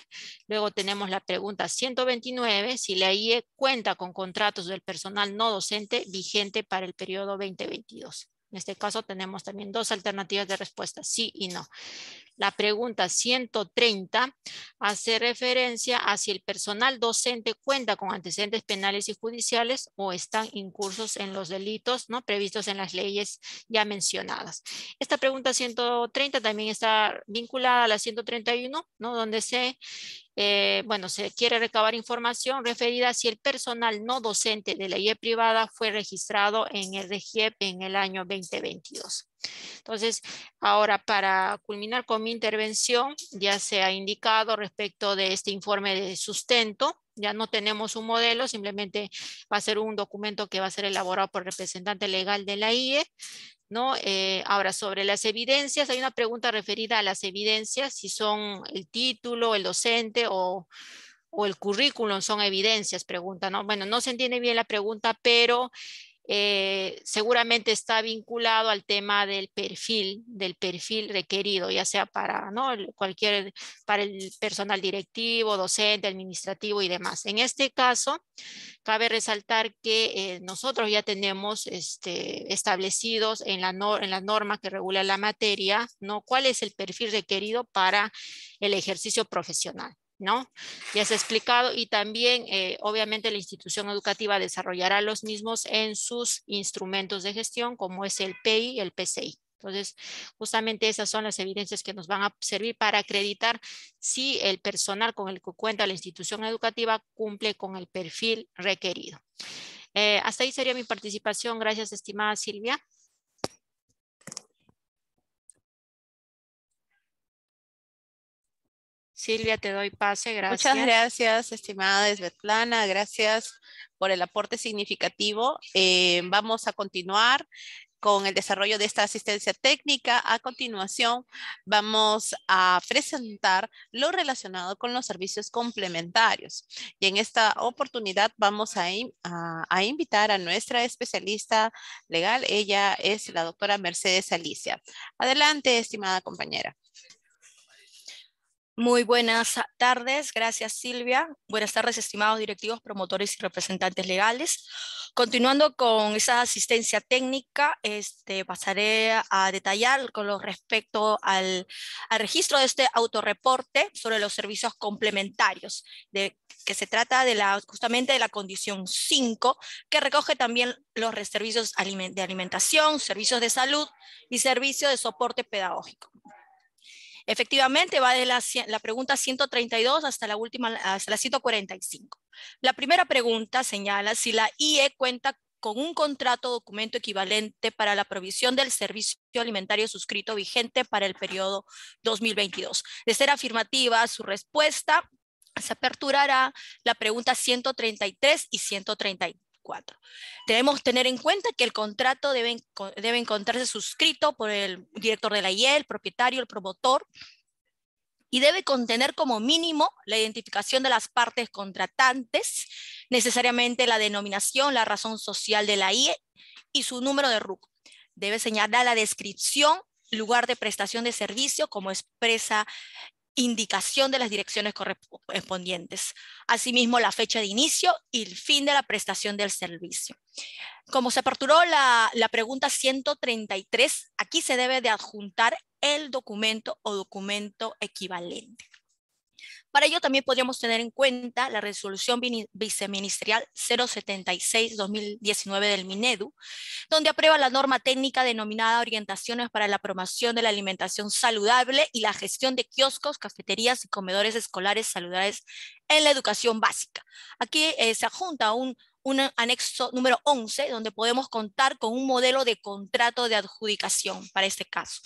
Luego tenemos la pregunta 129, si la IE cuenta con contratos del personal no docente vigente para el periodo 2022. En este caso tenemos también dos alternativas de respuesta, sí y no. La pregunta 130 hace referencia a si el personal docente cuenta con antecedentes penales y judiciales o están incursos en los delitos ¿no? previstos en las leyes ya mencionadas. Esta pregunta 130 también está vinculada a la 131, ¿no? donde se eh, bueno, se quiere recabar información referida si el personal no docente de la IE privada fue registrado en el REGIEP en el año 2022. Entonces, ahora para culminar con mi intervención, ya se ha indicado respecto de este informe de sustento, ya no tenemos un modelo, simplemente va a ser un documento que va a ser elaborado por representante legal de la IE. ¿no? Eh, ahora, sobre las evidencias, hay una pregunta referida a las evidencias, si son el título, el docente o, el currículum son evidencias, pregunta, ¿no? Bueno, no se entiende bien la pregunta, pero eh, seguramente está vinculado al tema del perfil, del perfil requerido, ya sea para cualquier, para el personal directivo, docente, administrativo y demás. En este caso, cabe resaltar que eh, nosotros ya tenemos este, establecidos en la, en la norma que regula la materia, ¿no? ¿Cuál es el perfil requerido para el ejercicio profesional? ¿no? Ya se ha explicado y también eh, obviamente la institución educativa desarrollará los mismos en sus instrumentos de gestión como es el PI y el PCI. Entonces, justamente esas son las evidencias que nos van a servir para acreditar si el personal con el que cuenta la institución educativa cumple con el perfil requerido. Eh, hasta ahí sería mi participación. Gracias, estimada Silvia. Silvia, te doy pase, gracias. Muchas gracias, estimada Svetlana, gracias por el aporte significativo. Eh, vamos a continuar con el desarrollo de esta asistencia técnica. A continuación, vamos a presentar lo relacionado con los servicios complementarios. Y en esta oportunidad vamos a, a invitar a nuestra especialista legal. Ella es la doctora Mercedes Alicia. Adelante, estimada compañera. Muy buenas tardes, gracias Silvia. Buenas tardes, estimados directivos, promotores y representantes legales. Continuando con esa asistencia técnica, este, pasaré a detallar con lo respecto al, registro de este autorreporte sobre los servicios complementarios, de, que se trata de la, justamente de la condición 5, que recoge también los servicios de alimentación, servicios de salud y servicios de soporte pedagógico. Efectivamente, va de la, pregunta 132 hasta la última, hasta la 145. La primera pregunta señala si la IE cuenta con un contrato documento equivalente para la provisión del servicio alimentario suscrito vigente para el periodo 2022. De ser afirmativa su respuesta, se aperturará la pregunta 133 y 134. Debemos tener en cuenta que el contrato debe, debe encontrarse suscrito por el director de la IE, el propietario, el promotor, y debe contener como mínimo la identificación de las partes contratantes, necesariamente la denominación, la razón social de la IE y su número de RUC. Debe señalar la descripción, lugar de prestación de servicio, como expresa indicación de las direcciones correspondientes. Asimismo, la fecha de inicio y el fin de la prestación del servicio. Como se aperturó la, la pregunta 133, aquí se debe de adjuntar el documento o documento equivalente. Para ello también podríamos tener en cuenta la resolución viceministerial 076-2019 del MINEDU, donde aprueba la norma técnica denominada Orientaciones para la promoción de la alimentación saludable y la gestión de kioscos, cafeterías y comedores escolares saludables en la educación básica. Aquí eh, se adjunta un anexo número 11, donde podemos contar con un modelo de contrato de adjudicación para este caso.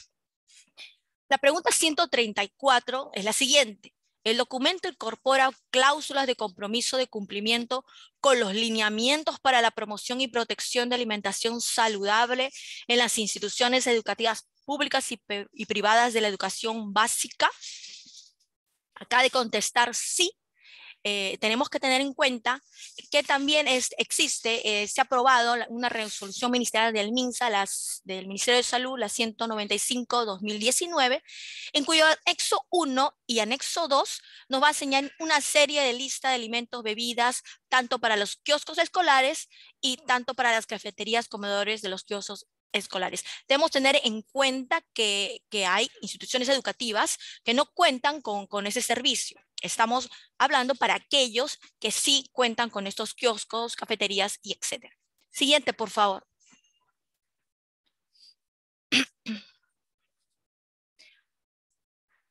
La pregunta 134 es la siguiente. El documento incorpora cláusulas de compromiso de cumplimiento con los lineamientos para la promoción y protección de alimentación saludable en las instituciones educativas públicas y, privadas de la educación básica. Acá de contestar sí eh, tenemos que tener en cuenta que también existe, eh, se ha aprobado una resolución ministerial del MINSA, las, del Ministerio de Salud, la 195-2019, en cuyo anexo 1 y anexo 2 nos va a señalar una serie de lista de alimentos, bebidas, tanto para los kioscos escolares y tanto para las cafeterías, comedores de los kioscos escolares. Debemos tener en cuenta que, hay instituciones educativas que no cuentan con ese servicio. Estamos hablando para aquellos que sí cuentan con estos kioscos, cafeterías y etcétera. Siguiente, por favor.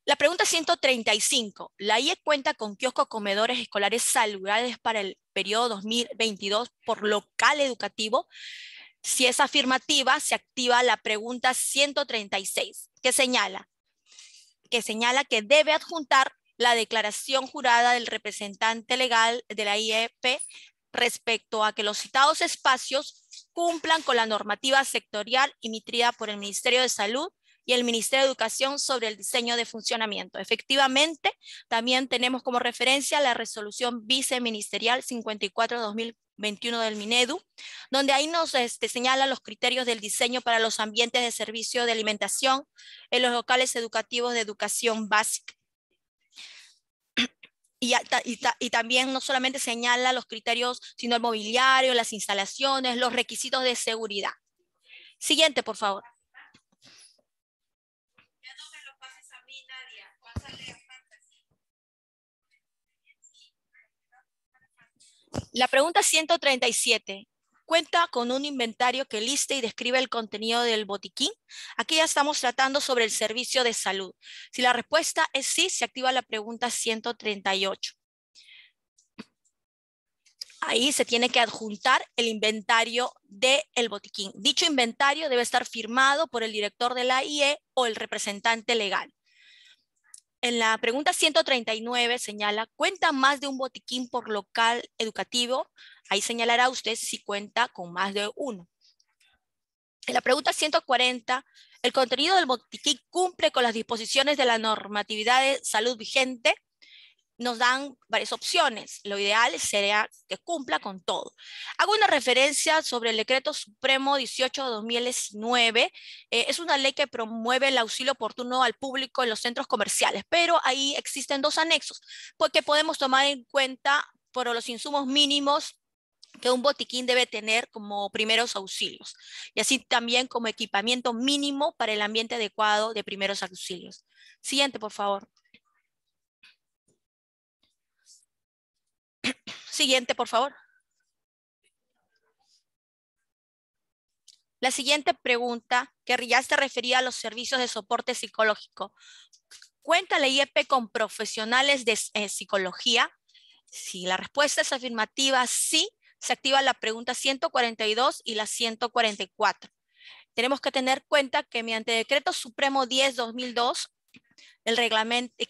La pregunta 135. La IE cuenta con kioscos comedores escolares saludables para el periodo 2022 por local educativo. Si es afirmativa, se activa la pregunta 136, que señala que señala que debe adjuntar la declaración jurada del representante legal de la IEP respecto a que los citados espacios cumplan con la normativa sectorial emitida por el Ministerio de Salud y el Ministerio de Educación sobre el diseño de funcionamiento. Efectivamente, también tenemos como referencia la resolución viceministerial 54-2021 del Minedu, donde ahí nos este, señala los criterios del diseño para los ambientes de servicio de alimentación en los locales educativos de educación básica. Y, también no solamente señala los criterios, sino el mobiliario, las instalaciones, los requisitos de seguridad. Siguiente, por favor. La pregunta 137. Cuenta con un inventario que liste y describe el contenido del botiquín. Aquí ya estamos tratando sobre el servicio de salud. Si la respuesta es sí, se activa la pregunta 138. Ahí se tiene que adjuntar el inventario del botiquín. Dicho inventario debe estar firmado por el director de la IE o el representante legal. En la pregunta 139 señala, ¿cuenta más de un botiquín por local educativo? Ahí señalará usted si cuenta con más de uno. En la pregunta 140, ¿el contenido del botiquín cumple con las disposiciones de la normatividad de salud vigente? Nos dan varias opciones. Lo ideal sería que cumpla con todo. Hago una referencia sobre el decreto supremo 18-2019. Eh, es una ley que promueve el auxilio oportuno al público en los centros comerciales, pero ahí existen dos anexos, porque podemos tomar en cuenta por los insumos mínimos que un botiquín debe tener como primeros auxilios y así también como equipamiento mínimo para el ambiente adecuado de primeros auxilios. Siguiente, por favor. Siguiente, por favor. La siguiente pregunta, que ya se refería a los servicios de soporte psicológico. ¿Cuenta la IEP con profesionales de eh, psicología? Si la respuesta es afirmativa, sí, se activa la pregunta 142 y la 144. Tenemos que tener cuenta que mediante decreto supremo 10-2002, el reglamento, eh,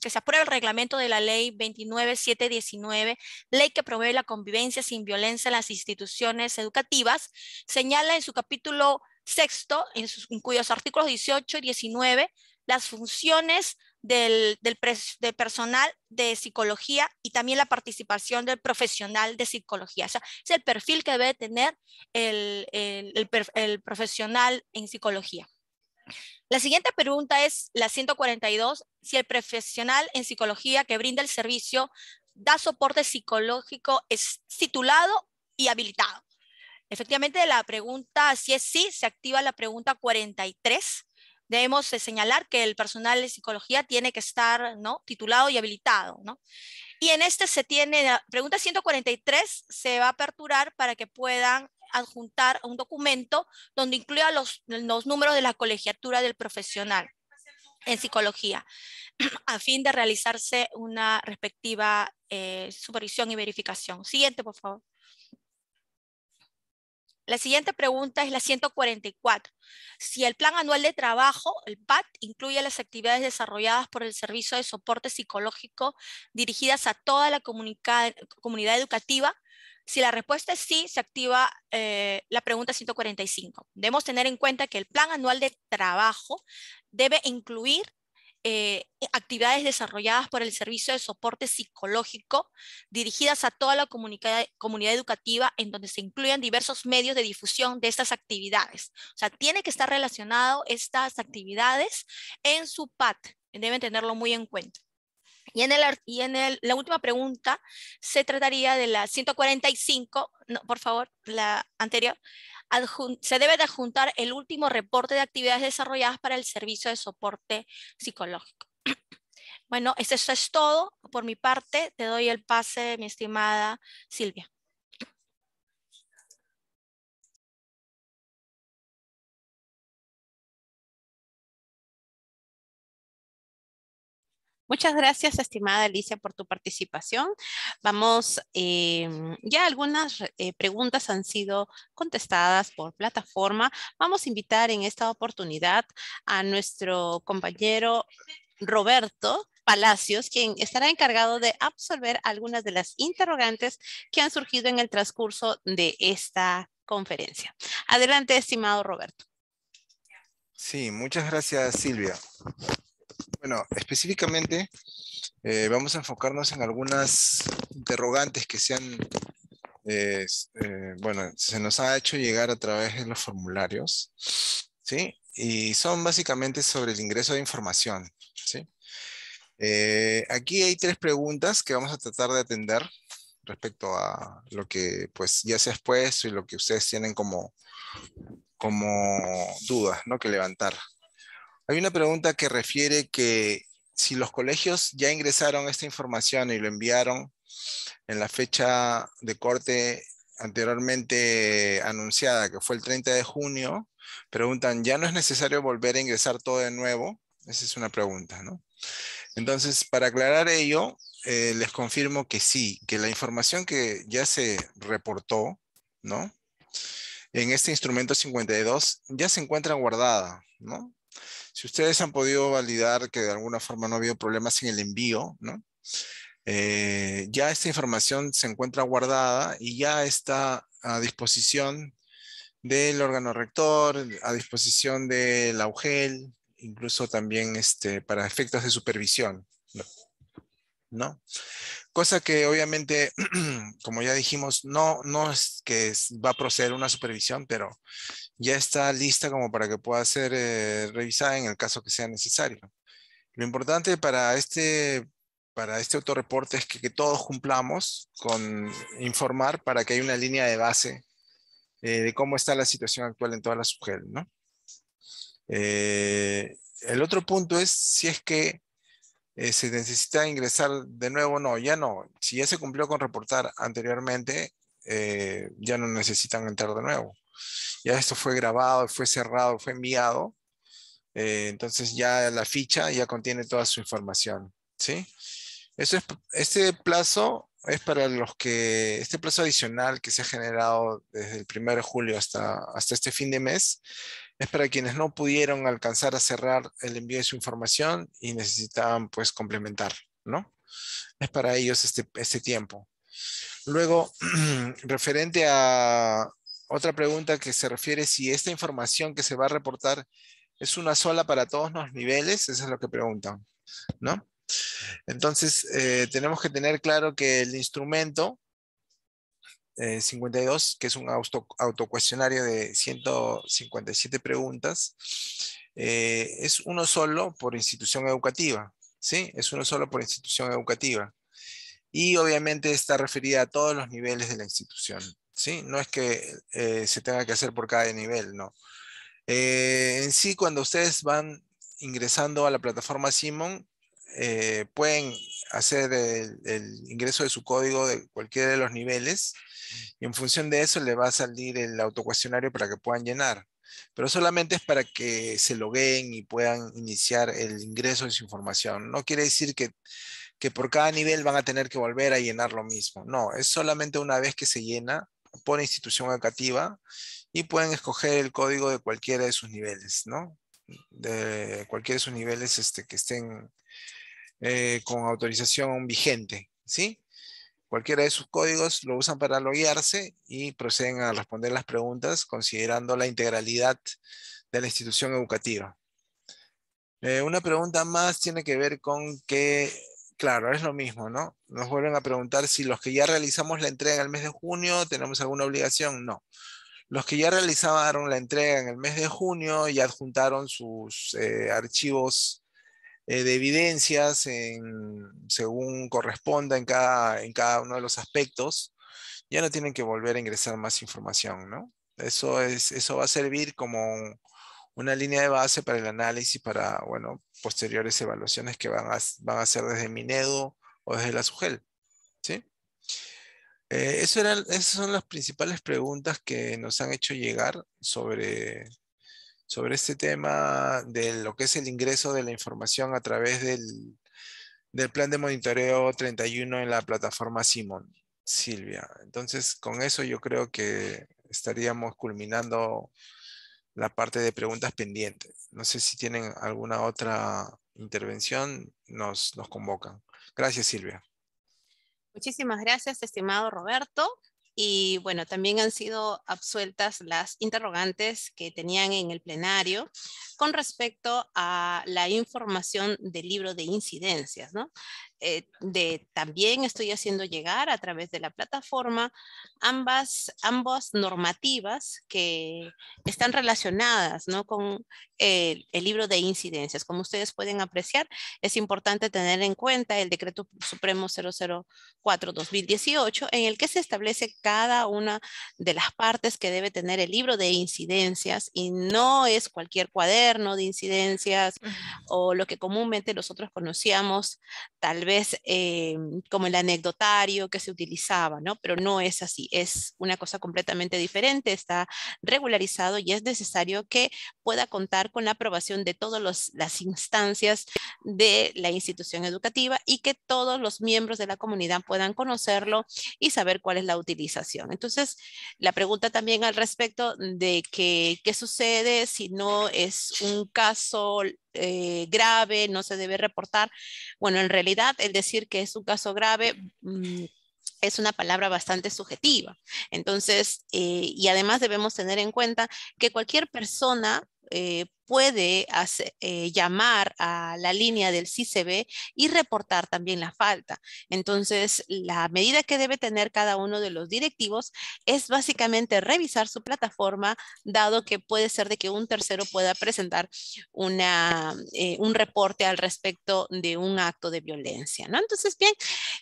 que, se aprueba el reglamento de la ley 29719, ley que promueve la convivencia sin violencia en las instituciones educativas, señala en su capítulo sexto, en, cuyos artículos 18 y 19, las funciones del, personal de psicología y también la participación del profesional de psicología. O sea, es el perfil que debe tener el, profesional en psicología. La siguiente pregunta es la 142, si el profesional en psicología que brinda el servicio da soporte psicológico es titulado y habilitado. Efectivamente, la pregunta, si es sí, se activa la pregunta 43 debemos señalar que el personal de psicología tiene que estar titulado y habilitado. ¿no? Y en este se tiene, pregunta 143 se va a aperturar para que puedan adjuntar un documento donde incluya los, números de la colegiatura del profesional en psicología, a fin de realizarse una respectiva eh, supervisión y verificación. Siguiente, por favor. La siguiente pregunta es la 144. Si el plan anual de trabajo, el PAT, incluye las actividades desarrolladas por el servicio de soporte psicológico dirigidas a toda la comunidad educativa, si la respuesta es sí, se activa eh, la pregunta 145. Debemos tener en cuenta que el plan anual de trabajo debe incluir eh, actividades desarrolladas por el Servicio de Soporte Psicológico dirigidas a toda la comunidad educativa en donde se incluyan diversos medios de difusión de estas actividades. O sea, tiene que estar relacionado estas actividades en su PAT. Deben tenerlo muy en cuenta. Y en, el, y en la última pregunta se trataría de la 145, no, por favor, la anterior se debe de adjuntar el último reporte de actividades desarrolladas para el servicio de soporte psicológico. Bueno, eso es todo por mi parte. Te doy el pase, mi estimada Silvia. Muchas gracias, estimada Alicia, por tu participación. Vamos, eh, ya algunas eh, preguntas han sido contestadas por plataforma. Vamos a invitar en esta oportunidad a nuestro compañero Roberto Palacios, quien estará encargado de absolver algunas de las interrogantes que han surgido en el transcurso de esta conferencia. Adelante, estimado Roberto. Sí, muchas gracias, Silvia. Bueno, específicamente eh, vamos a enfocarnos en algunas interrogantes que se han, eh, eh, bueno, se nos ha hecho llegar a través de los formularios, ¿sí? Y son básicamente sobre el ingreso de información, ¿sí? aquí hay tres preguntas que vamos a tratar de atender respecto a lo que pues ya se ha expuesto y lo que ustedes tienen como, como dudas, ¿no? Que levantar, hay una pregunta que refiere que si los colegios ya ingresaron esta información y lo enviaron en la fecha de corte anteriormente anunciada, que fue el 30 de junio, preguntan, ¿ya no es necesario volver a ingresar todo de nuevo? Esa es una pregunta, ¿no? Entonces, para aclarar ello, eh, les confirmo que sí, que la información que ya se reportó, ¿no? En este instrumento 52 ya se encuentra guardada, ¿no? Si ustedes han podido validar que de alguna forma no ha habido problemas en el envío, ¿no? Eh, ya esta información se encuentra guardada y ya está a disposición del órgano rector, a disposición del la e incluso también este, para efectos de supervisión. ¿no? ¿no? Cosa que obviamente, como ya dijimos, no, no es que va a proceder una supervisión, pero ya está lista como para que pueda ser eh, revisada en el caso que sea necesario. Lo importante para este, para este autorreporte es que, todos cumplamos con informar para que haya una línea de base eh, de cómo está la situación actual en todas las subgel, eh, el otro punto es si es que se necesita ingresar de nuevo, no, ya no. Si ya se cumplió con reportar anteriormente, ya no necesitan entrar de nuevo. Ya esto fue grabado, fue cerrado, fue enviado. Eh, entonces ya la ficha ya contiene toda su información, ¿sí? Eso es, este plazo es para los que, este plazo adicional que se ha generado desde el 1 de julio hasta, hasta este fin de mes, es para quienes no pudieron alcanzar a cerrar el envío de su información y necesitaban pues complementar, ¿no? Es para ellos este, este tiempo. Luego, referente a, otra pregunta que se refiere si esta información que se va a reportar es una sola para todos los niveles, eso es lo que preguntan, ¿no? Entonces, eh, tenemos que tener claro que el instrumento 52, eh, que es un auto, autocuestionario de 157 preguntas, eh, es uno solo por institución educativa, ¿sí? Es uno solo por institución educativa. Y obviamente está referida a todos los niveles de la institución. ¿sí? No es que eh, se tenga que hacer por cada nivel, no. Eh, en sí, cuando ustedes van ingresando a la plataforma Simon, eh, pueden hacer el, ingreso de su código de cualquiera de los niveles y en función de eso le va a salir el autocuestionario para que puedan llenar. Pero solamente es para que se logueen y puedan iniciar el ingreso de su información. No quiere decir que, que por cada nivel van a tener que volver a llenar lo mismo. No, es solamente una vez que se llena, por institución educativa y pueden escoger el código de cualquiera de sus niveles, ¿no? De cualquiera de sus niveles este, que estén eh, con autorización vigente, ¿sí? Cualquiera de sus códigos lo usan para loguearse y proceden a responder las preguntas considerando la integralidad de la institución educativa. Eh, una pregunta más tiene que ver con que Claro, es lo mismo, ¿no? Nos vuelven a preguntar si los que ya realizamos la entrega en el mes de junio tenemos alguna obligación. No. Los que ya realizaron la entrega en el mes de junio y adjuntaron sus eh, archivos eh, de evidencias según corresponda en cada, en cada uno de los aspectos, ya no tienen que volver a ingresar más información, ¿no? Eso, es, eso va a servir como una línea de base para el análisis, para, bueno, posteriores evaluaciones que van a, van a hacer desde Minedo o desde la SUGEL, ¿sí? Eh, eso esas son las principales preguntas que nos han hecho llegar sobre, sobre este tema de lo que es el ingreso de la información a través del, del plan de monitoreo 31 en la plataforma Simon, Silvia. Entonces, con eso yo creo que estaríamos culminando la parte de preguntas pendientes. No sé si tienen alguna otra intervención, nos, nos convocan. Gracias, Silvia. Muchísimas gracias, estimado Roberto. Y bueno, también han sido absueltas las interrogantes que tenían en el plenario con respecto a la información del libro de incidencias, ¿no? Eh, de, también estoy haciendo llegar a través de la plataforma ambas, ambas normativas que están relacionadas ¿no? con eh, el, libro de incidencias. Como ustedes pueden apreciar, es importante tener en cuenta el decreto supremo 004-2018 en el que se establece cada una de las partes que debe tener el libro de incidencias y no es cualquier cuaderno de incidencias o lo que comúnmente nosotros conocíamos tal vez eh, como el anecdotario que se utilizaba, ¿no? Pero no es así, es una cosa completamente diferente, está regularizado y es necesario que pueda contar con la aprobación de todas las instancias de la institución educativa y que todos los miembros de la comunidad puedan conocerlo y saber cuál es la utilización. Entonces, la pregunta también al respecto de qué sucede si no es un caso eh, grave, no se debe reportar. Bueno, en realidad el decir que es un caso grave... Mm, es una palabra bastante subjetiva. Entonces, eh, y además debemos tener en cuenta que cualquier persona eh, puede eh, llamar a la línea del CCB y reportar también la falta. Entonces, la medida que debe tener cada uno de los directivos es básicamente revisar su plataforma, dado que puede ser de que un tercero pueda presentar eh, un reporte al respecto de un acto de violencia. ¿no? Entonces, bien,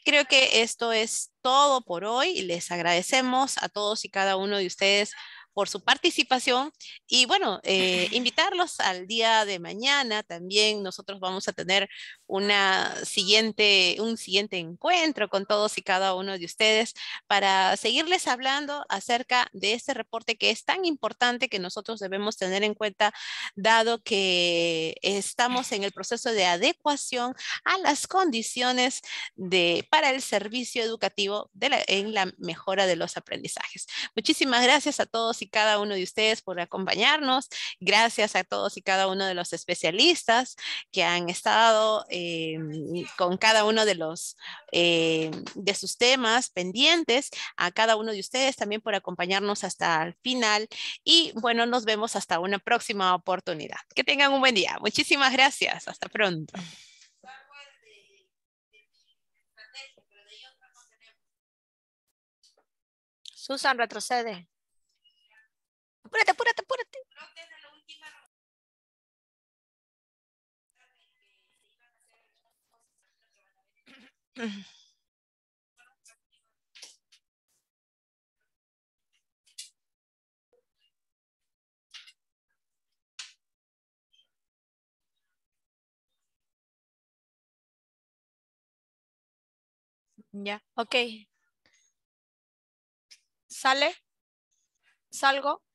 creo que esto es todo por hoy. Les agradecemos a todos y cada uno de ustedes por su participación y bueno, eh, invitarlos al día de mañana también. Nosotros vamos a tener una siguiente, un siguiente encuentro con todos y cada uno de ustedes para seguirles hablando acerca de este reporte que es tan importante que nosotros debemos tener en cuenta, dado que estamos en el proceso de adecuación a las condiciones de, para el servicio educativo de la, en la mejora de los aprendizajes. Muchísimas gracias a todos y cada uno de ustedes por acompañarnos. Gracias a todos y cada uno de los especialistas que han estado eh, con cada uno de los eh, de sus temas pendientes. A cada uno de ustedes también por acompañarnos hasta el final. Y bueno, nos vemos hasta una próxima oportunidad. Que tengan un buen día. Muchísimas gracias. Hasta pronto. Susan, retrocede. Apúrate, apúrate, apúrate. Ya, ok. ¿Sale? ¿Salgo?